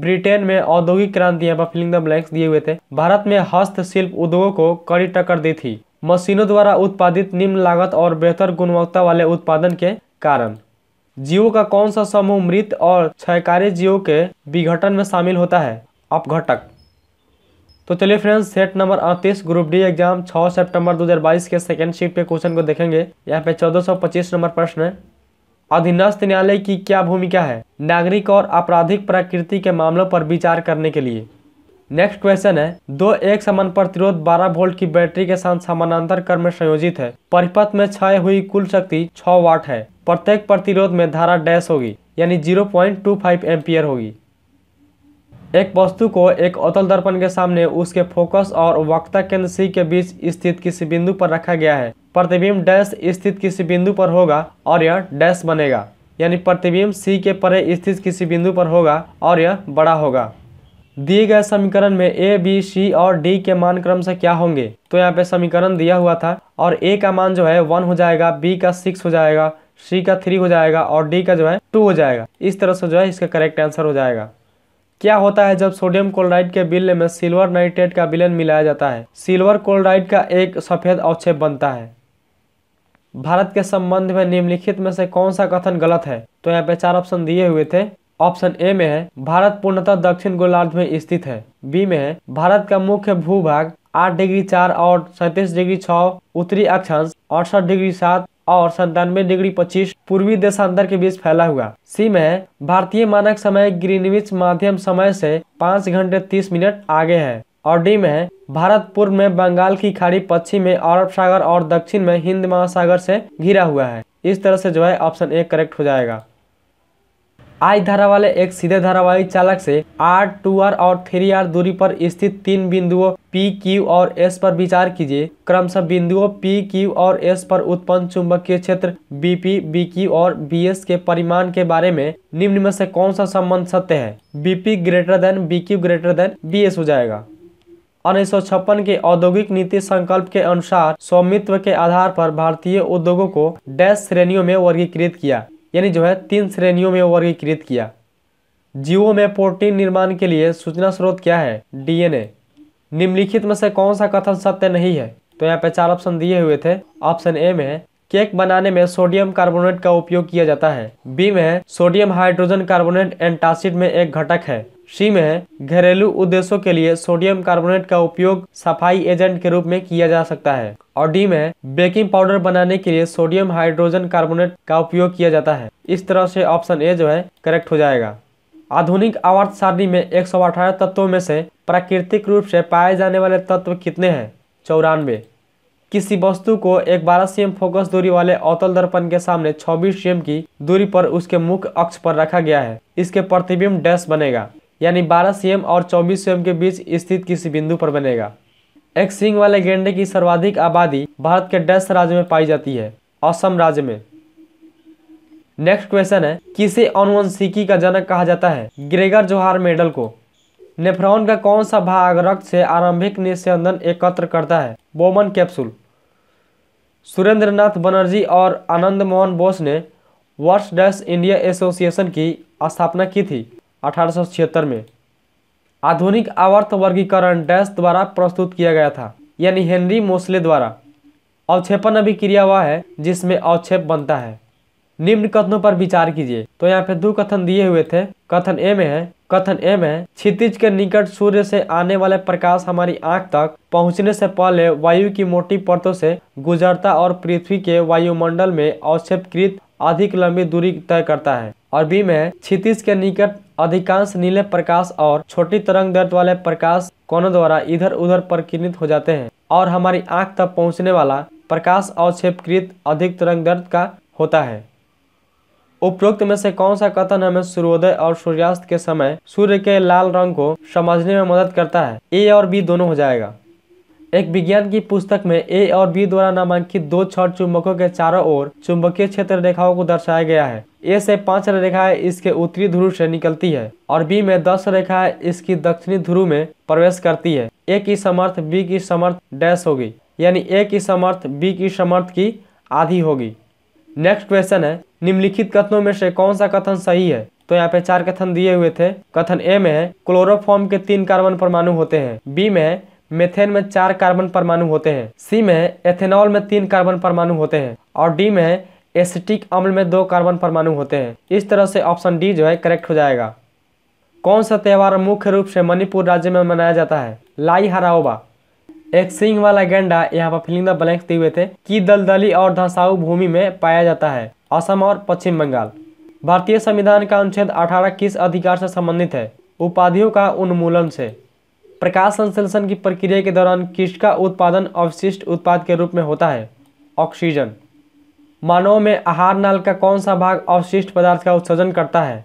ब्रिटेन में औद्योगिक क्रांति यहाँ पर फिलिंग द ब्लैंक्स दिए हुए थे भारत में हस्तशिल्प उद्योगों को कड़ी टक्कर दी थी मशीनों द्वारा उत्पादित निम्न लागत और बेहतर गुणवत्ता वाले उत्पादन के कारण जीवों का कौन सा समूह मृत और क्षयकारी जीवों के विघटन में शामिल होता है अपघटक तो चलिए फ्रेंड्स सेट नंबर अड़तीस ग्रुप डी एग्जाम 6 सितंबर 2022 के सेकेंड शिफ्ट के क्वेश्चन को देखेंगे यहाँ पे 1425 नंबर प्रश्न है अधीनस्थ न्यायालय की क्या भूमिका है नागरिक और आपराधिक प्रकृति के मामलों पर विचार करने के लिए नेक्स्ट क्वेश्चन है दो एक समान प्रतिरोध 12 वोल्ट की बैटरी के साथ समानांतर क्रम में संयोजित है परिपथ में क्षय हुई कुल शक्ति 6 वाट है प्रत्येक प्रतिरोध में धारा डैश होगी यानी 0.25 एम्पियर होगी एक वस्तु को एक अतल दर्पण के सामने उसके फोकस और वक्ता केंद्र सी के बीच स्थित किसी बिंदु पर रखा गया है प्रतिबिंब डैश स्थित किसी बिंदु पर होगा और यह डैश बनेगा यानी प्रतिबिंब सी के परे स्थित किसी बिंदु पर होगा और यह बड़ा होगा दिए गए समीकरण में ए बी सी और डी के मान क्रम से क्या होंगे तो यहाँ पे समीकरण दिया हुआ था और ए का मान जो है वन हो जाएगा बी का सिक्स हो जाएगा सी का थ्री हो जाएगा और डी का जो है टू हो जाएगा इस तरह से जो है इसका करेक्ट आंसर हो जाएगा क्या होता है जब सोडियम क्लोराइड के बिल में सिल्वर नाइट्रेट का विलयन मिलाया जाता है सिल्वर क्लोराइड का एक सफेद अवक्षेप बनता है भारत के संबंध में निम्नलिखित में से कौन सा कथन गलत है तो यहाँ पे चार ऑप्शन दिए हुए थे ऑप्शन ए में है भारत पूर्णतः दक्षिण गोलार्ध में स्थित है बी में है भारत का मुख्य भूभाग आठ डिग्री चार और सैंतीस डिग्री छः उत्तरी अक्षांश अड़सठ डिग्री सात और संतानवे डिग्री पच्चीस पूर्वी देशांतर के बीच फैला हुआ सी में भारतीय मानक समय ग्रीनविच माध्यम समय से पाँच घंटे तीस मिनट आगे है और डी में भारत पूर्व में बंगाल की खाड़ी पश्चिम में अरब सागर और दक्षिण में हिंद महासागर से घिरा हुआ है इस तरह से जो है ऑप्शन ए करेक्ट हो जाएगा आज धारा वाले एक सीधे धारावाही चालक से आर टू आर और थ्री आर दूरी पर स्थित तीन बिंदुओं पी क्यू और एस पर विचार कीजिए क्रमशः बिंदुओं पी क्यू और एस पर उत्पन्न चुंबकीय क्षेत्र बीपी बीक्यू और बी एस के परिमाण के बारे में निम्न में से कौन सा संबंध सत्य है B P greater than B Q greater than B S हो जाएगा उन्नीस के औद्योगिक नीति संकल्प के अनुसार स्वामित्व के आधार पर भारतीय उद्योगों को डैश श्रेणियों में वर्गीकृत किया यानी जो है तीन श्रेणियों में वर्गीकृत किया जीवो में प्रोटीन निर्माण के लिए सूचना स्रोत क्या है डीएनए निम्नलिखित में से कौन सा कथन सत्य नहीं है तो यहाँ पे चार ऑप्शन दिए हुए थे ऑप्शन ए में है केक बनाने में सोडियम कार्बोनेट का उपयोग किया जाता है बी में है सोडियम हाइड्रोजन कार्बोनेट एंटासिड में एक घटक है सी में घरेलू उद्देश्यों के लिए सोडियम कार्बोनेट का उपयोग सफाई एजेंट के रूप में किया जा सकता है और डी में बेकिंग पाउडर बनाने के लिए सोडियम हाइड्रोजन कार्बोनेट का उपयोग किया जाता है इस तरह से ऑप्शन ए जो है करेक्ट हो जाएगा आधुनिक आवर्त सारणी में एक तत्वों में से प्राकृतिक रूप से पाए जाने वाले तत्व कितने हैं चौरानवे किसी वस्तु को एक बारह सी फोकस दूरी वाले अवतल दर्पण के सामने छब्बीस सी की दूरी पर उसके मुख्य अक्ष पर रखा गया है इसके प्रतिबिंब डैश बनेगा यानी 12 सीएम और 24 सीएम के बीच स्थित किसी बिंदु पर बनेगा एक सिंह वाले गेंडे की सर्वाधिक आबादी भारत के डैश राज्य में पाई जाती है असम राज्य में नेक्स्ट क्वेश्चन है किसे अनुवंशिकी का जनक कहा जाता है ग्रेगर जोहार मेडल को नेफ्रॉन का कौन सा भाग रक्त से आरंभिक निस्यंदन एकत्र करता है बोमन कैप्सूल सुरेंद्रनाथ बनर्जी और आनंद मोहन बोस ने वर्ष डैश इंडिया एसोसिएशन की स्थापना की थी 1876 में आधुनिक आवर्त वर्गीकरण डैश द्वारा प्रस्तुत किया गया था यानी हेनरी मोसले द्वारा अवक्षेपण अभिक्रिया वह है जिसमें अवक्षेप बनता है निम्न कथनों पर विचार कीजिए तो यहाँ पे दो कथन दिए हुए थे कथन ए में है कथन ए में क्षितिज के निकट सूर्य से आने वाले प्रकाश हमारी आंख तक पहुंचने से पहले वायु की मोटी परतों से गुजरता और पृथ्वी के वायुमंडल में अवक्षेपकृत अधिक लंबी दूरी तय करता है और बी में क्षितिज के निकट अधिकांश नीले प्रकाश और छोटी तरंग दर्द वाले प्रकाश कोनों द्वारा इधर उधर प्रकीर्णित हो जाते हैं और हमारी आंख तक पहुंचने वाला प्रकाश अवक्षेपकृत अधिक तरंग दर्द का होता है उपरोक्त में से कौन सा कथन हमें सूर्योदय और सूर्यास्त के समय सूर्य के लाल रंग को समझने में मदद करता है ए और बी दोनों हो जाएगा एक विज्ञान की पुस्तक में ए और बी द्वारा नामांकित दो छठ चुंबकों के चारों ओर चुंबकीय क्षेत्र रेखाओं को दर्शाया गया है ए से पांच रेखाएं इसके उत्तरी ध्रुव से निकलती है और बी में दस रेखाएं इसकी दक्षिणी ध्रुव में प्रवेश करती है ए की समर्थ बी की समर्थ डैश होगी यानी ए की समर्थ बी की समर्थ की आधी होगी नेक्स्ट क्वेश्चन है निम्नलिखित कथनों में से कौन सा कथन सही है तो यहाँ पे चार कथन दिए हुए थे कथन ए में है क्लोरोफॉर्म के तीन कार्बन परमाणु होते हैं बी में है मेथेन में चार कार्बन परमाणु होते हैं सी में एथेनॉल में तीन कार्बन परमाणु होते हैं और डी में एसिटिक अम्ल में दो कार्बन परमाणु होते हैं इस तरह से ऑप्शन डी जो है करेक्ट हो जाएगा कौन सा त्यौहार मुख्य रूप से मणिपुर राज्य में मनाया जाता है लाई हराओबा एक सिंह वाला गेंडा यहाँ पर फिलिंग द ब्लैंक दिए हुए थे की दलदली और धसाऊ भूमि में पाया जाता है असम और पश्चिम बंगाल भारतीय संविधान का अनुच्छेद 18 किस अधिकार से संबंधित है उपाधियों का उन्मूलन से प्रकाश संश्लेषण की प्रक्रिया के दौरान किसका उत्पादन अवशिष्ट उत्पाद के रूप में होता है ऑक्सीजन मानव में आहार नाल का कौन सा भाग अवशिष्ट पदार्थ का उत्सर्जन करता है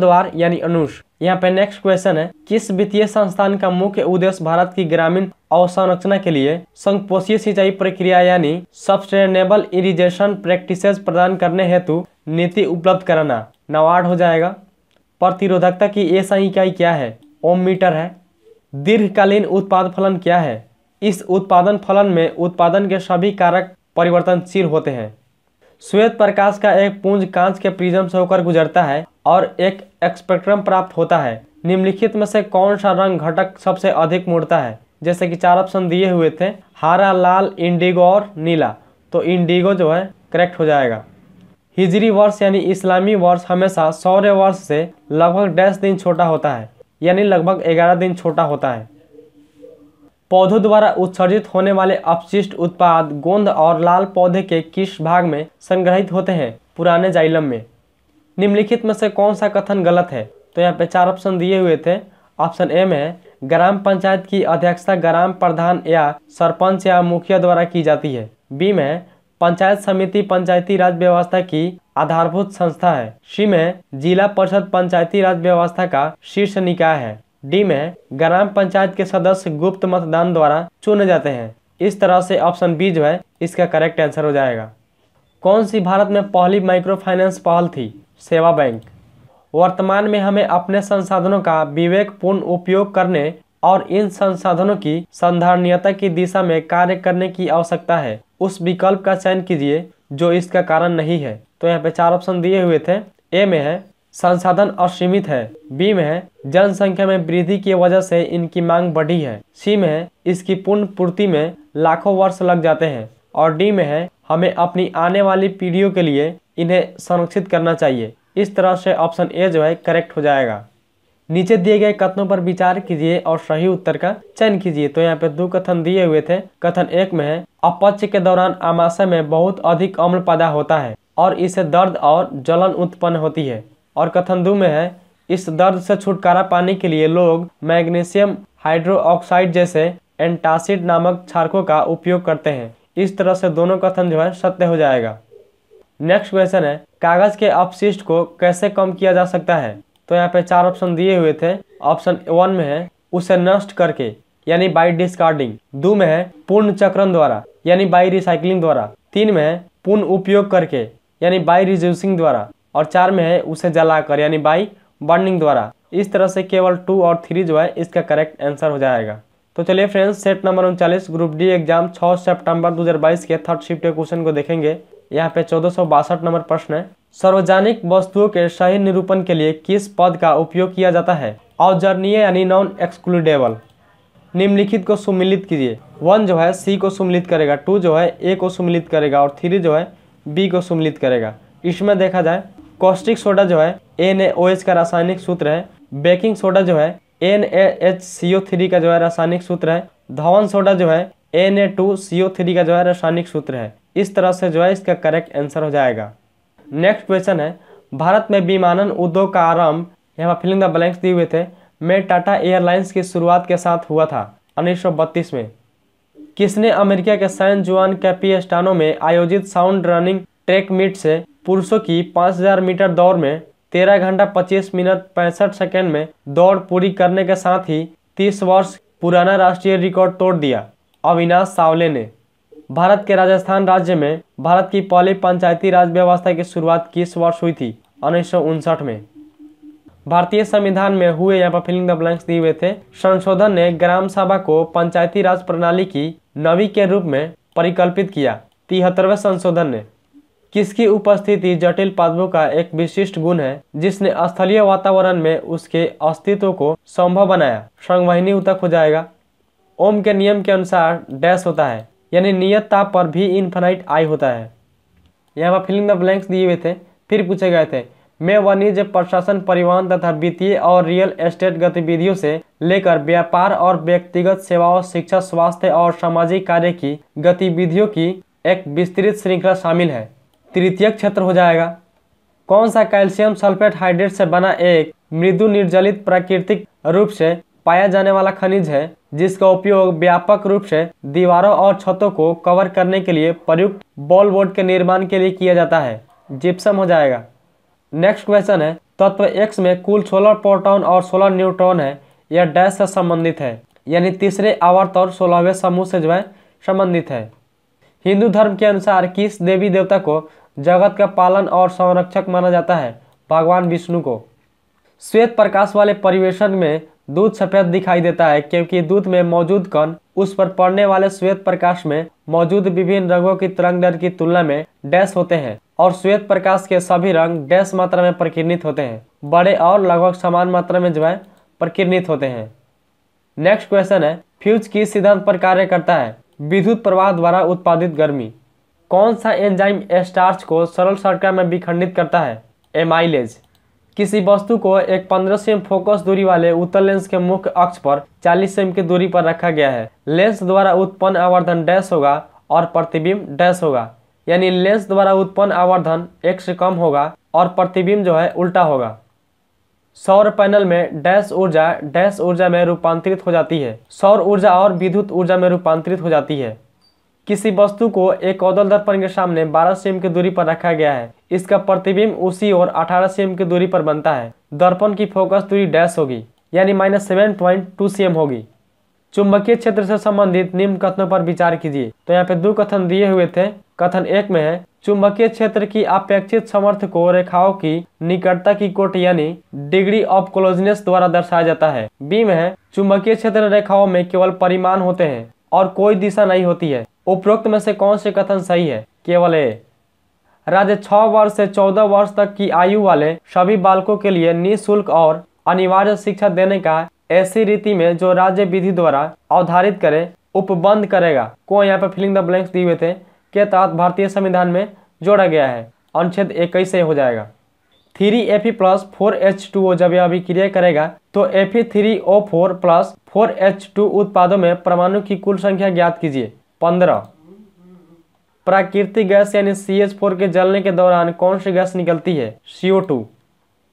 द्वार यानी अनुष यहाँ पे नेक्स्ट क्वेश्चन है किस वित्तीय संस्थान का मुख्य उद्देश्य भारत की ग्रामीण अवसंरचना के लिए संकोषीय सिंचाई प्रक्रिया यानी सस्टेनेबल इरिगेशन प्रैक्टिसेस प्रदान करने हेतु नीति उपलब्ध कराना नवाड हो जाएगा प्रतिरोधकता की ऐसा इकाई क्या है ओम मीटर है दीर्घकालीन उत्पाद फलन क्या है इस उत्पादन फलन में उत्पादन के सभी कारक परिवर्तनशील होते हैं श्वेत प्रकाश का एक पुंज कांच के प्रिज्म से होकर गुजरता है और एक एक्सपेक्ट्रम प्राप्त होता है निम्नलिखित में से कौन सा रंग घटक सबसे अधिक मुड़ता है जैसे कि चार ऑप्शन दिए हुए थे हरा लाल इंडिगो और नीला तो इंडिगो जो है करेक्ट हो जाएगा हिजरी वर्ष यानी इस्लामी वर्ष हमेशा सौर्य वर्ष से लगभग डेढ़ दिन छोटा होता है यानी लगभग ग्यारह दिन छोटा होता है पौधों द्वारा उत्सर्जित होने वाले अपशिष्ट उत्पाद गोंद और लाल पौधे के किस भाग में संग्रहित होते हैं पुराने जाइलम में निम्नलिखित में से कौन सा कथन गलत है तो यहाँ पे चार ऑप्शन दिए हुए थे ऑप्शन ए में ग्राम पंचायत की अध्यक्षता ग्राम प्रधान या सरपंच या मुखिया द्वारा की जाती है बी में पंचायत समिति पंचायती राज व्यवस्था की आधारभूत संस्था है सी में जिला परिषद पंचायती राज व्यवस्था का शीर्ष निकाय है डी में ग्राम पंचायत के सदस्य गुप्त मतदान द्वारा चुने जाते हैं इस तरह से ऑप्शन बी जो है इसका करेक्ट आंसर हो जाएगा कौन सी भारत में पहली माइक्रो फाइनेंस पहल थी सेवा बैंक वर्तमान में हमें अपने संसाधनों का विवेकपूर्ण उपयोग करने और इन संसाधनों की संधारणीयता की दिशा में कार्य करने की आवश्यकता है उस विकल्प का चयन कीजिए जो इसका कारण नहीं है तो यहाँ पे चार ऑप्शन दिए हुए थे ए में है संसाधन असीमित है बी में है जनसंख्या में वृद्धि की वजह से इनकी मांग बढ़ी है सी में है इसकी पूर्ण पूर्ति में लाखों वर्ष लग जाते हैं और डी में है हमें अपनी आने वाली पीढ़ियों के लिए इन्हें संरक्षित करना चाहिए इस तरह से ऑप्शन ए जो है करेक्ट हो जाएगा नीचे दिए गए कथनों पर विचार कीजिए और सही उत्तर का चयन कीजिए तो यहाँ पे दो कथन दिए हुए थे कथन एक में है अपच के दौरान आमाशय में बहुत अधिक अम्ल पैदा होता है और इससे दर्द और जलन उत्पन्न होती है और कथन दो में है इस दर्द से छुटकारा पाने के लिए लोग मैग्नीशियम हाइड्रोक्साइड जैसे एंटासिड नामक छारकों का उपयोग करते हैं इस तरह से दोनों कथन जो है सत्य हो जाएगा नेक्स्ट क्वेश्चन है कागज के अपशिष्ट को कैसे कम किया जा सकता है तो यहाँ पे चार ऑप्शन दिए हुए थे ऑप्शन वन में है उसे नष्ट करके यानी बाई डिस्कार्डिंग दो में है पूर्ण चक्रण द्वारा यानी बाई रिसाइकलिंग द्वारा तीन में है पुनः उपयोग करके यानी बाई रिज्यूसिंग द्वारा और चार में है उसे जलाकर यानी बाई बर्निंग द्वारा इस तरह से केवल टू और थ्री जो है इसका करेक्ट आंसर हो जाएगा तो चलिए फ्रेंड्स सेट नंबर उनचालीस ग्रुप डी एग्जाम 6 सितंबर 2022 के थर्ड शिफ्ट के क्वेश्चन को देखेंगे यहाँ पे चौदह नंबर प्रश्न है सार्वजनिक वस्तुओं के सही निरूपण के लिए किस पद का उपयोग किया जाता है औजर्णीय यानी नॉन एक्सक्लूडेबल निम्नलिखित को सुमिलित कीजिए वन जो है सी को सम्मिलित करेगा टू जो है ए को सम्मिलित करेगा और थ्री जो है बी को सम्मिलित करेगा इसमें देखा जाए कॉस्टिक सोडा जो है एन ए ओ एच का रासायनिक सूत्र है बेकिंग सोडा जो है N A H C O three का जो है रासायनिक सूत्र है धवन सोडा जो है N A two C O three का जो है रासायनिक सूत्र है इस तरह से जो है इसका करेक्ट आंसर हो जाएगा नेक्स्ट क्वेश्चन है भारत में विमानन उद्योग का आरंभ यहाँ फिलिंग द ब्लैंक्स दिए हुए थे में टाटा एयरलाइंस की शुरुआत के साथ हुआ था उन्नीस में किसने अमेरिका के सैन जुआन कैपियस्टानो में आयोजित साउंड रनिंग ट्रैक मीट से पुरुषों की 5000 मीटर दौड़ में 13 घंटा 25 मिनट पैंसठ सेकेंड में दौड़ पूरी करने के साथ ही 30 वर्ष पुराना राष्ट्रीय रिकॉर्ड तोड़ दिया अविनाश सावले ने भारत के राजस्थान राज्य में भारत की पहली पंचायती राज व्यवस्था की शुरुआत किस वर्ष हुई थी उन्नीस में भारतीय संविधान में हुए यहाँ पर फिलिंग द ब्लैंक्स दिए हुए थे संशोधन ने ग्राम सभा को पंचायती राज प्रणाली की नवी के रूप में परिकल्पित किया तिहत्तरवें संशोधन ने किसकी उपस्थिति जटिल पादपों का एक विशिष्ट गुण है जिसने स्थलीय वातावरण में उसके अस्तित्व को संभव बनाया संगवाहिनी उतक हो जाएगा ओम के नियम के अनुसार डैश होता है यानी नियत ताप पर भी इन्फेनाइट आई होता है यहाँ पर फिलिंग द ब्लैंक्स दिए हुए थे फिर पूछे गए थे में वाणिज्य प्रशासन परिवहन तथा वित्तीय और रियल एस्टेट गतिविधियों से लेकर व्यापार और व्यक्तिगत सेवाओं शिक्षा स्वास्थ्य और सामाजिक कार्य की गतिविधियों की एक विस्तृत श्रृंखला शामिल है तृतीय क्षेत्र हो जाएगा कौन सा कैल्शियम सल्फेट हाइड्रेट से बना एक मृदु निर्जलित प्राकृतिक रूप से पाया जाने वाला खनिज है जिसका उपयोग व्यापक रूप से दीवारों और छतों को कवर करने के लिए प्रयुक्त बॉल बोर्ड के निर्माण के लिए किया जाता है जिप्सम हो जाएगा नेक्स्ट क्वेश्चन है तत्व एक्स में कुल सोलह प्रोटॉन और सोलह न्यूट्रॉन है यह डैश से संबंधित है यानी तीसरे आवर्त और सोलहवें समूह से जो है संबंधित है हिंदू धर्म के अनुसार किस देवी देवता को जगत का पालन और संरक्षक माना जाता है भगवान विष्णु को श्वेत प्रकाश वाले परिवेशन में दूध सफेद दिखाई देता है क्योंकि दूध में मौजूद कण उस पर पड़ने वाले श्वेत प्रकाश में मौजूद विभिन्न रंगों की तरंग दर की तुलना में डैश होते हैं और श्वेत प्रकाश के सभी रंग डैश मात्रा में प्रकीर्णित होते हैं बड़े और लगभग समान मात्रा में जो है प्रकीर्णित होते हैं नेक्स्ट क्वेश्चन है फ्यूज किस सिद्धांत पर कार्य करता है विद्युत प्रवाह द्वारा उत्पादित गर्मी कौन सा एंजाइम स्टार्च को सरल सड़का में विखंडित करता है एमाइलेज किसी वस्तु को एक 15 सेम फोकस दूरी वाले उत्तर लेंस के मुख्य अक्ष पर 40 सेम की दूरी पर रखा गया है लेंस द्वारा उत्पन्न आवर्धन डैश होगा और प्रतिबिंब डैश होगा यानी लेंस द्वारा उत्पन्न आवर्धन एक से कम होगा और प्रतिबिंब जो है उल्टा होगा सौर पैनल में डैश ऊर्जा डैश ऊर्जा में रूपांतरित हो जाती है सौर ऊर्जा और विद्युत ऊर्जा में रूपांतरित हो जाती है किसी वस्तु को एक औदल दर्पण के सामने 12 सेम की दूरी पर रखा गया है इसका प्रतिबिंब उसी और 18 सीएम की दूरी पर बनता है दर्पण की फोकस दूरी डैश होगी यानी minus seven point two C होगी चुंबकीय क्षेत्र से संबंधित निम्न कथनों पर विचार कीजिए तो यहाँ पे दो कथन दिए हुए थे कथन एक में है चुंबकीय क्षेत्र की अपेक्षित समर्थ को रेखाओं की निकटता की कोट यानी डिग्री ऑफ क्लोजनेस द्वारा दर्शाया जाता है बी में है चुंबकीय क्षेत्र रेखाओं में केवल परिमाण होते हैं और कोई दिशा नहीं होती है उपरोक्त में से कौन से कथन सही है केवल ए राज्य छह वर्ष से चौदह वर्ष तक की आयु वाले सभी बालकों के लिए निःशुल्क और अनिवार्य शिक्षा देने का ऐसी रीति में जो राज्य विधि द्वारा अवधारित करे उपबंध करेगा को यहाँ पर फिलिंग द ब्लैंक्स दिए हुए थे के तहत भारतीय संविधान में जोड़ा गया है अनुच्छेद इक्कीस से हो जाएगा three A P plus four H two O जब यह अभिक्रिया करेगा तो A P three O four plus four H two उत्पादों में परमाणु की कुल संख्या ज्ञात कीजिए पंद्रह प्राकृतिक गैस यानी सी एच फोर के जलने के दौरान कौन सी गैस निकलती है सीओ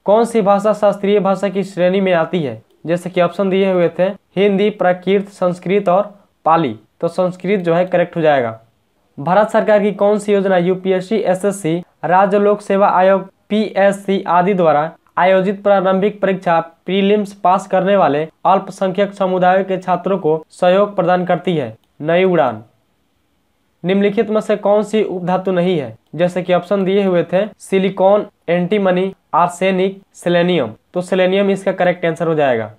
कौन सी भाषा शास्त्रीय भाषा की श्रेणी में आती है जैसे कि ऑप्शन दिए हुए थे हिंदी प्राकृत संस्कृत और पाली तो संस्कृत जो है करेक्ट हो जाएगा भारत सरकार की कौन सी योजना यूपीएससी एसएससी राज्य लोक सेवा आयोग पीएससी आदि द्वारा आयोजित प्रारंभिक परीक्षा प्रीलिम्स पास करने वाले अल्पसंख्यक समुदायों के छात्रों को सहयोग प्रदान करती है नई उड़ान निम्नलिखित में से कौन सी उपधातु नहीं है जैसे कि ऑप्शन दिए हुए थे सिलिकॉन एंटीमनी आर्सेनिक सिलेनियम तो सेलेनियम इसका करेक्ट आंसर हो जाएगा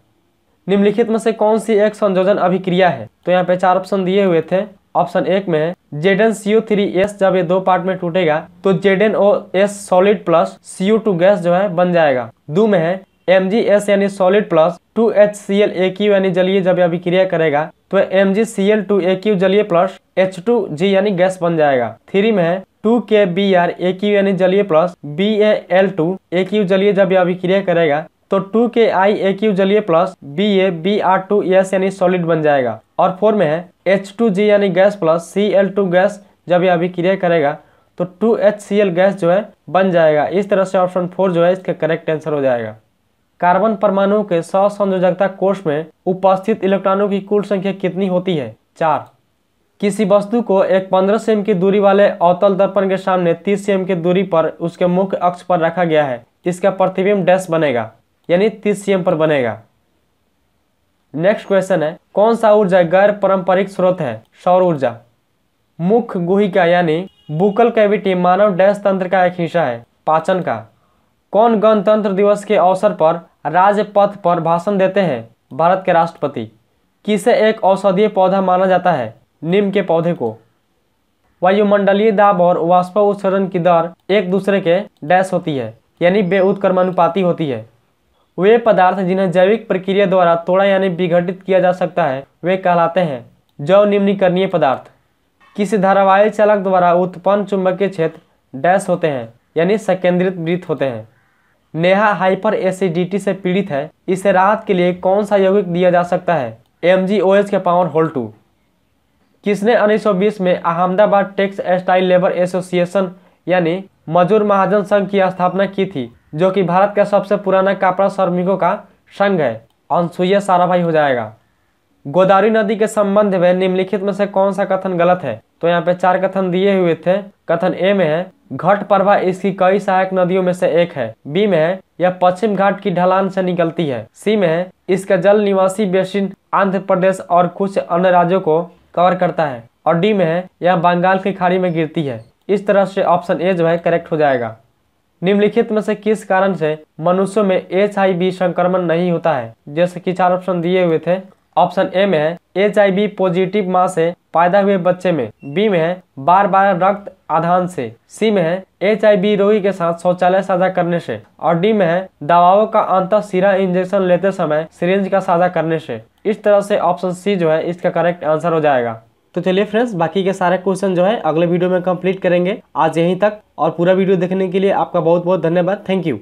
निम्नलिखित में से कौन सी एक संयोजन अभिक्रिया है तो यहाँ पे चार ऑप्शन दिए हुए थे ऑप्शन एक में है जेडन सीओ थ्री एस जब ये दो पार्ट में टूटेगा तो Z N O S solid plus CO two gas जो है बन जाएगा दो में है एम यानी solid plus two H C L A Q यानी जलीय जब यह अभिक्रिया करेगा तो M G C L two A Q जलीय प्लस एच टू जी यानी गैस बन जाएगा थ्री में है टू के बी आर ए क्यू यानी जलीय plus B A L two A Q जलीय जब यह अभिक्रिया करेगा तो two K I A Q जलीय plus B A B R two S यानी सॉलिड बन जाएगा और फोर में है एच टू जी यानी gas plus C L two gas जब यह अभिक्रिया करेगा तो two H C L gas जो है बन जाएगा इस तरह से ऑप्शन फोर जो है इसका करेक्ट आंसर हो जाएगा कार्बन परमाणु के सहसंजोजकता कोष में उपस्थित इलेक्ट्रॉनों की कुल संख्या कितनी होती है चार किसी वस्तु को एक 15 सेम की दूरी वाले अवतल दर्पण के सामने 30 सेम की दूरी पर उसके मुख्य अक्ष पर रखा गया है इसका प्रतिबिंब डैश बनेगा यानी तीस सेम पर बनेगा नेक्स्ट क्वेश्चन है कौन सा ऊर्जा गैर पारंपरिक स्रोत है सौर ऊर्जा मुख्य गुहिका यानी बुकल कैविटी मानव डैश तंत्र का एक हिस्सा है पाचन का कौन गणतंत्र दिवस के अवसर पर राजपथ पर भाषण देते हैं भारत के राष्ट्रपति किसे एक औषधीय पौधा माना जाता है नीम के पौधे को वायुमंडलीय दाब और वाष्प उत्सर्जन की दर एक दूसरे के डैश होती है यानी बेउत्क्रमानुपाती होती है वे पदार्थ जिन्हें जैविक प्रक्रिया द्वारा तोड़ा यानी विघटित किया जा सकता है वे कहलाते हैं जव निम्नीकरणीय पदार्थ किसी धारावाहिक चालक द्वारा उत्पन्न चुंबकीय क्षेत्र डैश होते हैं यानी संकेंद्रित वृत्त होते हैं नेहा हाइपर एसिडिटी से पीड़ित है इसे राहत के लिए कौन सा यौगिक दिया जा सकता है एम के पावर होल टू किसने 1920 में Ahmedabad tex textile labour association यानी मजदूर महाजन संघ की स्थापना की थी जो कि भारत का सबसे पुराना कपड़ा श्रमिकों का संघ है अनसुईया साराभाई हो जाएगा गोदावरी नदी के संबंध में निम्नलिखित में से कौन सा कथन गलत है तो यहाँ पे चार कथन दिए हुए थे कथन ए में है घट प्रभा इसकी कई सहायक नदियों में से एक है बी में है यह पश्चिम घाट की ढलान से निकलती है सी में है इसका जल निवासी बेसिन आंध्र प्रदेश और कुछ अन्य राज्यों को कवर करता है और डी में है यह बंगाल की खाड़ी में गिरती है इस तरह से ऑप्शन ए जो है करेक्ट हो जाएगा निम्नलिखित में से किस कारण से मनुष्यों में एच संक्रमण नहीं होता है जैसे कि चार ऑप्शन दिए हुए थे ऑप्शन ए में है एच पॉजिटिव माँ से पैदा हुए बच्चे में बी में है बार बार रक्त आधान से सी में है एच रोगी के साथ शौचालय साझा करने से और डी में है दवाओं का अंत सिरा इंजेक्शन लेते समय सिरिंज का साझा करने से इस तरह से ऑप्शन सी जो है इसका करेक्ट आंसर हो जाएगा तो चलिए फ्रेंड्स बाकी के सारे क्वेश्चन जो है अगले वीडियो में कंप्लीट करेंगे आज यहीं तक और पूरा वीडियो देखने के लिए आपका बहुत बहुत धन्यवाद थैंक यू